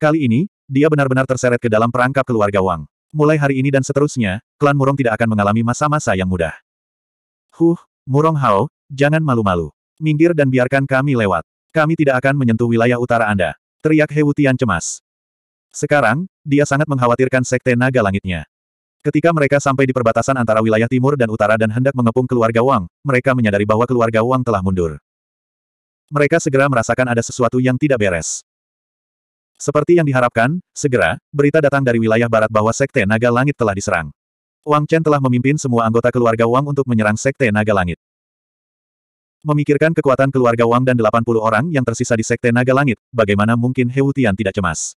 Speaker 1: Kali ini, dia benar-benar terseret ke dalam perangkap keluarga Wang. Mulai hari ini dan seterusnya, klan Murong tidak akan mengalami masa-masa yang mudah. Huh, Murong Hao, jangan malu-malu. Minggir dan biarkan kami lewat. Kami tidak akan menyentuh wilayah utara Anda. Teriak He Wutian cemas. Sekarang, dia sangat mengkhawatirkan sekte naga langitnya. Ketika mereka sampai di perbatasan antara wilayah timur dan utara dan hendak mengepung keluarga Wang, mereka menyadari bahwa keluarga Wang telah mundur. Mereka segera merasakan ada sesuatu yang tidak beres. Seperti yang diharapkan, segera, berita datang dari wilayah barat bahwa Sekte Naga Langit telah diserang. Wang Chen telah memimpin semua anggota keluarga Wang untuk menyerang Sekte Naga Langit. Memikirkan kekuatan keluarga Wang dan 80 orang yang tersisa di Sekte Naga Langit, bagaimana mungkin He Wutian tidak cemas?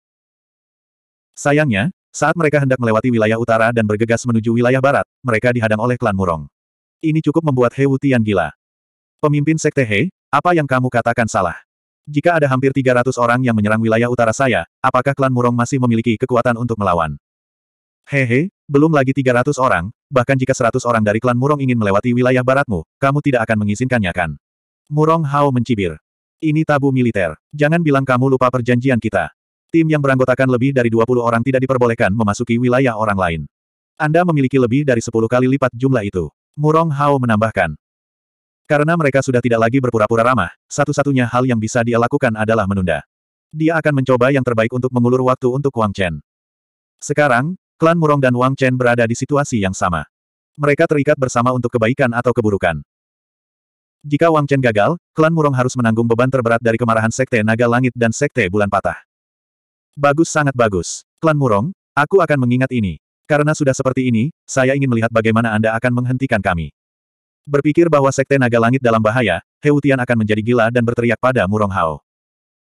Speaker 1: Sayangnya, saat mereka hendak melewati wilayah utara dan bergegas menuju wilayah barat, mereka dihadang oleh klan Murong. Ini cukup membuat He Wutian gila. Pemimpin Sekte He, apa yang kamu katakan salah? Jika ada hampir 300 orang yang menyerang wilayah utara saya, apakah klan Murong masih memiliki kekuatan untuk melawan? Hehe, belum lagi 300 orang, bahkan jika 100 orang dari klan Murong ingin melewati wilayah baratmu, kamu tidak akan mengizinkannya kan? Murong Hao mencibir. Ini tabu militer. Jangan bilang kamu lupa perjanjian kita. Tim yang beranggotakan lebih dari 20 orang tidak diperbolehkan memasuki wilayah orang lain. Anda memiliki lebih dari 10 kali lipat jumlah itu. Murong Hao menambahkan. Karena mereka sudah tidak lagi berpura-pura ramah, satu-satunya hal yang bisa dia lakukan adalah menunda. Dia akan mencoba yang terbaik untuk mengulur waktu untuk Wang Chen. Sekarang, klan Murong dan Wang Chen berada di situasi yang sama. Mereka terikat bersama untuk kebaikan atau keburukan. Jika Wang Chen gagal, klan Murong harus menanggung beban terberat dari kemarahan Sekte Naga Langit dan Sekte Bulan Patah. Bagus sangat bagus. Klan Murong, aku akan mengingat ini. Karena sudah seperti ini, saya ingin melihat bagaimana Anda akan menghentikan kami. Berpikir bahwa Sekte Naga Langit dalam bahaya, Heutian akan menjadi gila dan berteriak pada Murong Hao.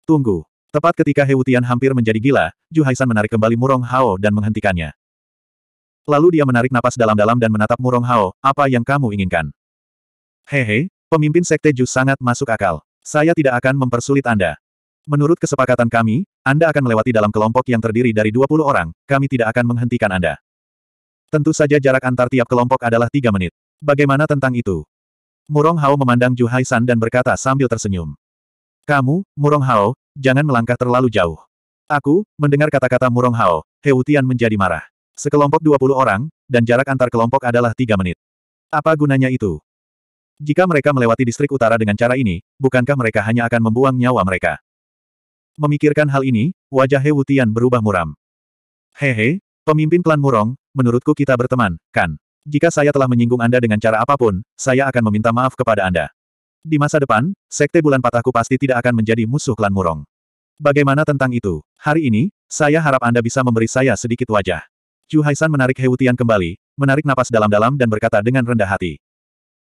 Speaker 1: Tunggu. Tepat ketika Heutian hampir menjadi gila, Ju Haisan menarik kembali Murong Hao dan menghentikannya. Lalu dia menarik napas dalam-dalam dan menatap Murong Hao, apa yang kamu inginkan? Hehe, pemimpin Sekte Ju sangat masuk akal. Saya tidak akan mempersulit Anda. Menurut kesepakatan kami, Anda akan melewati dalam kelompok yang terdiri dari 20 orang, kami tidak akan menghentikan Anda. Tentu saja jarak antar tiap kelompok adalah tiga menit. Bagaimana tentang itu? Murong Hao memandang Zhu Haisan dan berkata sambil tersenyum. Kamu, Murong Hao, jangan melangkah terlalu jauh. Aku, mendengar kata-kata Murong Hao, He Tian menjadi marah. Sekelompok 20 orang, dan jarak antar kelompok adalah 3 menit. Apa gunanya itu? Jika mereka melewati distrik utara dengan cara ini, bukankah mereka hanya akan membuang nyawa mereka? Memikirkan hal ini, wajah He Tian berubah muram. Hehe, pemimpin klan Murong, menurutku kita berteman, kan? Jika saya telah menyinggung Anda dengan cara apapun, saya akan meminta maaf kepada Anda. Di masa depan, Sekte Bulan Patahku pasti tidak akan menjadi musuh klan Murong. Bagaimana tentang itu? Hari ini, saya harap Anda bisa memberi saya sedikit wajah. Chu Haisan menarik Heutian kembali, menarik napas dalam-dalam dan berkata dengan rendah hati.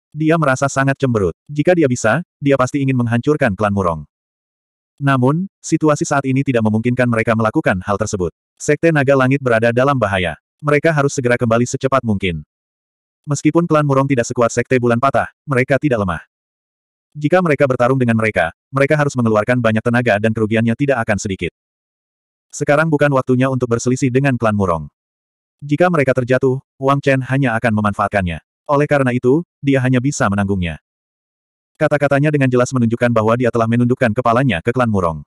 Speaker 1: Dia merasa sangat cemberut. Jika dia bisa, dia pasti ingin menghancurkan klan Murong. Namun, situasi saat ini tidak memungkinkan mereka melakukan hal tersebut. Sekte Naga Langit berada dalam bahaya. Mereka harus segera kembali secepat mungkin. Meskipun klan Murong tidak sekuat sekte bulan patah, mereka tidak lemah. Jika mereka bertarung dengan mereka, mereka harus mengeluarkan banyak tenaga dan kerugiannya tidak akan sedikit. Sekarang bukan waktunya untuk berselisih dengan klan Murong. Jika mereka terjatuh, Wang Chen hanya akan memanfaatkannya. Oleh karena itu, dia hanya bisa menanggungnya. Kata-katanya dengan jelas menunjukkan bahwa dia telah menundukkan kepalanya ke klan Murong.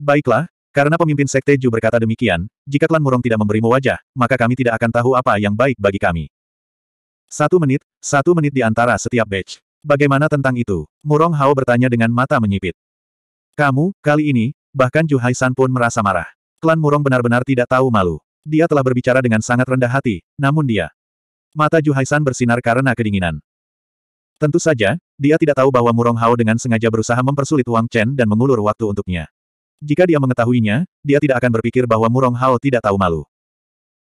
Speaker 1: Baiklah, karena pemimpin Sekte Ju berkata demikian, jika klan Murong tidak memberimu wajah, maka kami tidak akan tahu apa yang baik bagi kami. Satu menit, satu menit di antara setiap batch. Bagaimana tentang itu? Murong Hao bertanya dengan mata menyipit. Kamu, kali ini, bahkan Ju Haisan pun merasa marah. Klan Murong benar-benar tidak tahu malu. Dia telah berbicara dengan sangat rendah hati, namun dia. Mata Ju Haisan bersinar karena kedinginan. Tentu saja, dia tidak tahu bahwa Murong Hao dengan sengaja berusaha mempersulit Wang Chen dan mengulur waktu untuknya. Jika dia mengetahuinya, dia tidak akan berpikir bahwa Murong Hao tidak tahu malu.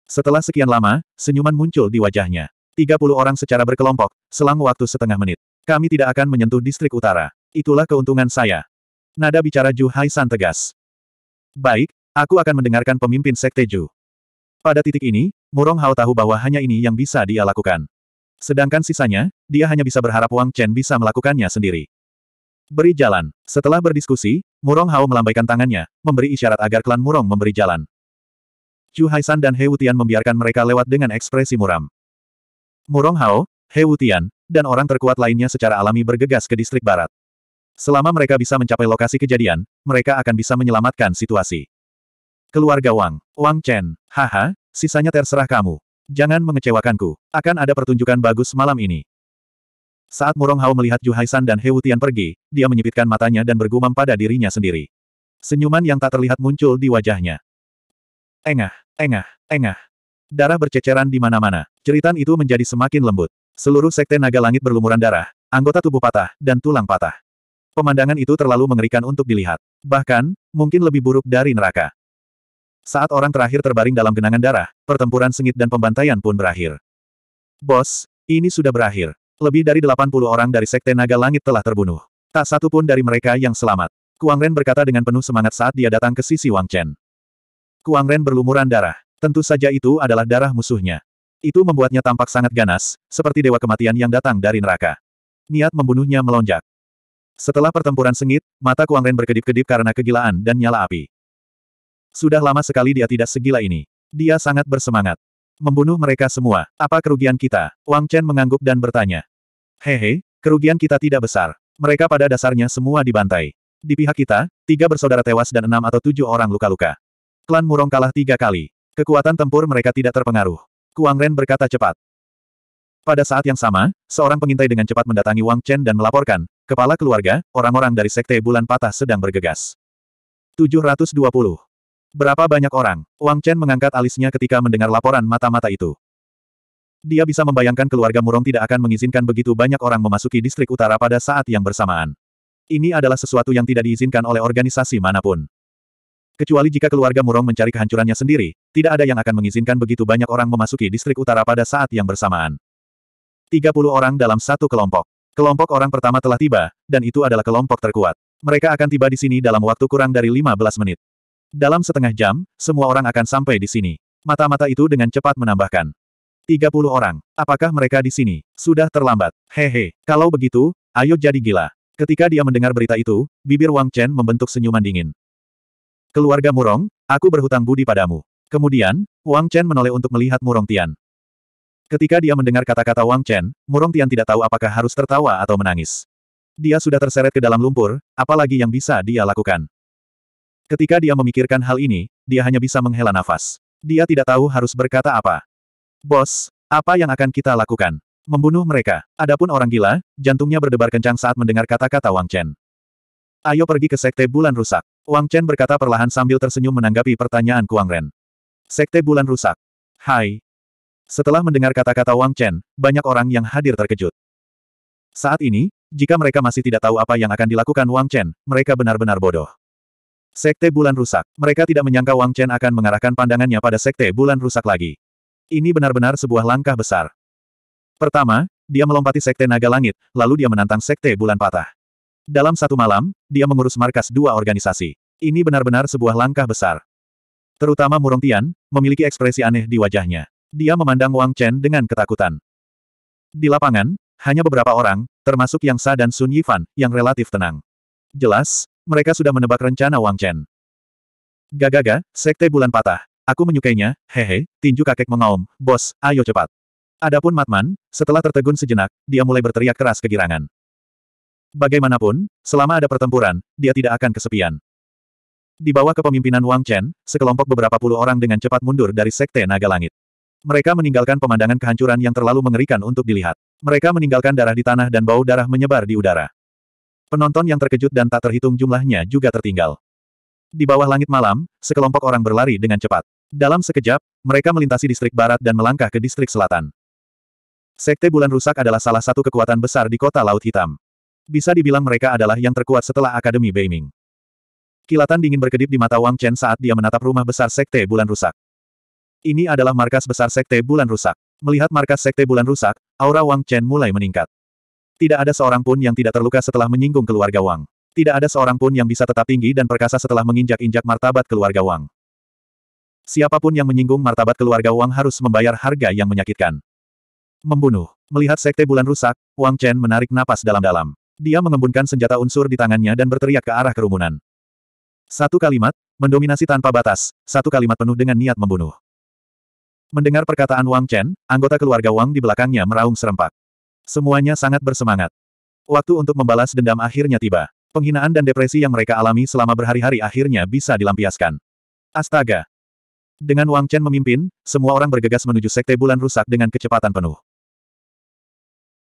Speaker 1: Setelah sekian lama, senyuman muncul di wajahnya. 30 orang secara berkelompok, selang waktu setengah menit. Kami tidak akan menyentuh distrik utara. Itulah keuntungan saya. Nada bicara Ju Hai San tegas. Baik, aku akan mendengarkan pemimpin Sekte Ju. Pada titik ini, Murong Hao tahu bahwa hanya ini yang bisa dia lakukan. Sedangkan sisanya, dia hanya bisa berharap Wang Chen bisa melakukannya sendiri. Beri jalan. Setelah berdiskusi, Murong Hao melambaikan tangannya, memberi isyarat agar klan Murong memberi jalan. Chu Haisan dan He Wutian membiarkan mereka lewat dengan ekspresi muram. Murong Hao, He Wutian, dan orang terkuat lainnya secara alami bergegas ke distrik barat. Selama mereka bisa mencapai lokasi kejadian, mereka akan bisa menyelamatkan situasi. Keluarga Wang, Wang Chen, haha, sisanya terserah kamu. Jangan mengecewakanku, akan ada pertunjukan bagus malam ini. Saat Murong Hao melihat Ju Haisan dan He Wutian pergi, dia menyipitkan matanya dan bergumam pada dirinya sendiri. Senyuman yang tak terlihat muncul di wajahnya. Engah, engah, engah. Darah berceceran di mana-mana. Ceritan itu menjadi semakin lembut. Seluruh sekte naga langit berlumuran darah, anggota tubuh patah, dan tulang patah. Pemandangan itu terlalu mengerikan untuk dilihat. Bahkan, mungkin lebih buruk dari neraka. Saat orang terakhir terbaring dalam genangan darah, pertempuran sengit dan pembantaian pun berakhir. Bos, ini sudah berakhir. Lebih dari 80 orang dari Sekte Naga Langit telah terbunuh. Tak satu pun dari mereka yang selamat. Kuang Ren berkata dengan penuh semangat saat dia datang ke sisi Wang Chen. Kuang Ren berlumuran darah. Tentu saja itu adalah darah musuhnya. Itu membuatnya tampak sangat ganas, seperti dewa kematian yang datang dari neraka. Niat membunuhnya melonjak. Setelah pertempuran sengit, mata Kuang Ren berkedip-kedip karena kegilaan dan nyala api. Sudah lama sekali dia tidak segila ini. Dia sangat bersemangat. Membunuh mereka semua, apa kerugian kita? Wang Chen mengangguk dan bertanya. Hehe, kerugian kita tidak besar. Mereka pada dasarnya semua dibantai. Di pihak kita, tiga bersaudara tewas dan enam atau tujuh orang luka-luka. Klan Murong kalah tiga kali. Kekuatan tempur mereka tidak terpengaruh. Kuang Ren berkata cepat. Pada saat yang sama, seorang pengintai dengan cepat mendatangi Wang Chen dan melaporkan, kepala keluarga, orang-orang dari Sekte Bulan Patah sedang bergegas. 720. Berapa banyak orang? Wang Chen mengangkat alisnya ketika mendengar laporan mata-mata itu. Dia bisa membayangkan keluarga Murong tidak akan mengizinkan begitu banyak orang memasuki distrik utara pada saat yang bersamaan. Ini adalah sesuatu yang tidak diizinkan oleh organisasi manapun. Kecuali jika keluarga Murong mencari kehancurannya sendiri, tidak ada yang akan mengizinkan begitu banyak orang memasuki distrik utara pada saat yang bersamaan. 30 orang dalam satu kelompok. Kelompok orang pertama telah tiba, dan itu adalah kelompok terkuat. Mereka akan tiba di sini dalam waktu kurang dari 15 menit. Dalam setengah jam, semua orang akan sampai di sini. Mata-mata itu dengan cepat menambahkan. 30 orang. Apakah mereka di sini? Sudah terlambat. Hehe. Kalau begitu, ayo jadi gila. Ketika dia mendengar berita itu, bibir Wang Chen membentuk senyuman dingin. Keluarga Murong, aku berhutang budi padamu. Kemudian, Wang Chen menoleh untuk melihat Murong Tian. Ketika dia mendengar kata-kata Wang Chen, Murong Tian tidak tahu apakah harus tertawa atau menangis. Dia sudah terseret ke dalam lumpur, apalagi yang bisa dia lakukan. Ketika dia memikirkan hal ini, dia hanya bisa menghela nafas. Dia tidak tahu harus berkata apa. Bos, apa yang akan kita lakukan? Membunuh mereka. Adapun orang gila, jantungnya berdebar kencang saat mendengar kata-kata Wang Chen. Ayo pergi ke Sekte Bulan Rusak. Wang Chen berkata perlahan sambil tersenyum menanggapi pertanyaan Kuang Ren. Sekte Bulan Rusak. Hai. Setelah mendengar kata-kata Wang Chen, banyak orang yang hadir terkejut. Saat ini, jika mereka masih tidak tahu apa yang akan dilakukan Wang Chen, mereka benar-benar bodoh. Sekte Bulan Rusak. Mereka tidak menyangka Wang Chen akan mengarahkan pandangannya pada Sekte Bulan Rusak lagi. Ini benar-benar sebuah langkah besar. Pertama, dia melompati Sekte Naga Langit, lalu dia menantang Sekte Bulan Patah. Dalam satu malam, dia mengurus markas dua organisasi. Ini benar-benar sebuah langkah besar. Terutama Murong Tian, memiliki ekspresi aneh di wajahnya. Dia memandang Wang Chen dengan ketakutan. Di lapangan, hanya beberapa orang, termasuk Yang Sa dan Sun Yifan, yang relatif tenang. Jelas, mereka sudah menebak rencana Wang Chen. Gagaga, sekte bulan patah. Aku menyukainya, hehe, tinju kakek mengaum, bos, ayo cepat. Adapun Matman, setelah tertegun sejenak, dia mulai berteriak keras kegirangan. Bagaimanapun, selama ada pertempuran, dia tidak akan kesepian. Di bawah kepemimpinan Wang Chen, sekelompok beberapa puluh orang dengan cepat mundur dari Sekte Naga Langit. Mereka meninggalkan pemandangan kehancuran yang terlalu mengerikan untuk dilihat. Mereka meninggalkan darah di tanah dan bau darah menyebar di udara. Penonton yang terkejut dan tak terhitung jumlahnya juga tertinggal. Di bawah langit malam, sekelompok orang berlari dengan cepat. Dalam sekejap, mereka melintasi distrik barat dan melangkah ke distrik selatan. Sekte Bulan Rusak adalah salah satu kekuatan besar di kota Laut Hitam. Bisa dibilang mereka adalah yang terkuat setelah Akademi Beiming. Kilatan dingin berkedip di mata Wang Chen saat dia menatap rumah besar Sekte Bulan Rusak. Ini adalah markas besar Sekte Bulan Rusak. Melihat markas Sekte Bulan Rusak, aura Wang Chen mulai meningkat. Tidak ada seorang pun yang tidak terluka setelah menyinggung keluarga Wang. Tidak ada seorang pun yang bisa tetap tinggi dan perkasa setelah menginjak-injak martabat keluarga Wang. Siapapun yang menyinggung martabat keluarga Wang harus membayar harga yang menyakitkan. Membunuh. Melihat sekte bulan rusak, Wang Chen menarik napas dalam-dalam. Dia mengembunkan senjata unsur di tangannya dan berteriak ke arah kerumunan. Satu kalimat, mendominasi tanpa batas, satu kalimat penuh dengan niat membunuh. Mendengar perkataan Wang Chen, anggota keluarga Wang di belakangnya meraung serempak. Semuanya sangat bersemangat. Waktu untuk membalas dendam akhirnya tiba. Penghinaan dan depresi yang mereka alami selama berhari-hari akhirnya bisa dilampiaskan. Astaga! Dengan Wang Chen memimpin, semua orang bergegas menuju Sekte Bulan Rusak dengan kecepatan penuh.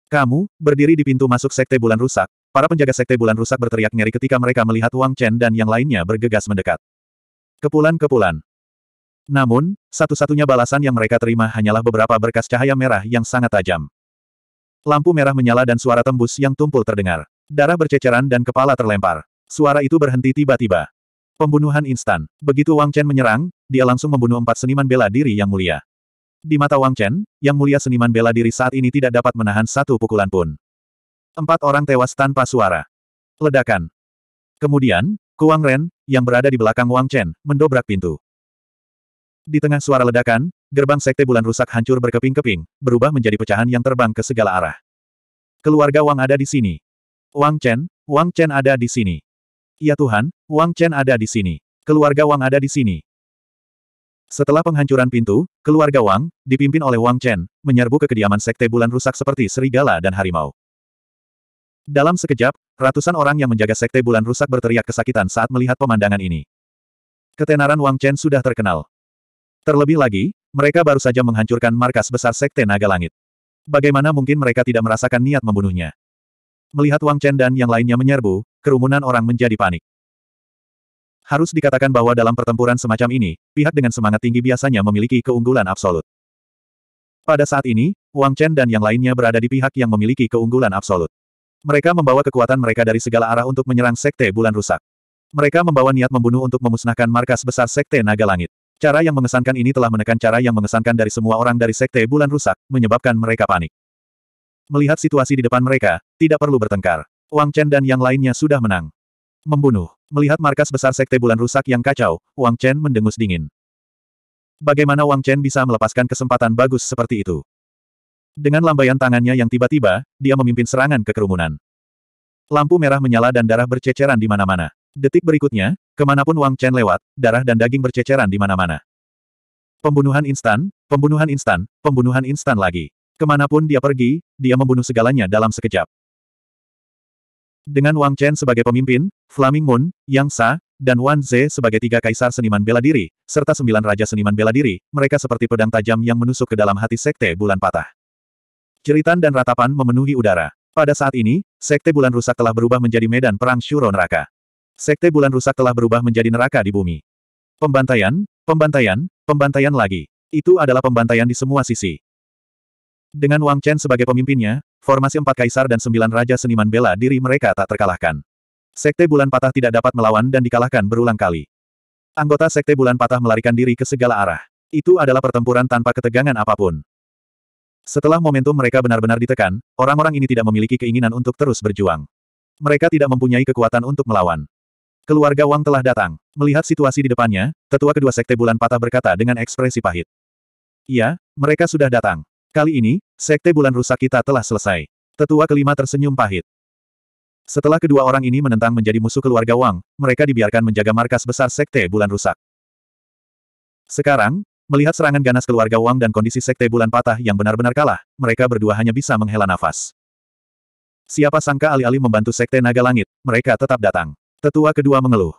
Speaker 1: Kamu, berdiri di pintu masuk Sekte Bulan Rusak, para penjaga Sekte Bulan Rusak berteriak ngeri ketika mereka melihat Wang Chen dan yang lainnya bergegas mendekat. Kepulan-kepulan. Namun, satu-satunya balasan yang mereka terima hanyalah beberapa berkas cahaya merah yang sangat tajam. Lampu merah menyala dan suara tembus yang tumpul terdengar. Darah berceceran dan kepala terlempar. Suara itu berhenti tiba-tiba. Pembunuhan instan. Begitu Wang Chen menyerang, dia langsung membunuh empat seniman bela diri yang mulia. Di mata Wang Chen, yang mulia seniman bela diri saat ini tidak dapat menahan satu pukulan pun. Empat orang tewas tanpa suara. Ledakan. Kemudian, Kuang Ren, yang berada di belakang Wang Chen, mendobrak pintu. Di tengah suara ledakan, gerbang sekte bulan rusak hancur berkeping-keping, berubah menjadi pecahan yang terbang ke segala arah. Keluarga Wang ada di sini. Wang Chen, Wang Chen ada di sini. Ya Tuhan, Wang Chen ada di sini. Keluarga Wang ada di sini. Setelah penghancuran pintu, keluarga Wang, dipimpin oleh Wang Chen, menyerbu ke kediaman sekte bulan rusak seperti serigala dan harimau. Dalam sekejap, ratusan orang yang menjaga sekte bulan rusak berteriak kesakitan saat melihat pemandangan ini. Ketenaran Wang Chen sudah terkenal. Terlebih lagi, mereka baru saja menghancurkan markas besar Sekte Naga Langit. Bagaimana mungkin mereka tidak merasakan niat membunuhnya? Melihat Wang Chen dan yang lainnya menyerbu, kerumunan orang menjadi panik. Harus dikatakan bahwa dalam pertempuran semacam ini, pihak dengan semangat tinggi biasanya memiliki keunggulan absolut. Pada saat ini, Wang Chen dan yang lainnya berada di pihak yang memiliki keunggulan absolut. Mereka membawa kekuatan mereka dari segala arah untuk menyerang Sekte Bulan Rusak. Mereka membawa niat membunuh untuk memusnahkan markas besar Sekte Naga Langit. Cara yang mengesankan ini telah menekan cara yang mengesankan dari semua orang dari Sekte Bulan Rusak, menyebabkan mereka panik. Melihat situasi di depan mereka, tidak perlu bertengkar. Wang Chen dan yang lainnya sudah menang. Membunuh. Melihat markas besar Sekte Bulan Rusak yang kacau, Wang Chen mendengus dingin. Bagaimana Wang Chen bisa melepaskan kesempatan bagus seperti itu? Dengan lambaian tangannya yang tiba-tiba, dia memimpin serangan ke kerumunan. Lampu merah menyala dan darah berceceran di mana-mana. Detik berikutnya, kemanapun Wang Chen lewat, darah dan daging berceceran di mana-mana. Pembunuhan instan, pembunuhan instan, pembunuhan instan lagi. Kemanapun dia pergi, dia membunuh segalanya dalam sekejap. Dengan Wang Chen sebagai pemimpin, Flaming Moon, Yang Sa, dan Wan Ze sebagai tiga kaisar seniman bela diri, serta sembilan raja seniman bela diri, mereka seperti pedang tajam yang menusuk ke dalam hati Sekte Bulan Patah. Ceritan dan ratapan memenuhi udara. Pada saat ini, Sekte Bulan Rusak telah berubah menjadi medan perang Shuro neraka. Sekte bulan rusak telah berubah menjadi neraka di bumi. Pembantaian, pembantaian, pembantaian lagi. Itu adalah pembantaian di semua sisi. Dengan Wang Chen sebagai pemimpinnya, formasi empat kaisar dan sembilan raja seniman bela diri mereka tak terkalahkan. Sekte bulan patah tidak dapat melawan dan dikalahkan berulang kali. Anggota sekte bulan patah melarikan diri ke segala arah. Itu adalah pertempuran tanpa ketegangan apapun. Setelah momentum mereka benar-benar ditekan, orang-orang ini tidak memiliki keinginan untuk terus berjuang. Mereka tidak mempunyai kekuatan untuk melawan. Keluarga Wang telah datang. Melihat situasi di depannya, tetua kedua sekte bulan patah berkata dengan ekspresi pahit. Iya, mereka sudah datang. Kali ini, sekte bulan rusak kita telah selesai. Tetua kelima tersenyum pahit. Setelah kedua orang ini menentang menjadi musuh keluarga Wang, mereka dibiarkan menjaga markas besar sekte bulan rusak. Sekarang, melihat serangan ganas keluarga Wang dan kondisi sekte bulan patah yang benar-benar kalah, mereka berdua hanya bisa menghela nafas. Siapa sangka alih-alih membantu sekte naga langit, mereka tetap datang. Tetua kedua mengeluh.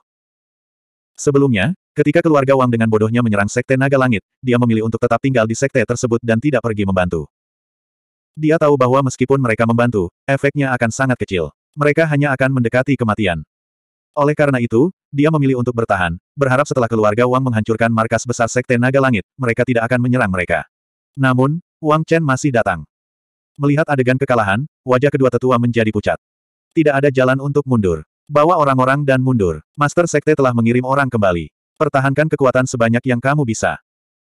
Speaker 1: Sebelumnya, ketika keluarga Wang dengan bodohnya menyerang Sekte Naga Langit, dia memilih untuk tetap tinggal di Sekte tersebut dan tidak pergi membantu. Dia tahu bahwa meskipun mereka membantu, efeknya akan sangat kecil. Mereka hanya akan mendekati kematian. Oleh karena itu, dia memilih untuk bertahan, berharap setelah keluarga Wang menghancurkan markas besar Sekte Naga Langit, mereka tidak akan menyerang mereka. Namun, Wang Chen masih datang. Melihat adegan kekalahan, wajah kedua tetua menjadi pucat. Tidak ada jalan untuk mundur. Bawa orang-orang dan mundur. Master Sekte telah mengirim orang kembali. Pertahankan kekuatan sebanyak yang kamu bisa.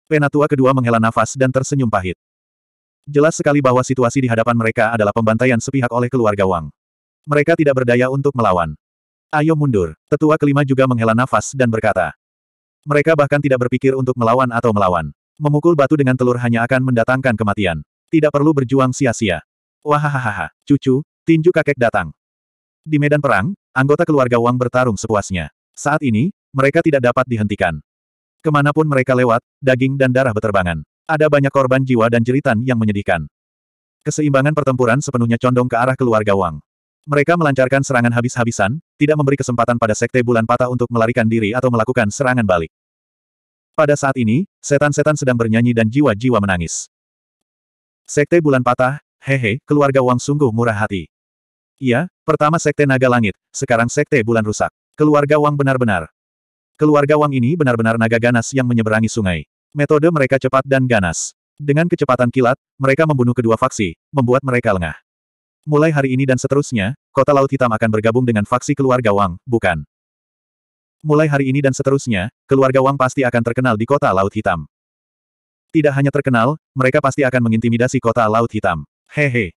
Speaker 1: Penatua kedua menghela nafas dan tersenyum pahit. Jelas sekali bahwa situasi di hadapan mereka adalah pembantaian sepihak oleh keluarga Wang. Mereka tidak berdaya untuk melawan. Ayo mundur. Tetua kelima juga menghela nafas dan berkata. Mereka bahkan tidak berpikir untuk melawan atau melawan. Memukul batu dengan telur hanya akan mendatangkan kematian. Tidak perlu berjuang sia-sia. Wahahaha, cucu, tinju kakek datang. Di medan perang, Anggota keluarga Wang bertarung sepuasnya. Saat ini, mereka tidak dapat dihentikan. Kemanapun mereka lewat, daging dan darah beterbangan. Ada banyak korban jiwa dan jeritan yang menyedihkan. Keseimbangan pertempuran sepenuhnya condong ke arah keluarga Wang. Mereka melancarkan serangan habis-habisan, tidak memberi kesempatan pada Sekte Bulan Patah untuk melarikan diri atau melakukan serangan balik. Pada saat ini, setan-setan sedang bernyanyi dan jiwa-jiwa menangis. Sekte Bulan Patah, hehe, keluarga Wang sungguh murah hati. Iya, pertama Sekte Naga Langit, sekarang Sekte Bulan Rusak. Keluarga Wang benar-benar. Keluarga Wang ini benar-benar naga ganas yang menyeberangi sungai. Metode mereka cepat dan ganas. Dengan kecepatan kilat, mereka membunuh kedua faksi, membuat mereka lengah. Mulai hari ini dan seterusnya, Kota Laut Hitam akan bergabung dengan faksi keluarga Wang, bukan? Mulai hari ini dan seterusnya, keluarga Wang pasti akan terkenal di Kota Laut Hitam. Tidak hanya terkenal, mereka pasti akan mengintimidasi Kota Laut Hitam. Hehe.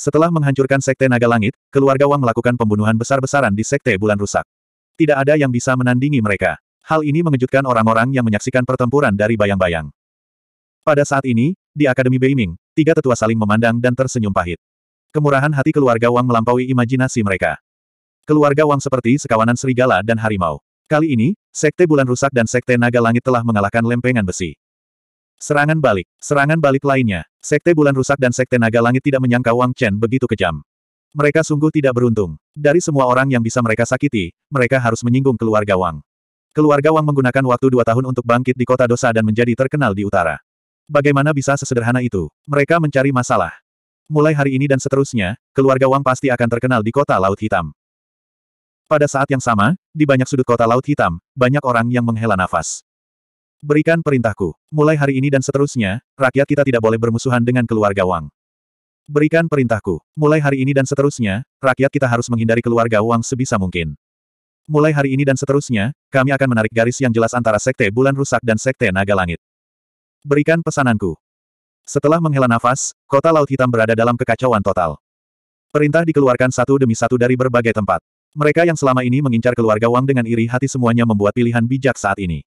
Speaker 1: Setelah menghancurkan Sekte Naga Langit, keluarga Wang melakukan pembunuhan besar-besaran di Sekte Bulan Rusak. Tidak ada yang bisa menandingi mereka. Hal ini mengejutkan orang-orang yang menyaksikan pertempuran dari bayang-bayang. Pada saat ini, di Akademi Beiming, tiga tetua saling memandang dan tersenyum pahit. Kemurahan hati keluarga Wang melampaui imajinasi mereka. Keluarga Wang seperti sekawanan serigala dan harimau. Kali ini, Sekte Bulan Rusak dan Sekte Naga Langit telah mengalahkan lempengan besi. Serangan balik. Serangan balik lainnya. Sekte Bulan Rusak dan Sekte Naga Langit tidak menyangka Wang Chen begitu kejam. Mereka sungguh tidak beruntung. Dari semua orang yang bisa mereka sakiti, mereka harus menyinggung keluarga Wang. Keluarga Wang menggunakan waktu dua tahun untuk bangkit di kota dosa dan menjadi terkenal di utara. Bagaimana bisa sesederhana itu? Mereka mencari masalah. Mulai hari ini dan seterusnya, keluarga Wang pasti akan terkenal di kota Laut Hitam. Pada saat yang sama, di banyak sudut kota Laut Hitam, banyak orang yang menghela nafas. Berikan perintahku. Mulai hari ini dan seterusnya, rakyat kita tidak boleh bermusuhan dengan keluarga Wang. Berikan perintahku. Mulai hari ini dan seterusnya, rakyat kita harus menghindari keluarga Wang sebisa mungkin. Mulai hari ini dan seterusnya, kami akan menarik garis yang jelas antara Sekte Bulan Rusak dan Sekte Naga Langit. Berikan pesananku. Setelah menghela nafas, kota Laut Hitam berada dalam kekacauan total. Perintah dikeluarkan satu demi satu dari berbagai tempat. Mereka yang selama ini mengincar keluarga Wang dengan iri hati semuanya membuat pilihan bijak saat ini.